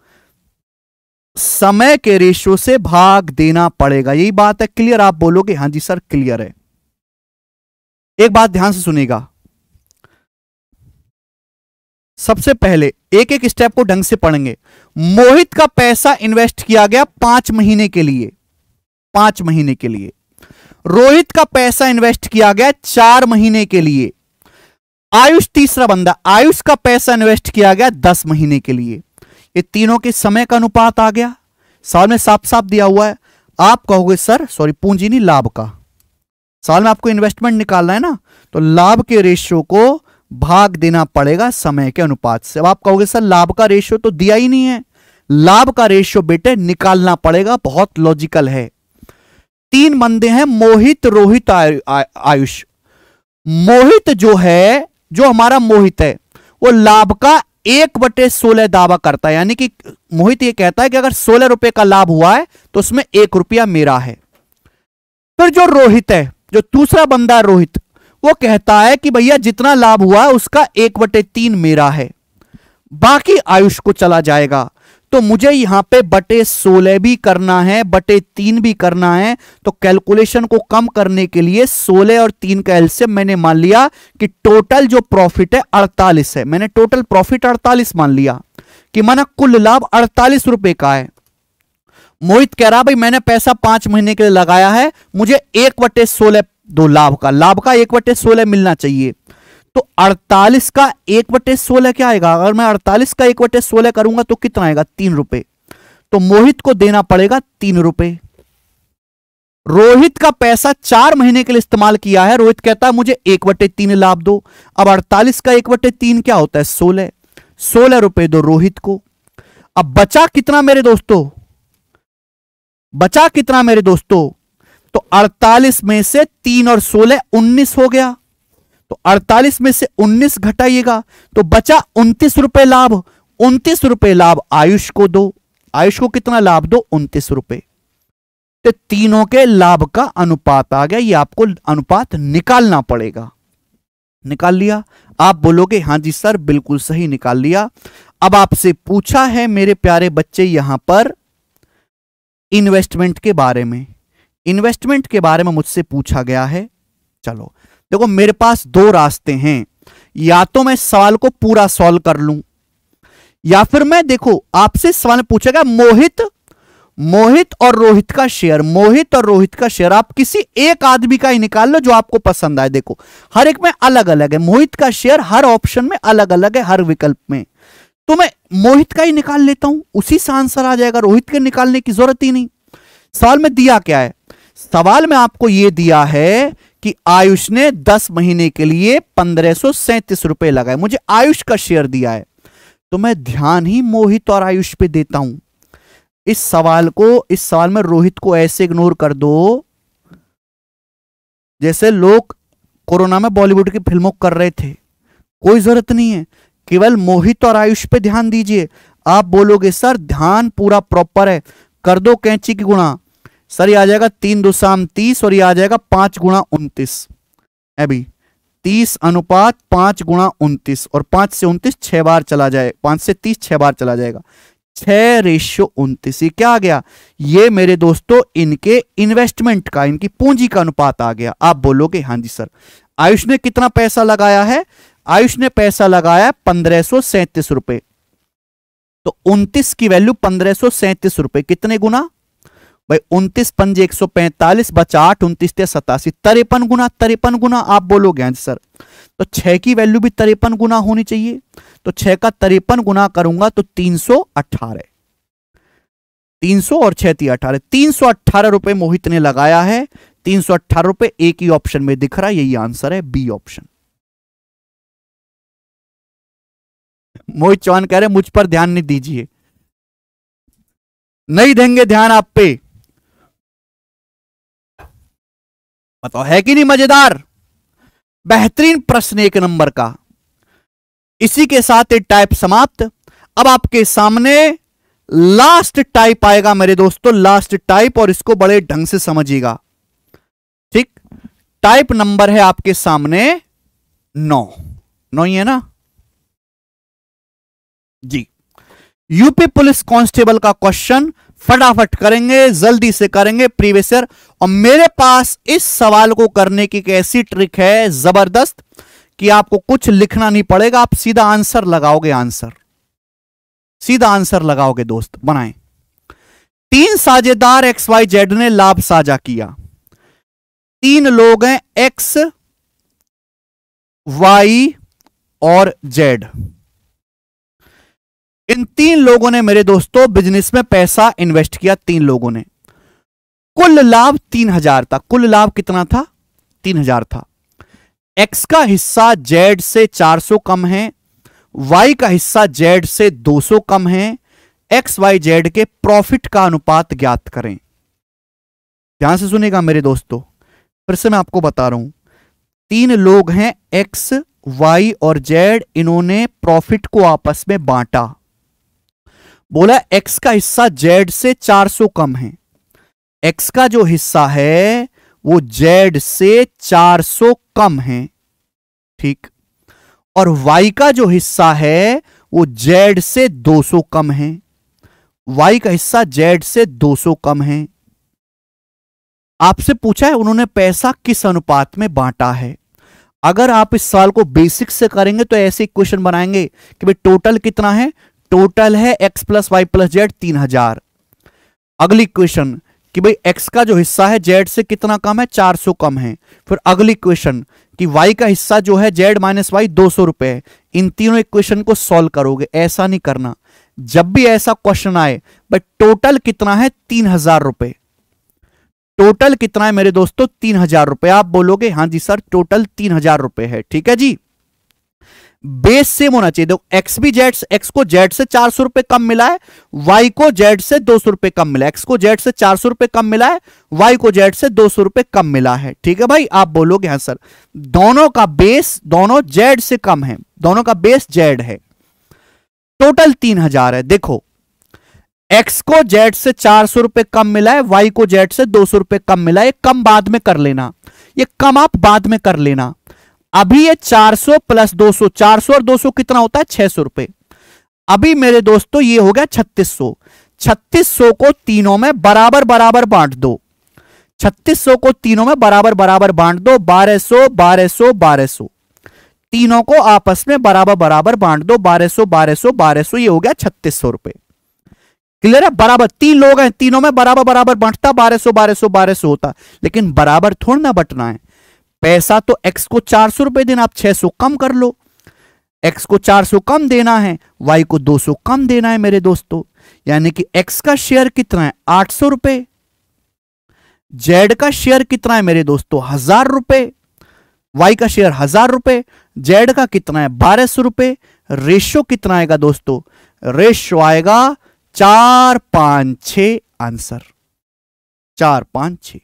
समय के रेशियो से भाग देना पड़ेगा यही बात है क्लियर आप बोलोगे हाँ जी सर क्लियर है एक बात ध्यान से सुनेगा सबसे पहले एक एक स्टेप को ढंग से पढ़ेंगे मोहित का पैसा इन्वेस्ट किया गया पांच महीने के लिए पांच महीने के लिए रोहित का पैसा इन्वेस्ट किया गया चार महीने के लिए आयुष तीसरा बंदा आयुष का पैसा इन्वेस्ट किया गया दस महीने के लिए ये तीनों के समय का अनुपात आ गया साल में साफ साफ दिया हुआ है आप कहोगे सर सॉरी पूंजी नहीं लाभ का साल में आपको इन्वेस्टमेंट निकालना है ना तो लाभ के रेशियो को भाग देना पड़ेगा समय के अनुपात से अब आप कहोगे सर लाभ का रेशियो तो दिया ही नहीं है लाभ का रेशियो बेटे निकालना पड़ेगा बहुत लॉजिकल है तीन बंदे हैं मोहित रोहित आयुष मोहित जो है जो हमारा मोहित है वो लाभ का एक बटे सोलह दावा करता है यानी कि मोहित ये कहता है कि अगर सोलह रुपए का लाभ हुआ है तो उसमें एक रुपया मेरा है फिर जो रोहित है जो दूसरा बंदा रोहित वो कहता है कि भैया जितना लाभ हुआ उसका एक बटे तीन मेरा है बाकी आयुष को चला जाएगा तो मुझे यहां पे बटे सोलह भी करना है बटे तीन भी करना है तो कैलकुलेशन को कम करने के लिए सोलह और तीन का एल्सियम मैंने मान लिया कि टोटल जो प्रॉफिट है अड़तालीस है मैंने टोटल प्रॉफिट अड़तालीस मान लिया कि माना कुल लाभ अड़तालीस रुपए का है मोहित कह रहा भाई मैंने पैसा पांच महीने के लिए लगाया है मुझे एक बटे सोलह दो लाभ का लाभ का एक बटे सोलह मिलना चाहिए तो 48 का एक बटे सोलह क्या आएगा अगर मैं 48 का एक बटे सोलह करूंगा तो कितना आएगा तीन रुपए तो मोहित को देना पड़ेगा तीन रुपए रोहित का पैसा चार महीने के लिए इस्तेमाल किया है रोहित कहता है मुझे एक बटे तीन लाभ दो अब अड़तालीस का एक बटे तीन क्या होता है सोलह सोलह रुपए दो रोहित को अब बचा कितना मेरे दोस्तों बचा कितना मेरे दोस्तों तो अड़तालीस में से तीन और सोलह उन्नीस हो गया तो 48 में से 19 घटाइएगा तो बचा उनतीस रुपए लाभ उनतीस रुपए लाभ आयुष को दो आयुष को कितना लाभ दो उनतीस रुपए तो तीनों के लाभ का अनुपात आ गया ये आपको अनुपात निकालना पड़ेगा निकाल लिया आप बोलोगे हाँ जी सर बिल्कुल सही निकाल लिया अब आपसे पूछा है मेरे प्यारे बच्चे यहां पर इन्वेस्टमेंट के बारे में इन्वेस्टमेंट के बारे में मुझसे पूछा गया है चलो देखो मेरे पास दो रास्ते हैं या तो मैं सवाल को पूरा सॉल्व कर लूं या फिर मैं देखो आपसे सवाल पूछेगा मोहित मोहित और रोहित का शेयर मोहित और रोहित का शेयर आप किसी एक आदमी का ही निकाल लो जो आपको पसंद आए देखो हर एक में अलग अलग है मोहित का शेयर हर ऑप्शन में अलग अलग है हर विकल्प में तो मैं मोहित का ही निकाल लेता हूं उसी से आंसर आ जाएगा रोहित के निकालने की जरूरत ही नहीं सवाल में दिया क्या है सवाल में आपको यह दिया है कि आयुष ने दस महीने के लिए पंद्रह सौ सैंतीस रुपए लगाए मुझे आयुष का शेयर दिया है तो मैं ध्यान ही मोहित और आयुष पे देता हूं इस सवाल को इस सवाल में रोहित को ऐसे इग्नोर कर दो जैसे लोग कोरोना में बॉलीवुड की फिल्मों कर रहे थे कोई जरूरत नहीं है केवल मोहित और आयुष पे ध्यान दीजिए आप बोलोगे सर ध्यान पूरा प्रॉपर है कर दो कैंची की गुणा सर यह आ जाएगा तीन दो शाम तीस और यह आ जाएगा पांच गुणा उन्तीस अभी तीस अनुपात पांच गुणा उन्तीस और पांच से उन्तीस छह बार चला जाए पांच से तीस छह बार चला जाएगा छह रेशियो उन्तीस ये क्या आ गया ये मेरे दोस्तों इनके इन्वेस्टमेंट का इनकी पूंजी का अनुपात आ गया आप बोलोगे हाँ जी सर आयुष ने कितना पैसा लगाया है आयुष ने पैसा लगाया पंद्रह सो सैंतीस रुपए तो उन्तीस की वैल्यू पंद्रह सो सैंतीस रुपए कितने गुना भाई उनतीस पंजे एक सौ पैंतालीस बचा आठ उनतीस ते सतासी तिरपन गुना तिरपन गुना आप बोलोगे आंसर तो छह की वैल्यू भी तिरपन गुना होनी चाहिए तो छह का तिरपन गुना करूंगा तो तीन सौ अठारह तीन सौ और छह ती अठारह तीन सौ अट्ठारह रुपए मोहित ने लगाया है तीन सौ अट्ठारह रुपए एक ही ऑप्शन में दिख रहा है यही आंसर है बी ऑप्शन मोहित चौहान कह रहे मुझ पर ध्यान नहीं दीजिए नहीं देंगे ध्यान आप पे बताओ है कि नहीं मजेदार बेहतरीन प्रश्न एक नंबर का इसी के साथ टाइप समाप्त अब आपके सामने लास्ट टाइप आएगा मेरे दोस्तों लास्ट टाइप और इसको बड़े ढंग से समझिएगा ठीक टाइप नंबर है आपके सामने नौ नौ ही है ना जी यूपी पुलिस कांस्टेबल का क्वेश्चन फटाफट करेंगे जल्दी से करेंगे प्रीवियस ईयर और मेरे पास इस सवाल को करने की एक ऐसी ट्रिक है जबरदस्त कि आपको कुछ लिखना नहीं पड़ेगा आप सीधा आंसर लगाओगे आंसर सीधा आंसर लगाओगे दोस्त बनाए तीन साझेदार एक्स वाई जेड ने लाभ साझा किया तीन लोग हैं एक्स वाई और जेड इन तीन लोगों ने मेरे दोस्तों बिजनेस में पैसा इन्वेस्ट किया तीन लोगों ने कुल लाभ तीन हजार था कुल लाभ कितना था तीन हजार था एक्स का हिस्सा जेड से चार सौ कम है वाई का हिस्सा जेड से दो सौ कम है एक्स वाई जेड के प्रॉफिट का अनुपात ज्ञात करें ध्यान से सुनेगा मेरे दोस्तों फिर से मैं आपको बता रहा हूं तीन लोग हैं एक्स वाई और जेड इन्होंने प्रॉफिट को आपस में बांटा बोला एक्स का हिस्सा जेड से 400 कम है एक्स का जो हिस्सा है वो जेड से 400 कम है ठीक और वाई का जो हिस्सा है वो जेड से 200 कम है वाई का हिस्सा जेड से 200 कम है आपसे पूछा है उन्होंने पैसा किस अनुपात में बांटा है अगर आप इस सवाल को बेसिक से करेंगे तो ऐसे क्वेश्चन बनाएंगे कि भाई टोटल कितना है टोटल है X plus Y plus Z तीन हजार अगली क्वेश्चन कि भाई एक्स का जो हिस्सा है जेड से कितना कम है चार सौ कम है फिर अगली क्वेश्चन कि वाई का हिस्सा जो है जेड माइनस वाई दो सौ रुपए है इन तीनों इक्वेशन को सॉल्व करोगे ऐसा नहीं करना जब भी ऐसा क्वेश्चन आए भाई टोटल कितना है तीन हजार रुपए टोटल कितना है मेरे दोस्तों तीन हजार रुपए आप बोलोगे हाँ जी सर टोटल तीन हजार रुपए है ठीक है जी बेस सेम होना चाहिए देखो एक्स भी जेड एक्स को जेड से चार सौ रुपए कम मिला है वाई को जेड से दो सौ रुपए कम मिला एक्स को जेड से चार सौ रुपए कम मिला है वाई को जेड से दो सौ रुपए कम मिला है ठीक है भाई आप बोलोगे हाँ सर दोनों का बेस दोनों जेड से कम है दोनों का बेस जेड है टोटल तीन हजार है देखो एक्स को जेड से चार सौ रुपए कम मिला है वाई को जेड से दो सौ रुपए कम मिला है कम बाद में कर लेना ये कम आप बाद में कर लेना अभी ये 400 प्लस 200 400 और 200 कितना होता है छह सौ रुपए अभी मेरे दोस्तों ये हो गया 3600 3600 को तीनों में बराबर बराबर बांट दो 3600 को तीनों में बराबर बराबर बांट दो 1200 1200 1200 तीनों को आपस में बराबर बराबर बांट दो 1200 1200 1200 ये हो गया छत्तीस रुपए क्लियर है बराबर तीन लोग हैं तीनों में बराबर बराबर बांटता 1200 1200 होता लेकिन बराबर थोड़ा ना बटना है पैसा तो एक्स को चार सौ रुपए देना आप छह सौ कम कर लो एक्स को चार सौ कम देना है वाई को दो सौ कम देना है मेरे दोस्तों यानी कि एक्स का शेयर कितना है आठ सौ रुपए जेड का शेयर कितना है मेरे दोस्तों हजार रुपए वाई का शेयर हजार रुपए जेड का कितना है बारह सौ रुपए रेशो कितना आएगा दोस्तों रेशो आएगा चार पांच छ आंसर चार पांच छ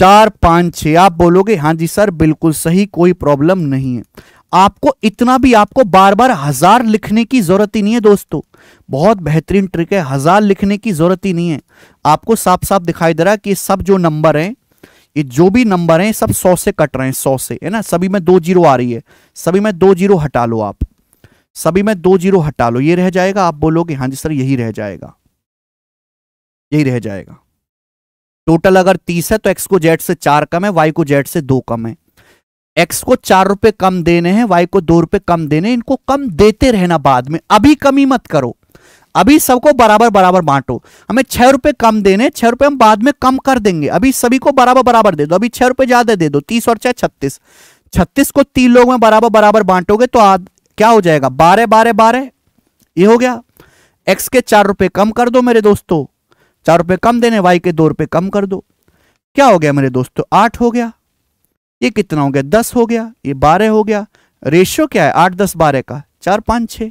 चार पाँच छ आप बोलोगे हाँ जी सर बिल्कुल सही कोई प्रॉब्लम नहीं है आपको इतना भी आपको बार बार हजार लिखने की जरूरत ही नहीं है दोस्तों बहुत बेहतरीन ट्रिक है हजार लिखने की जरूरत ही नहीं है आपको साफ साफ दिखाई दे रहा है कि सब जो नंबर हैं ये जो भी नंबर हैं सब सौ से कट रहे हैं सौ से है ना सभी में दो जीरो आ रही है सभी में दो जीरो हटा लो आप सभी में दो जीरो हटा लो ये रह जाएगा आप बोलोगे हाँ जी सर यही रह जाएगा यही रह जाएगा टोटल अगर तीस है तो एक्स को जेड से चार कम है वाई को जेड से दो कम है एक्स को चार रुपए कम देने हैं वाई को दो रुपए कम देने इनको कम देते रहना बाद में अभी कमी मत करो अभी सबको बराबर बराबर बांटो हमें छह रुपए कम देने छह रुपए हम बाद में कम कर देंगे अभी सभी को बराबर बराबर दे दो अभी छह रुपए ज्यादा दे दो तीस और छह छत्तीस छत्तीस को तीन लोग में बराबर बराबर बांटोगे तो आद, क्या हो जाएगा बारह बारह बारह ये हो गया एक्स के चार रुपए कम कर दो मेरे दोस्तों चार रुपये कम देने वाई के दो रुपये कम कर दो क्या हो गया मेरे दोस्तों तो आठ हो गया ये कितना हो गया दस हो गया ये बारह हो गया रेशियो क्या है आठ दस बारह का चार पाँच छ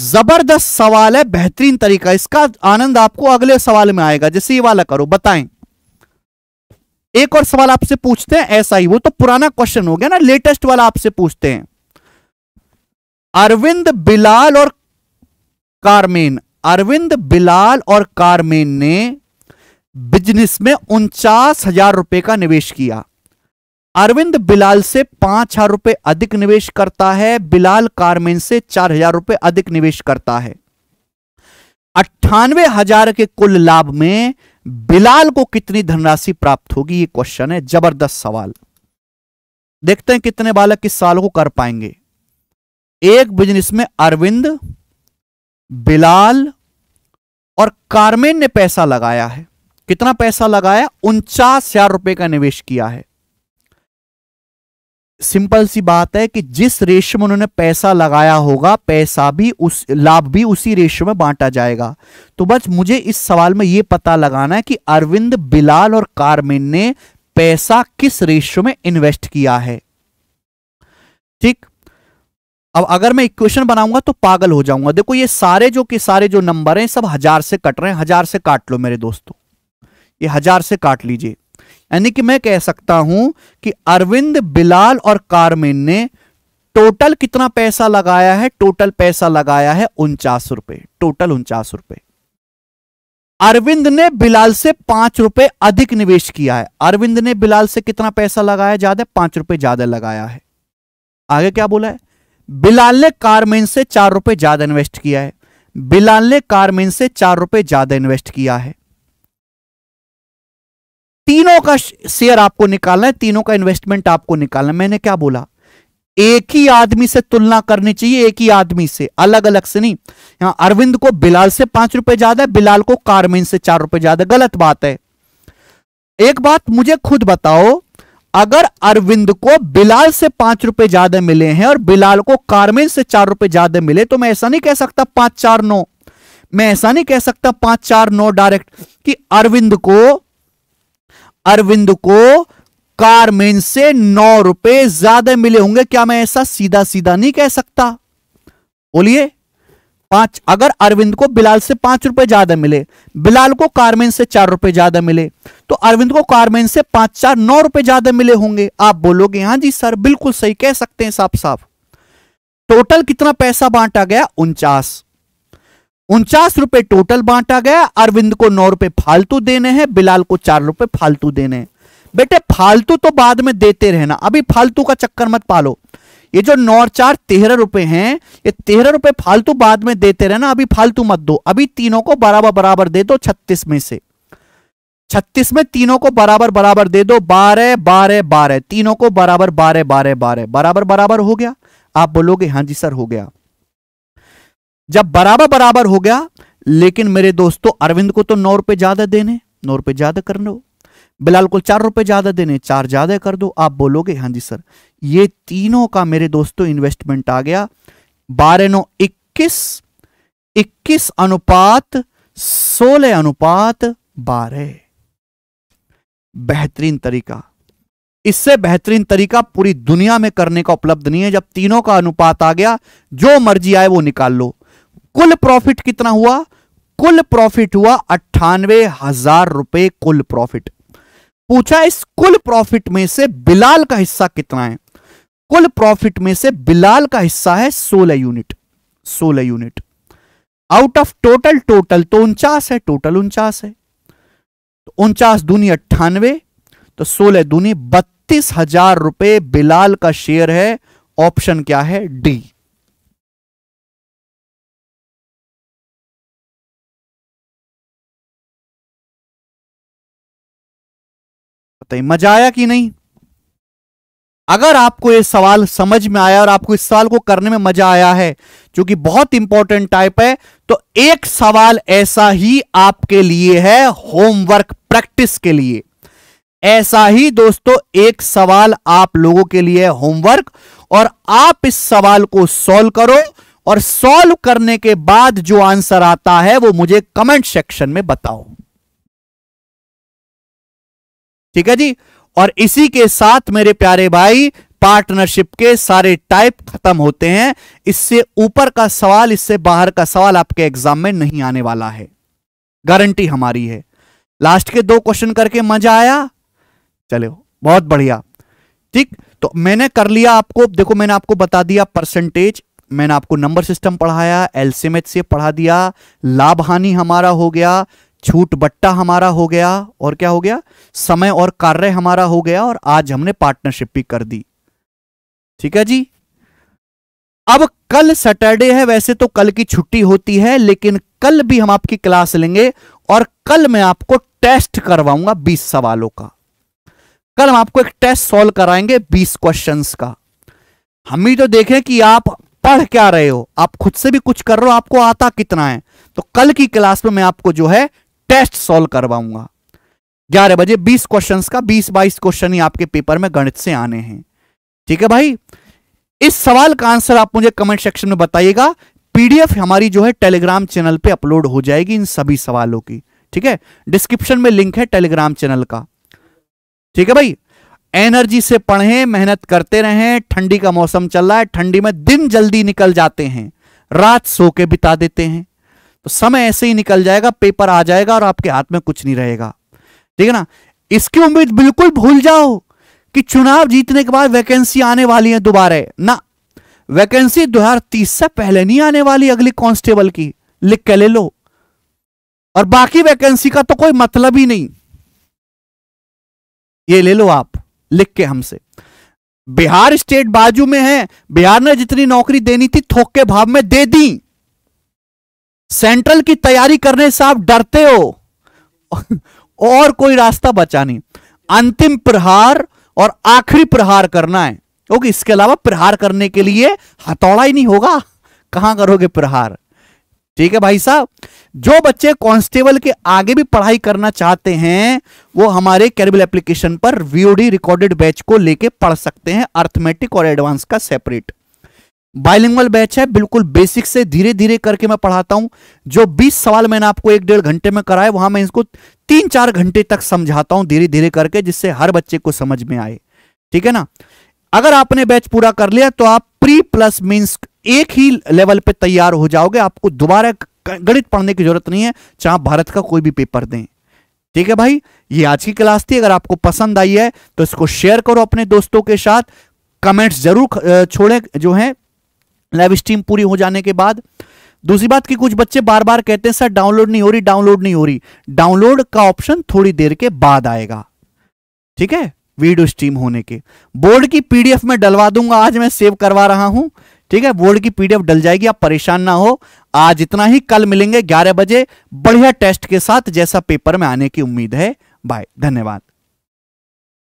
जबरदस्त सवाल है बेहतरीन तरीका इसका आनंद आपको अगले सवाल में आएगा जैसे ये वाला करो बताएं एक और सवाल आपसे पूछते हैं ऐसा ही वो तो पुराना क्वेश्चन हो गया ना लेटेस्ट वाला आपसे पूछते हैं अरविंद बिलाल और कारमेन अरविंद बिलाल और कारमेन ने बिजनेस में उनचास हजार रुपए का निवेश किया अरविंद बिलाल से पांच हजार रुपए अधिक निवेश करता है बिलाल कारमेन से चार हजार रुपए अधिक निवेश करता है अट्ठानवे हजार के कुल लाभ में बिलाल को कितनी धनराशि प्राप्त होगी ये क्वेश्चन है जबरदस्त सवाल देखते हैं कितने बालक इस साल को कर पाएंगे एक बिजनेस में अरविंद बिलाल और कारमेन ने पैसा लगाया है कितना पैसा लगाया उनचास हजार रुपए का निवेश किया है सिंपल सी बात है कि जिस रेशो में उन्होंने पैसा लगाया होगा पैसा भी उस लाभ भी उसी रेशो में बांटा जाएगा तो बस मुझे इस सवाल में यह पता लगाना है कि अरविंद बिलाल और कारमेन ने पैसा किस रेशो में इन्वेस्ट किया है ठीक अब अगर मैं इक्वेशन बनाऊंगा तो पागल हो जाऊंगा देखो ये सारे जो कि सारे जो नंबर हैं सब हजार से कट रहे हैं हजार से काट लो मेरे दोस्तों ये हजार से काट लीजिए यानी कि मैं कह सकता हूं कि अरविंद बिलाल और कारमेन ने टोटल कितना पैसा लगाया है टोटल पैसा लगाया है उनचास रुपए टोटल उनचास रुपए अरविंद ने बिलाल से पांच रुपए अधिक निवेश किया है अरविंद ने बिलाल से कितना पैसा लगाया ज्यादा पांच रुपए ज्यादा लगाया है आगे क्या बोला है बिलाल ने कारमेन से चार रुपए ज्यादा इन्वेस्ट किया है बिलाल ने कारमेन से चार रुपए ज्यादा इन्वेस्ट किया है तीनों का शेयर आपको निकालना है तीनों का इन्वेस्टमेंट आपको निकालना मैंने क्या बोला एक ही आदमी से तुलना करनी चाहिए एक ही आदमी से अलग अलग से नहीं यहां अरविंद को बिलाल से पांच रुपए ज्यादा बिलाल को कारमेन से चार रुपए ज्यादा गलत बात है एक बात मुझे खुद बताओ अगर अरविंद को बिलाल से पांच रुपए ज्यादा मिले हैं और बिलाल को कारमेन से चार रुपए ज्यादा मिले तो मैं ऐसा नहीं कह सकता पांच चार नौ मैं ऐसा नहीं कह सकता पांच चार नौ डायरेक्ट कि अरविंद को अरविंद को कारमेन से नौ रुपए ज्यादा मिले होंगे क्या मैं ऐसा सीधा सीधा नहीं कह सकता बोलिए पांच अगर अरविंद को बिलाल से पांच रुपए ज्यादा मिले बिलाल को कारमेन से चार रुपए ज्यादा मिले तो अरविंद को कारमेन से पांच चार नौ रुपए ज्यादा मिले होंगे आप बोलोगे हाँ जी सर बिल्कुल सही कह सकते हैं साफ साफ टोटल कितना पैसा बांटा गया उनचास उनचास रुपए टोटल बांटा गया अरविंद को नौ रुपए फालतू देने हैं बिलाल को चार रुपए फालतू देने हैं बेटे फालतू तो बाद में देते रहना अभी फालतू का चक्कर मत पालो ये जो नौ चार तेरह रुपए हैं ये तेरह रुपए फालतू बाद में देते ना अभी फालतू मत दो अभी तीनों को बराबर बराबर दे दो छत्तीस में से छत्तीस में तीनों को बराबर बराबर दे दो बारह बारह बारह तीनों को बराबर बारह बारह बारह बराबर बराबर हो गया आप बोलोगे हाँ जी सर हो गया जब बराबर बराबर हो गया लेकिन मेरे दोस्तों अरविंद को तो नौ रुपए ज्यादा देने नौ रुपए ज्यादा कर लो बिलाल को चार रुपए ज्यादा देने चार ज्यादा कर दो आप बोलोगे हाँ जी सर ये तीनों का मेरे दोस्तों इन्वेस्टमेंट आ गया बारह नौ इक्कीस इक्कीस अनुपात सोलह अनुपात बारह बेहतरीन तरीका इससे बेहतरीन तरीका पूरी दुनिया में करने का उपलब्ध नहीं है जब तीनों का अनुपात आ गया जो मर्जी आए वो निकाल लो कुल प्रॉफिट कितना हुआ कुल प्रॉफिट हुआ अट्ठानवे हजार रुपए कुल प्रॉफिट पूछा इस कुल प्रॉफिट में से बिलाल का हिस्सा कितना है कुल प्रॉफिट में से बिलाल का हिस्सा है सोलह यूनिट सोलह unit out of total total तो उनचास है टोटल उनचास है तो उनचास दूनी अट्ठानवे तो सोलह दूनी बत्तीस हजार रुपए बिलाल का शेयर है ऑप्शन क्या है डी सकते हैं मजा आया कि नहीं अगर आपको ये सवाल समझ में आया और आपको इस सवाल को करने में मजा आया है क्योंकि बहुत इंपॉर्टेंट टाइप है तो एक सवाल ऐसा ही आपके लिए है होमवर्क प्रैक्टिस के लिए ऐसा ही दोस्तों एक सवाल आप लोगों के लिए है होमवर्क और आप इस सवाल को सॉल्व करो और सॉल्व करने के बाद जो आंसर आता है वो मुझे कमेंट सेक्शन में बताओ ठीक है जी और इसी के साथ मेरे प्यारे भाई पार्टनरशिप के सारे टाइप खत्म होते हैं इससे ऊपर का सवाल इससे बाहर का सवाल आपके एग्जाम में नहीं आने वाला है गारंटी हमारी है लास्ट के दो क्वेश्चन करके मजा आया चलो बहुत बढ़िया ठीक तो मैंने कर लिया आपको देखो मैंने आपको बता दिया परसेंटेज मैंने आपको नंबर सिस्टम पढ़ाया एलसीएमएच से पढ़ा दिया लाभ हानि हमारा हो गया छूट बट्टा हमारा हो गया और क्या हो गया समय और कार्य हमारा हो गया और आज हमने पार्टनरशिप भी कर दी ठीक है जी अब कल सैटरडे है वैसे तो कल की छुट्टी होती है लेकिन कल भी हम आपकी क्लास लेंगे और कल मैं आपको टेस्ट करवाऊंगा बीस सवालों का कल हम आपको एक टेस्ट सॉल्व कराएंगे बीस क्वेश्चंस का हम ही तो देखें कि आप पढ़ क्या रहे हो आप खुद से भी कुछ कर रहे हो आपको आता कितना है तो कल की क्लास में मैं आपको जो है टेस्ट सॉल्व करवाऊंगा ग्यारह बजे बीस क्वेश्चंस का बीस बाईस क्वेश्चन ही आपके पेपर में गणित से आने हैं ठीक है भाई इस सवाल का आंसर आप मुझे कमेंट सेक्शन में बताइएगा पीडीएफ हमारी जो है टेलीग्राम चैनल पे अपलोड हो जाएगी इन सभी सवालों की ठीक है डिस्क्रिप्शन में लिंक है टेलीग्राम चैनल का ठीक है भाई एनर्जी से पढ़े मेहनत करते रहे ठंडी का मौसम चल रहा है ठंडी में दिन जल्दी निकल जाते हैं रात सो के बिता देते हैं तो समय ऐसे ही निकल जाएगा पेपर आ जाएगा और आपके हाथ में कुछ नहीं रहेगा ठीक है ना इसकी उम्मीद बिल्कुल भूल जाओ कि चुनाव जीतने के बाद वैकेंसी आने वाली है दोबारा ना वैकेंसी तीस से पहले नहीं आने वाली अगली कांस्टेबल की लिख के ले लो और बाकी वैकेंसी का तो कोई मतलब ही नहीं ये ले लो आप लिख के हमसे बिहार स्टेट बाजू में है बिहार ने जितनी नौकरी देनी थी थोक के भाव में दे दी सेंट्रल की तैयारी करने से आप डरते हो और कोई रास्ता बचा नहीं अंतिम प्रहार और आखिरी प्रहार करना है क्योंकि इसके अलावा प्रहार करने के लिए हथौड़ा ही नहीं होगा कहां करोगे प्रहार ठीक है भाई साहब जो बच्चे कांस्टेबल के आगे भी पढ़ाई करना चाहते हैं वो हमारे कैरबल एप्लीकेशन पर वीओडी रिकॉर्डेड बैच को लेके पढ़ सकते हैं अर्थमेटिक और एडवांस का सेपरेट बाइलिंगल बैच है बिल्कुल बेसिक से धीरे धीरे करके मैं पढ़ाता हूं जो 20 सवाल मैंने आपको एक डेढ़ घंटे में कराए वहां मैं इसको तीन चार घंटे तक समझाता हूं धीरे धीरे करके जिससे हर बच्चे को समझ में आए ठीक है ना अगर आपने बैच पूरा कर लिया तो आप प्री प्लस मीन्स एक ही लेवल पे तैयार हो जाओगे आपको दोबारा गणित पढ़ने की जरूरत नहीं है चाहे भारत का कोई भी पेपर दें ठीक है भाई ये आज की क्लास थी अगर आपको पसंद आई है तो इसको शेयर करो अपने दोस्तों के साथ कमेंट्स जरूर छोड़ें जो हैं लाइव स्ट्रीम पूरी हो जाने के बाद दूसरी बात कि कुछ बच्चे बार बार कहते हैं सर डाउनलोड नहीं हो रही डाउनलोड नहीं हो रही डाउनलोड का ऑप्शन थोड़ी देर के बाद आएगा ठीक है वीडियो स्ट्रीम होने के बोर्ड की पीडीएफ में डलवा दूंगा आज मैं सेव करवा रहा हूं ठीक है बोर्ड की पीडीएफ डल जाएगी आप परेशान ना हो आज इतना ही कल मिलेंगे ग्यारह बजे बढ़िया टेस्ट के साथ जैसा पेपर में आने की उम्मीद है बाय धन्यवाद